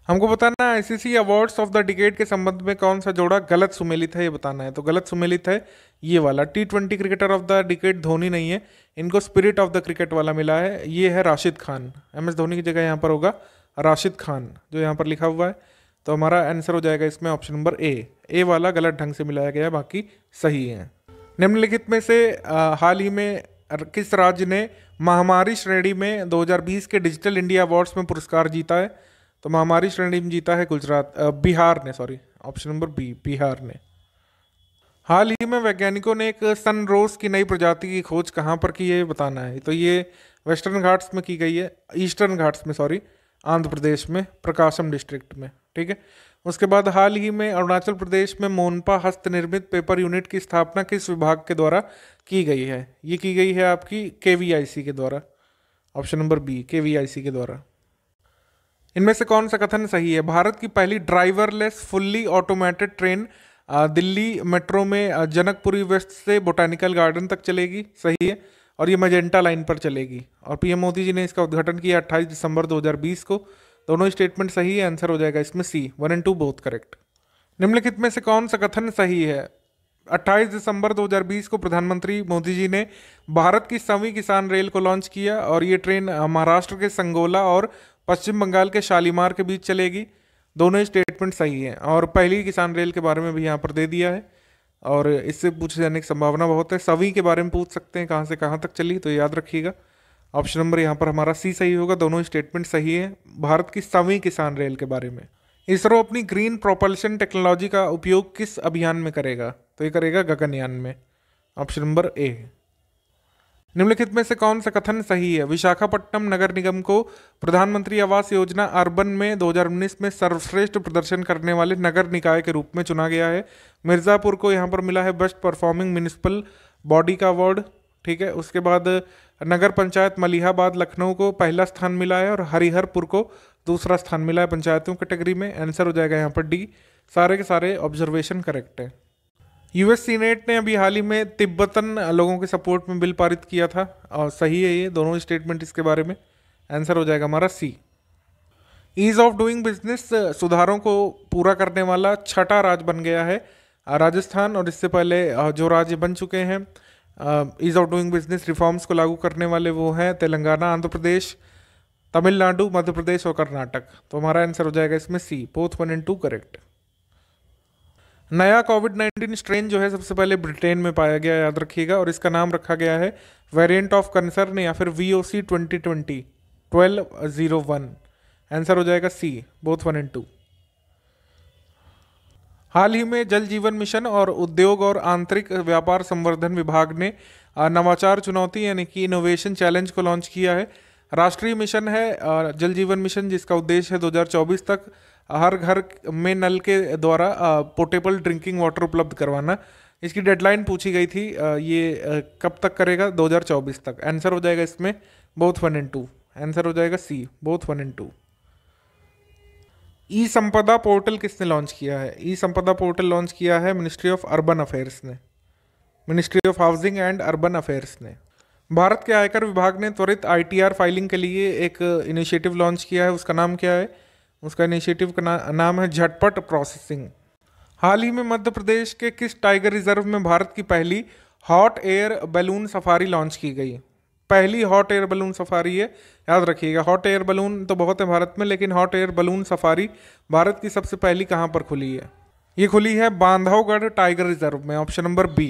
हमको बताना है ICC awards of the decade के संबंध में कौन सा जोड़ा गलत सुमेलित है ये बताना है तो गलत सुमेलित है ये वाला T twenty cricketer of the decade Dhoni नहीं है इनको स्पिरिट ऑफ द क्रिकेट वाला मिला है ये है राशिद खान एम एस धोनी की जगह यहाँ पर होगा राशिद खान जो यहाँ पर लिखा हुआ है तो हमारा आंसर हो जाएगा इसमें ऑप्शन नंबर ए ए वाला गलत ढंग से मिलाया गया बाकी सही है निम्नलिखित में से हाल ही में किस राज्य ने महामारी श्रेणी में 2020 के डिजिटल इंडिया अवार्ड्स में पुरस्कार जीता है तो महामारी श्रेणी में जीता है गुजरात बिहार ने sorry option number B Bihar ने हाल ही में वैज्ञानिकों ने एक सनरोज की नई प्रजाति की खोज कहाँ पर की है बताना है तो ये वेस्टर्न घाट्स में की गई है ईस्टर्न घाट्स में सॉरी आंध्र प्रदेश में प्रकाशम डिस्ट्रिक्ट में ठीक है उसके बाद हाल ही में अरुणाचल प्रदेश में मोनपा हस्त निर्मित पेपर यूनिट की स्थापना किस विभाग के द्वारा की गई है ये की गई है आपकी के के द्वारा ऑप्शन नंबर बी के के द्वारा इनमें से कौन सा कथन सही है भारत की पहली driverless fully automated train Delhi metro में जनकपुरी वेस्ट से बोटानिकल गार्डन तक चलेगी सही है और ये मजेंटा लाइन पर चलेगी और पीएम मोदी जी ने इसका उद्घाटन किया 28 दिसंबर 2020 को दोनों स्टेटमेंट सही है आंसर हो जाएगा इसमें C one and two both correct निम्नलिखित में से कौन सा कथन सही है 28 दिसंबर 2020 को प्रधानमंत्री मोदी जी ने भारत की सवी किसान रेल को लॉन्च किया और ये ट्रेन महाराष्ट्र के संगोला और पश्चिम बंगाल के शालीमार के बीच चलेगी दोनों ही स्टेटमेंट सही हैं और पहली किसान रेल के बारे में भी यहाँ पर दे दिया है और इससे पूछे जाने की संभावना बहुत है सभी के बारे में पूछ सकते हैं कहाँ से कहाँ तक चली तो याद रखिएगा ऑप्शन नंबर यहाँ पर हमारा सी सही होगा दोनों स्टेटमेंट सही है भारत की सवी किसान रेल के बारे में इसरो अपनी ग्रीन प्रोपल्शन टेक्नोलॉजी का उपयोग किस अभियान में करेगा तो ये करेगा गगनयान में ऑप्शन नंबर ए निम्नलिखित में से कौन सा कथन सही है विशाखापट्टनम नगर निगम को प्रधानमंत्री आवास योजना अर्बन में 2019 में सर्वश्रेष्ठ प्रदर्शन करने वाले नगर निकाय के रूप में चुना गया है मिर्ज़ापुर को यहाँ पर मिला है बेस्ट परफॉर्मिंग म्यूनिसिपल बॉडी का अवार्ड ठीक है उसके बाद नगर पंचायत मलिहाबाद लखनऊ को पहला स्थान मिला है और हरिहरपुर को दूसरा स्थान मिला है पंचायतों कैटेगरी में आंसर हो जाएगा यहाँ पर डी सारे के सारे ऑब्जर्वेशन करेक्ट है यूएस सीनेट ने अभी हाल ही में तिब्बतन लोगों के सपोर्ट में बिल पारित किया था और सही है ये दोनों स्टेटमेंट इसके बारे में आंसर हो जाएगा हमारा C ease of doing business सुधारों को पूरा करने वाला छठा राज्य बन गया है राजस्थान और इससे पहले जो राज्य बन चुके हैं ease of doing business reforms को लागू करने वाले वो हैं तेलंगाना आंध्र प्रदेश तमिलनाडु मध्य प्रदेश और कर्नाटक तो हमारा आंसर हो जाएगा इसमें C both one and two correct नया कोविड नाइन्टीन स्ट्रेन जो है सबसे पहले ब्रिटेन में पाया गया याद रखिएगा और इसका नाम रखा गया है वेरिएंट ऑफ कंसर्न या फिर V O C twenty twenty twelve zero one answer हो जाएगा C both one and two हाल ही में जल जीवन मिशन और उद्योग और आंतरिक व्यापार संवर्धन विभाग ने नवाचार चुनौती यानी कि इनोवेशन चैलेंज को लॉन्च किया है राष्ट्रीय मिशन है जल जीवन मिशन जिसका उद्देश्य है 2024 तक हर घर में नल के द्वारा पोर्टेबल ड्रिंकिंग वाटर उपलब्ध करवाना इसकी डेडलाइन पूछी गई थी ये कब तक करेगा 2024 तक आंसर हो जाएगा इसमें both one and two answer हो जाएगा C both one and two E Sampada portal किसने लॉन्च किया है ई संपदा पोर्टल लॉन्च किया है मिनिस्ट्री ऑफ अर्बन अफेयर्स ने Ministry of Housing and Urban Affairs ने भारत के आयकर विभाग ने त्वरित आईटीआर फाइलिंग के लिए एक इनिशिएटिव लॉन्च किया है उसका नाम क्या है उसका इनिशिएटिव का ना, नाम है झटपट प्रोसेसिंग हाल ही में मध्य प्रदेश के किस टाइगर रिजर्व में भारत की पहली hot air balloon safari launch की गई पहली हॉट एयर बलून सफारी है याद रखिएगा हॉट एयर बैलून तो बहुत है भारत में लेकिन hot air balloon safari Bharat की सबसे पहली कहाँ पर खुली है ये खुली है बांधवगढ़ टाइगर रिजर्व में ऑप्शन नंबर बी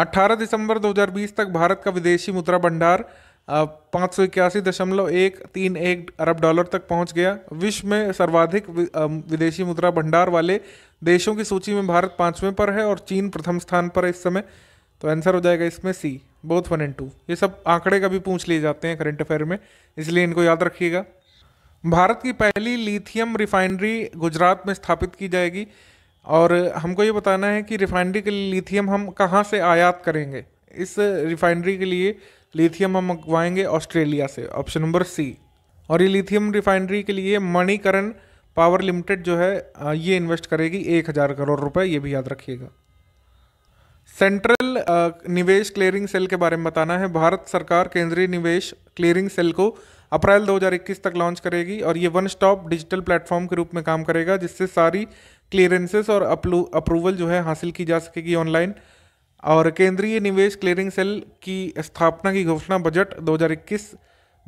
18 दिसंबर 2020 तक भारत का विदेशी मुद्रा भंडार पाँच सौ इक्यासी दशमलव एक तीन एक अरब डॉलर तक पहुंच गया विश्व में सर्वाधिक विदेशी मुद्रा भंडार वाले देशों की सूची में भारत पाँचवें पर है और चीन प्रथम स्थान पर है इस समय तो आंसर हो जाएगा इसमें C both one and two ये सब आंकड़े कभी पूछ लिए जाते हैं करंट अफेयर में इसलिए इनको याद रखिएगा भारत की पहली लिथियम रिफाइनरी गुजरात में स्थापित की जाएगी और हमको ये बताना है कि रिफाइनरी के लिए लिथियम हम कहाँ से आयात करेंगे इस रिफाइनरी के लिए लिथियम हम मंगवाएंगे ऑस्ट्रेलिया से ऑप्शन नंबर सी और ये लिथियम रिफाइनरी के लिए मणिकरण पावर लिमिटेड जो है ये इन्वेस्ट करेगी एक हज़ार करोड़ रुपए ये भी याद रखिएगा सेंट्रल निवेश क्लियरिंग सेल के बारे में बताना है भारत सरकार केंद्रीय निवेश क्लियरिंग सेल को अप्रैल 2021 तक लॉन्च करेगी और ये वन स्टॉप डिजिटल प्लेटफॉर्म के रूप में काम करेगा जिससे सारी क्लियरेंसेस और अप्रूवल जो है हासिल की जा सकेगी ऑनलाइन और केंद्रीय निवेश क्लियरिंग सेल की स्थापना की घोषणा बजट 2021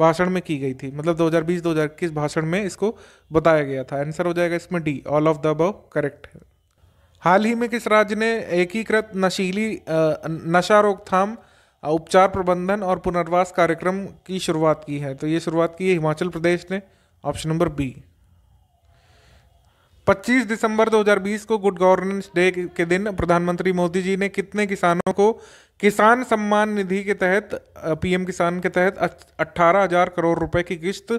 भाषण में की गई थी मतलब 2020-2021 भाषण में इसको बताया गया था आंसर हो जाएगा इसमें D all of the above correct है हाल ही में किस राज्य ने एकीकृत नशीली नशा रोकथाम उपचार प्रबंधन और पुनर्वास कार्यक्रम की शुरुआत की है तो ये शुरुआत की है हिमाचल प्रदेश ने ऑप्शन नंबर बी 25 दिसंबर 2020 को गुड गवर्नेंस डे के दिन प्रधानमंत्री मोदी जी ने कितने किसानों को किसान सम्मान निधि के तहत पीएम किसान के तहत अट्ठारह हजार करोड़ रुपए की किस्त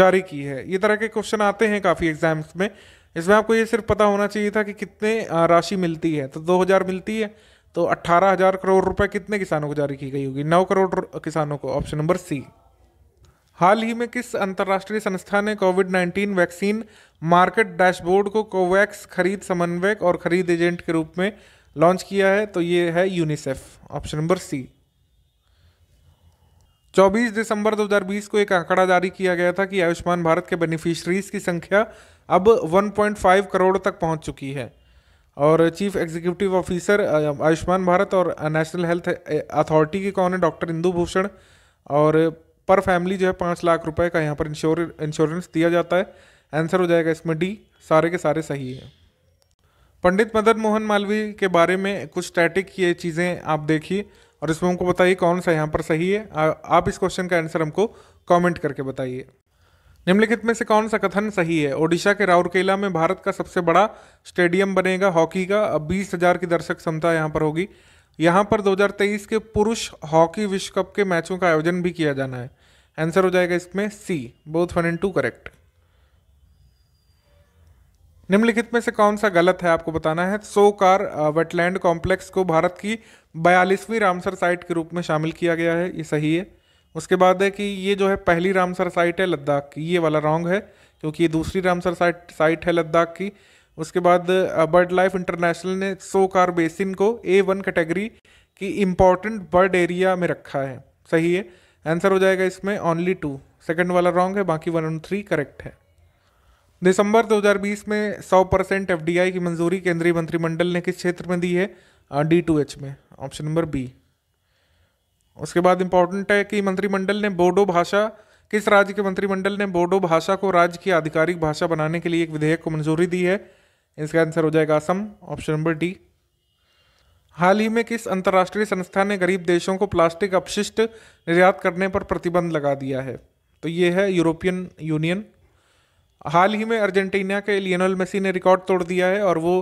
जारी की है ये तरह के क्वेश्चन आते हैं काफ़ी एग्जाम्स में इसमें आपको ये सिर्फ पता होना चाहिए था कि कितने राशि मिलती है तो 2000 मिलती है तो 18000 करोड़ रुपए कितने किसानों को जारी की गई होगी 9 करोड़ किसानों को ऑप्शन नंबर सी हाल ही में किस अंतर्राष्ट्रीय संस्था ने कोविड 19 वैक्सीन मार्केट डैशबोर्ड को कोवैक्स खरीद समन्वयक और खरीद एजेंट के रूप में लॉन्च किया है तो ये है यूनिसेफ ऑप्शन नंबर सी 24 दिसंबर 2020 को एक आंकड़ा जारी किया गया था कि आयुष्मान भारत के बेनिफिशरीज की संख्या अब 1.5 करोड़ तक पहुंच चुकी है और chief executive officer Ayushman Bharat और नेशनल हेल्थ अथॉरिटी के कौन है डॉक्टर इंदू भूषण और पर फैमिली जो है पाँच लाख रुपए का यहाँ पर इंश्योर इंश्योरेंस दिया जाता है आंसर हो जाएगा इसमें डी सारे के सारे सही है पंडित मदन मोहन मालवीय के बारे में कुछ स्टैटिक ये चीज़ें आप देखिए और इसमें हमको बताइए कौन सा यहाँ पर सही है आ, आप इस क्वेश्चन का आंसर हमको कमेंट करके बताइए निम्नलिखित में से कौन सा कथन सही है ओडिशा के राउरकेला में भारत का सबसे बड़ा स्टेडियम बनेगा हॉकी का अब बीस हजार की दर्शक क्षमता यहाँ पर होगी यहाँ पर 2023 के पुरुष हॉकी विश्व कप के मैचों का आयोजन भी किया जाना है आंसर हो जाएगा इसमें C both one and two correct निम्नलिखित में से कौन सा गलत है आपको बताना है सो कार वेटलैंड कॉम्प्लेक्स को भारत की बयालीसवीं रामसर साइट के रूप में शामिल किया गया है ये सही है उसके बाद है कि ये जो है पहली रामसर साइट है लद्दाख की ये वाला रॉन्ग है क्योंकि ये दूसरी रामसर साइट साइट है लद्दाख की उसके बाद बर्ड लाइफ इंटरनेशनल ने सो कार बेसिन को ए वन कैटेगरी की इम्पॉर्टेंट बर्ड एरिया में रखा है सही है आंसर हो जाएगा इसमें ओनली टू सेकेंड वाला रॉन्ग है बाकी वन ऑन थ्री करेक्ट है दिसंबर 2020 में 100 परसेंट एफ की मंजूरी केंद्रीय मंत्रिमंडल ने किस क्षेत्र में दी है डी टू एच में ऑप्शन नंबर बी उसके बाद इंपॉर्टेंट है कि मंत्रिमंडल ने बोडो भाषा किस राज्य के मंत्रिमंडल ने बोडो भाषा को राज्य की आधिकारिक भाषा बनाने के लिए एक विधेयक को मंजूरी दी है इसका आंसर हो जाएगा असम ऑप्शन नंबर डी हाल ही में किस अंतर्राष्ट्रीय संस्था ने गरीब देशों को प्लास्टिक अपशिष्ट निर्यात करने पर प्रतिबंध लगा दिया है तो ये है यूरोपियन यूनियन हाल ही में अर्जेंटीना के लियोनल मेसी ने रिकॉर्ड तोड़ दिया है और वो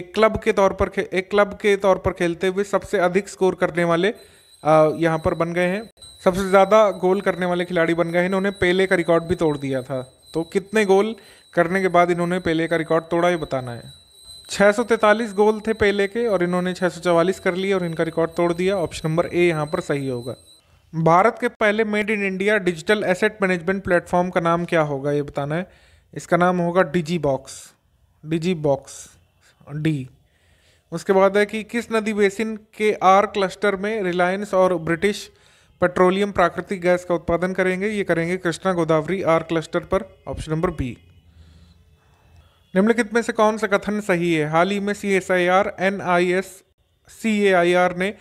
एक क्लब के तौर पर एक क्लब के तौर पर खेलते हुए सबसे अधिक स्कोर करने वाले यहाँ पर बन गए हैं सबसे ज़्यादा गोल करने वाले खिलाड़ी बन गए हैं इन्होंने पेले का रिकॉर्ड भी तोड़ दिया था तो कितने गोल करने के बाद इन्होंने पेले का रिकॉर्ड तोड़ा ये बताना है 643 गोल थे पहले के और इन्होंने 644 कर लिए और इनका रिकॉर्ड तोड़ दिया ऑप्शन नंबर ए यहाँ पर सही होगा भारत के पहले made in India digital asset management platform का नाम क्या होगा ये बताना है इसका नाम होगा DigiBox DigiBox D उसके बाद है कि किस नदी बेसिन के आर क्लस्टर में रिलायंस और ब्रिटिश पेट्रोलियम प्राकृतिक गैस का उत्पादन करेंगे ये करेंगे कृष्णा गोदावरी आर क्लस्टर पर ऑप्शन नंबर बी निम्नलिखित में से कौन सा कथन सही है हाल ही में C S I R N I S C A I R ने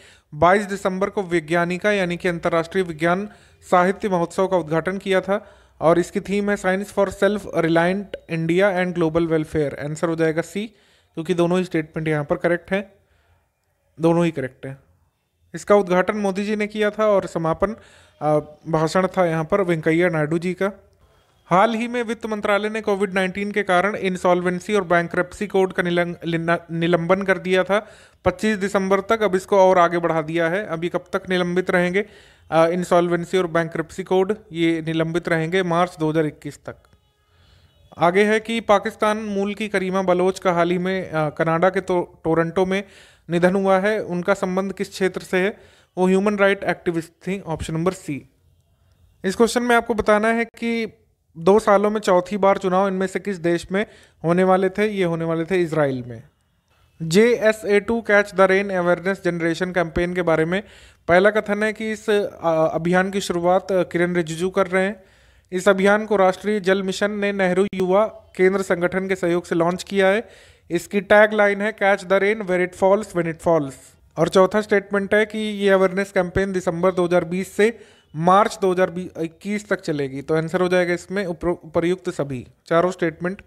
22 दिसंबर को वैज्ञानिका यानी कि अंतर्राष्ट्रीय विज्ञान साहित्य महोत्सव का उद्घाटन किया था और इसकी थीम है science for self reliant India and global welfare answer हो जाएगा सी क्योंकि दोनों ही स्टेटमेंट यहाँ पर करेक्ट हैं दोनों ही करेक्ट हैं इसका उद्घाटन मोदी जी ने किया था और समापन भाषण था यहाँ पर वेंकैया नायडू जी का हाल ही में वित्त मंत्रालय ने कोविड 19 के कारण इंसॉल्वेंसी और बैंक्रप्सी कोड का निलंबन कर दिया था 25 दिसंबर तक अब इसको और आगे बढ़ा दिया है अभी कब तक निलंबित रहेंगे इंसॉल्वेंसी और बैंक्रेप्सी कोड ये निलंबित रहेंगे मार्च 2021 तक आगे है कि पाकिस्तान मूल की करीमा बलोच का हाल ही में कनाडा के तो टोरंटो में निधन हुआ है उनका संबंध किस क्षेत्र से है वो ह्यूमन राइट एक्टिविस्ट थी ऑप्शन नंबर सी इस क्वेश्चन में आपको बताना है कि दो सालों में चौथी बार चुनाव इनमें से किस देश में होने वाले थे ये होने वाले थे इसराइल में J S A two catch the rain awareness generation campaign के बारे में पहला कथन है कि इस अभियान की शुरुआत किरण रिजिजू कर रहे हैं इस अभियान को राष्ट्रीय जल मिशन ने नेहरू युवा केंद्र संगठन के सहयोग से लॉन्च किया है इसकी टैग लाइन है catch the rain where it falls when it falls और चौथा स्टेटमेंट है कि ये अवेयरनेस कैंपेन दिसंबर 2020 से मार्च इक्कीस तक चलेगी तो आंसर हो जाएगा इसमें उपर्युक्त सभी चारों स्टेटमेंट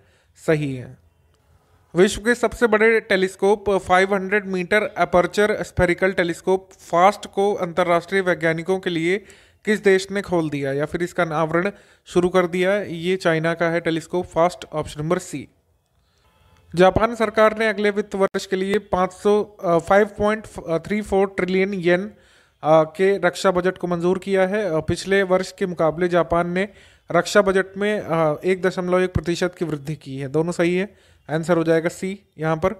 सही है विश्व के सबसे बड़े telescope 500 metre aperture spherical telescope FAST को अंतर्राष्ट्रीय वैज्ञानिकों के लिए किस देश ने खोल दिया या फिर इसका अनावरण शुरू कर दिया ये चाइना का है telescope FAST option number C Japan सरकार ने अगले वित्त वर्ष के लिए 500 5.34 ट्रिलियन येन के रक्षा बजट को मंजूर किया है पिछले वर्ष के मुकाबले जापान ने रक्षा बजट में एक दशमलव एक प्रतिशत की वृद्धि की है दोनों सही है आंसर हो जाएगा सी यहाँ पर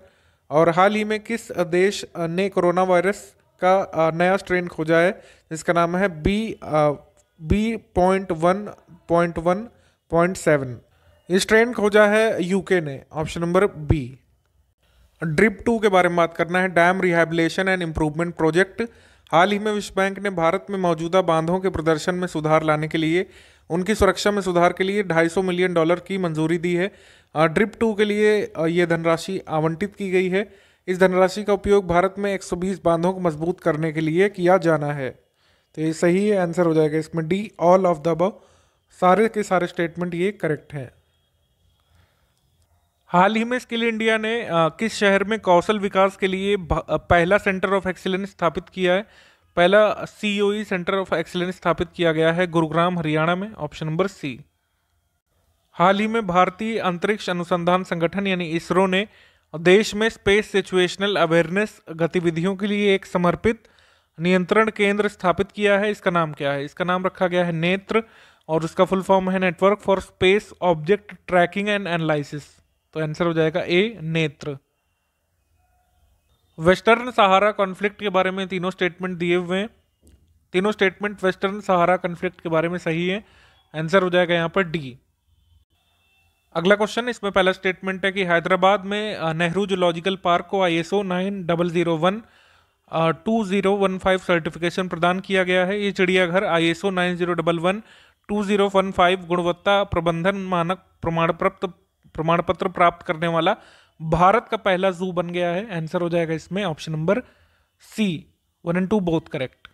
और हाल ही में किस देश ने कोरोना वायरस का नया स्ट्रेन खोजा है जिसका नाम है B B point one point one point seven ये स्ट्रेन खोजा है यूके ने option number B DRIP two के बारे में बात करना है dam rehabilitation and improvement project हाल ही में विश्व बैंक ने भारत में मौजूदा बांधों के प्रदर्शन में सुधार लाने के लिए उनकी सुरक्षा में सुधार के लिए 250 मिलियन डॉलर की मंजूरी दी है ड्रिप टू के लिए ये धनराशि आवंटित की गई है इस धनराशि का उपयोग भारत में 120 बांधों को मजबूत करने के लिए किया जाना है तो ये सही आंसर हो जाएगा इसमें डी ऑल ऑफ द अब सारे के सारे स्टेटमेंट ये करेक्ट हैं हाल ही में स्किल इंडिया ने आ, किस शहर में कौशल विकास के लिए पहला सेंटर ऑफ एक्सीलेंस स्थापित किया है पहला COE e centre of excellence स्थापित किया गया है गुरुग्राम हरियाणा में ऑप्शन नंबर सी हाल ही में भारतीय अंतरिक्ष अनुसंधान संगठन यानी इसरो ने देश में स्पेस सिचुएशनल अवेयरनेस गतिविधियों के लिए एक समर्पित नियंत्रण केंद्र स्थापित किया है इसका नाम क्या है इसका नाम रखा गया है नेत्र और उसका फुल फॉर्म है network for space object tracking and analysis तो आंसर हो जाएगा ए नेत्र वेस्टर्न सहारा कॉन्फ्लिक्ट के बारे में तीनों स्टेटमेंट दिए हुए हैं तीनों स्टेटमेंट वेस्टर्न सहारा कॉन्फ्लिक्ट के बारे में सही है आंसर हो जाएगा यहाँ पर डी अगला क्वेश्चन इसमें पहला स्टेटमेंट है कि हैदराबाद में नेहरू जोलॉजिकल पार्क को I S O nine double zero one two zero one five certification प्रदान किया गया है ये चिड़ियाघर I S O nine zero double one two zero one five गुणवत्ता प्रबंधन मानक प्रमाण प्राप्त प्रमाण पत्र प्राप्त करने वाला भारत का पहला जू बन गया है आंसर हो जाएगा इसमें option number C one and two both correct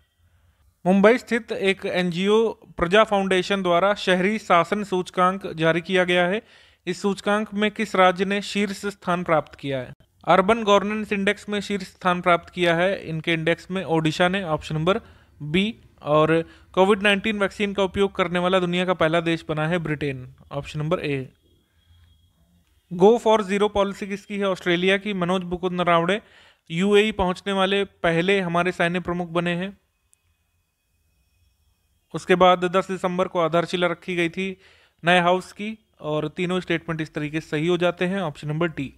Mumbai स्थित एक एनजीओ प्रजा फाउंडेशन द्वारा शहरी शासन सूचकांक जारी किया गया है इस सूचकांक में किस राज्य ने शीर्ष स्थान प्राप्त किया है अर्बन गवर्नेंस इंडेक्स में शीर्ष स्थान प्राप्त किया है इनके इंडेक्स में ओडिशा ने ऑप्शन नंबर बी और कोविड 19 वैक्सीन का उपयोग करने वाला दुनिया का पहला देश बना है Britain option number A go for zero policy किसकी है ऑस्ट्रेलिया की मनोज बुकुंद नरावड़े यूएई e पहुंचने वाले पहले हमारे सैन्य प्रमुख बने हैं उसके बाद 10 दिसंबर को आधारशिला रखी गई थी नए हाउस की और तीनों स्टेटमेंट इस तरीके से सही हो जाते हैं option number D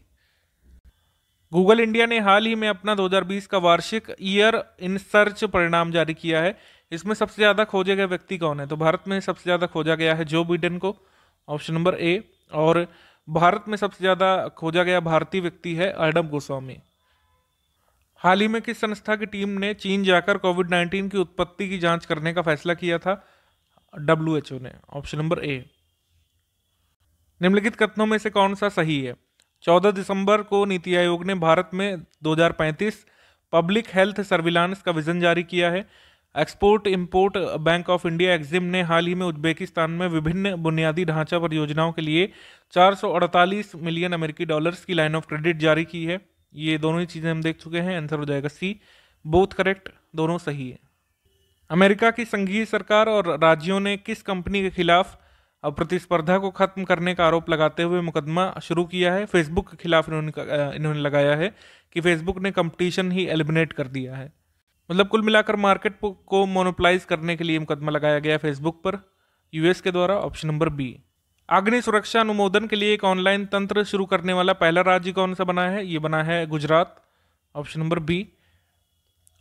Google India ने हाल ही में अपना 2020 का वार्षिक ईयर इन सर्च परिणाम जारी किया है इसमें सबसे ज़्यादा खोजे गए व्यक्ति कौन है तो भारत में सबसे ज़्यादा खोजा गया है जो बिडेन को ऑप्शन नंबर ए और भारत में सबसे ज़्यादा खोजा गया भारतीय व्यक्ति है एडम गोस्वामी हाल ही में किस संस्था की टीम ने चीन जाकर कोविड 19 की उत्पत्ति की जांच करने का फैसला किया था डब्ल्यू ने ऑप्शन नंबर ए निम्नलिखित कथनों में से कौन सा सही है 14 दिसंबर को नीति आयोग ने भारत में 2035 पब्लिक हेल्थ सर्विलांस का विजन जारी किया है export import bank of India EXIM ने हाल ही में उज्बेकिस्तान में विभिन्न बुनियादी ढांचा परियोजनाओं के लिए 448 मिलियन अमेरिकी डॉलर्स की लाइन ऑफ क्रेडिट जारी की है ये दोनों ही चीज़ें हम देख चुके हैं आंसर हो जाएगा सी बोथ करेक्ट दोनों सही है अमेरिका की संघीय सरकार और राज्यों ने किस कंपनी के खिलाफ प्रतिस्पर्धा को खत्म करने का आरोप लगाते हुए मुकदमा शुरू किया है फेसबुक के खिलाफ इन्होंने इन्होंने लगाया है कि फेसबुक ने कंपटीशन ही एलिमिनेट कर दिया है मतलब कुल मिलाकर मार्केट को मोनोपलाइज करने के लिए मुकदमा लगाया गया फेसबुक पर यूएस के द्वारा ऑप्शन नंबर बी अग्नि सुरक्षा अनुमोदन के लिए एक ऑनलाइन तंत्र शुरू करने वाला पहला राज्य कौन सा बना है ये बना है गुजरात ऑप्शन नंबर बी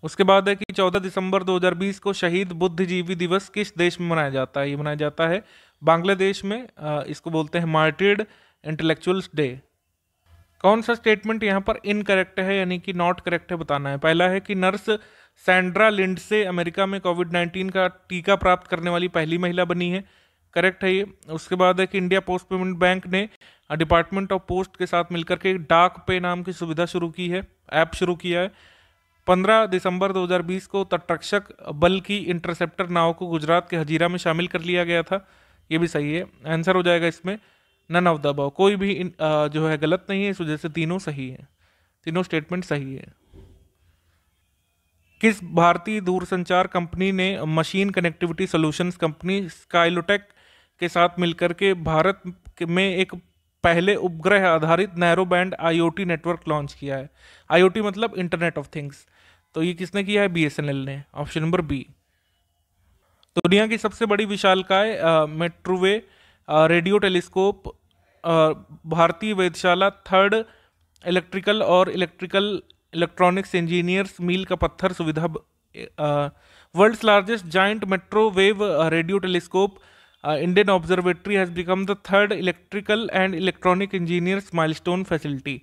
उसके बाद है कि 14 दिसंबर 2020 को शहीद बुद्धिजीवी दिवस किस देश में मनाया जाता है ये मनाया जाता है बांग्लादेश में इसको बोलते हैं मार्टिड इंटेलेक्चुअल्स डे कौन सा स्टेटमेंट यहाँ पर इनकरेक्ट है यानी कि नॉट करेक्ट है बताना है पहला है कि नर्स सैंड्रा लिंड से अमेरिका में कोविड नाइन्टीन का टीका प्राप्त करने वाली पहली महिला बनी है करेक्ट है ये उसके बाद है कि इंडिया पोस्ट पेमेंट बैंक ने डिपार्टमेंट ऑफ पोस्ट के साथ मिलकर के डाक पे नाम की सुविधा शुरू की है ऐप शुरू किया है 15 दिसंबर 2020 को तटरक्षक बल की इंटरसेप्टर नाव को गुजरात के हजीरा में शामिल कर लिया गया था ये भी सही है आंसर हो जाएगा इसमें नन ऑफ द कोई भी जो है गलत नहीं है इस वजह से तीनों सही है तीनों स्टेटमेंट सही है किस भारतीय दूरसंचार कंपनी ने machine connectivity solutions company Skylotech के साथ मिलकर के भारत में एक पहले उपग्रह आधारित narrow band IoT network launch किया है आईओटी मतलब इंटरनेट ऑफ थिंग्स तो ये किसने किया है बीएसएनएल ने ऑप्शन नंबर बी दुनिया की सबसे बड़ी विशालकाय मेट्रोवे रेडियो टेलीस्कोप भारतीय वेधशाला थर्ड इलेक्ट्रिकल और इलेक्ट्रिकल इलेक्ट्रॉनिक्स इंजीनियर्स मील का पत्थर सुविधा world's largest giant metro wave radio telescope Indian observatory has become the third electrical and electronic engineers milestone facility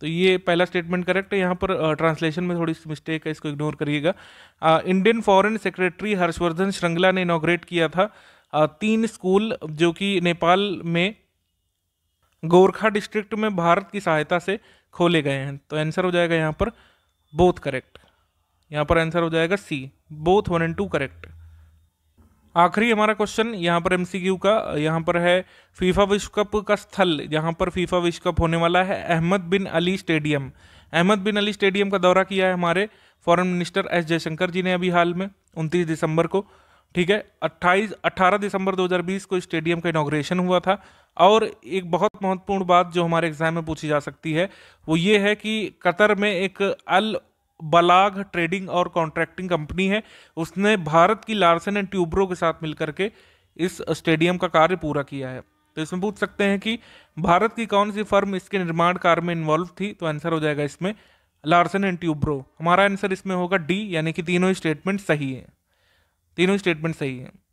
तो ये पहला स्टेटमेंट करेक्ट है यहाँ पर ट्रांसलेशन uh, में थोड़ी सी मिस्टेक है इसको इग्नोर करिएगा Indian foreign secretary Harshvardhan Shringla ने इनाग्रेट किया था uh, तीन स्कूल जो कि नेपाल में गोरखा डिस्ट्रिक्ट में भारत की सहायता से खोले गए हैं तो आंसर हो जाएगा यहाँ पर बोथ करेक्ट यहाँ पर आंसर हो जाएगा C both one and two correct आखिरी हमारा क्वेश्चन यहाँ पर एमसीक्यू का यहाँ पर है फीफा विश्व कप का स्थल जहाँ पर फीफा विश्व कप होने वाला है Ahmad bin Ali stadium Ahmad bin Ali stadium का दौरा किया है हमारे foreign minister S Jaishankar ji ने अभी हाल में उनतीस दिसंबर को ठीक है 28 18 दिसंबर 2020 को स्टेडियम का इनाग्रेशन हुआ था और एक बहुत महत्वपूर्ण बात जो हमारे एग्जाम में पूछी जा सकती है वो ये है कि कतर में एक अल बलाग ट्रेडिंग और कॉन्ट्रैक्टिंग कंपनी है उसने भारत की लार्सन एंड ट्यूब्रो के साथ मिलकर के इस स्टेडियम का कार्य पूरा किया है तो इसमें पूछ सकते हैं कि भारत की कौन सी फर्म इसके निर्माण कार्य में इन्वॉल्व थी तो आंसर हो जाएगा इसमें लार्सन एंड ट्यूब्रो हमारा आंसर इसमें होगा डी यानी कि तीनों स्टेटमेंट सही है तीनों स्टेटमेंट सही है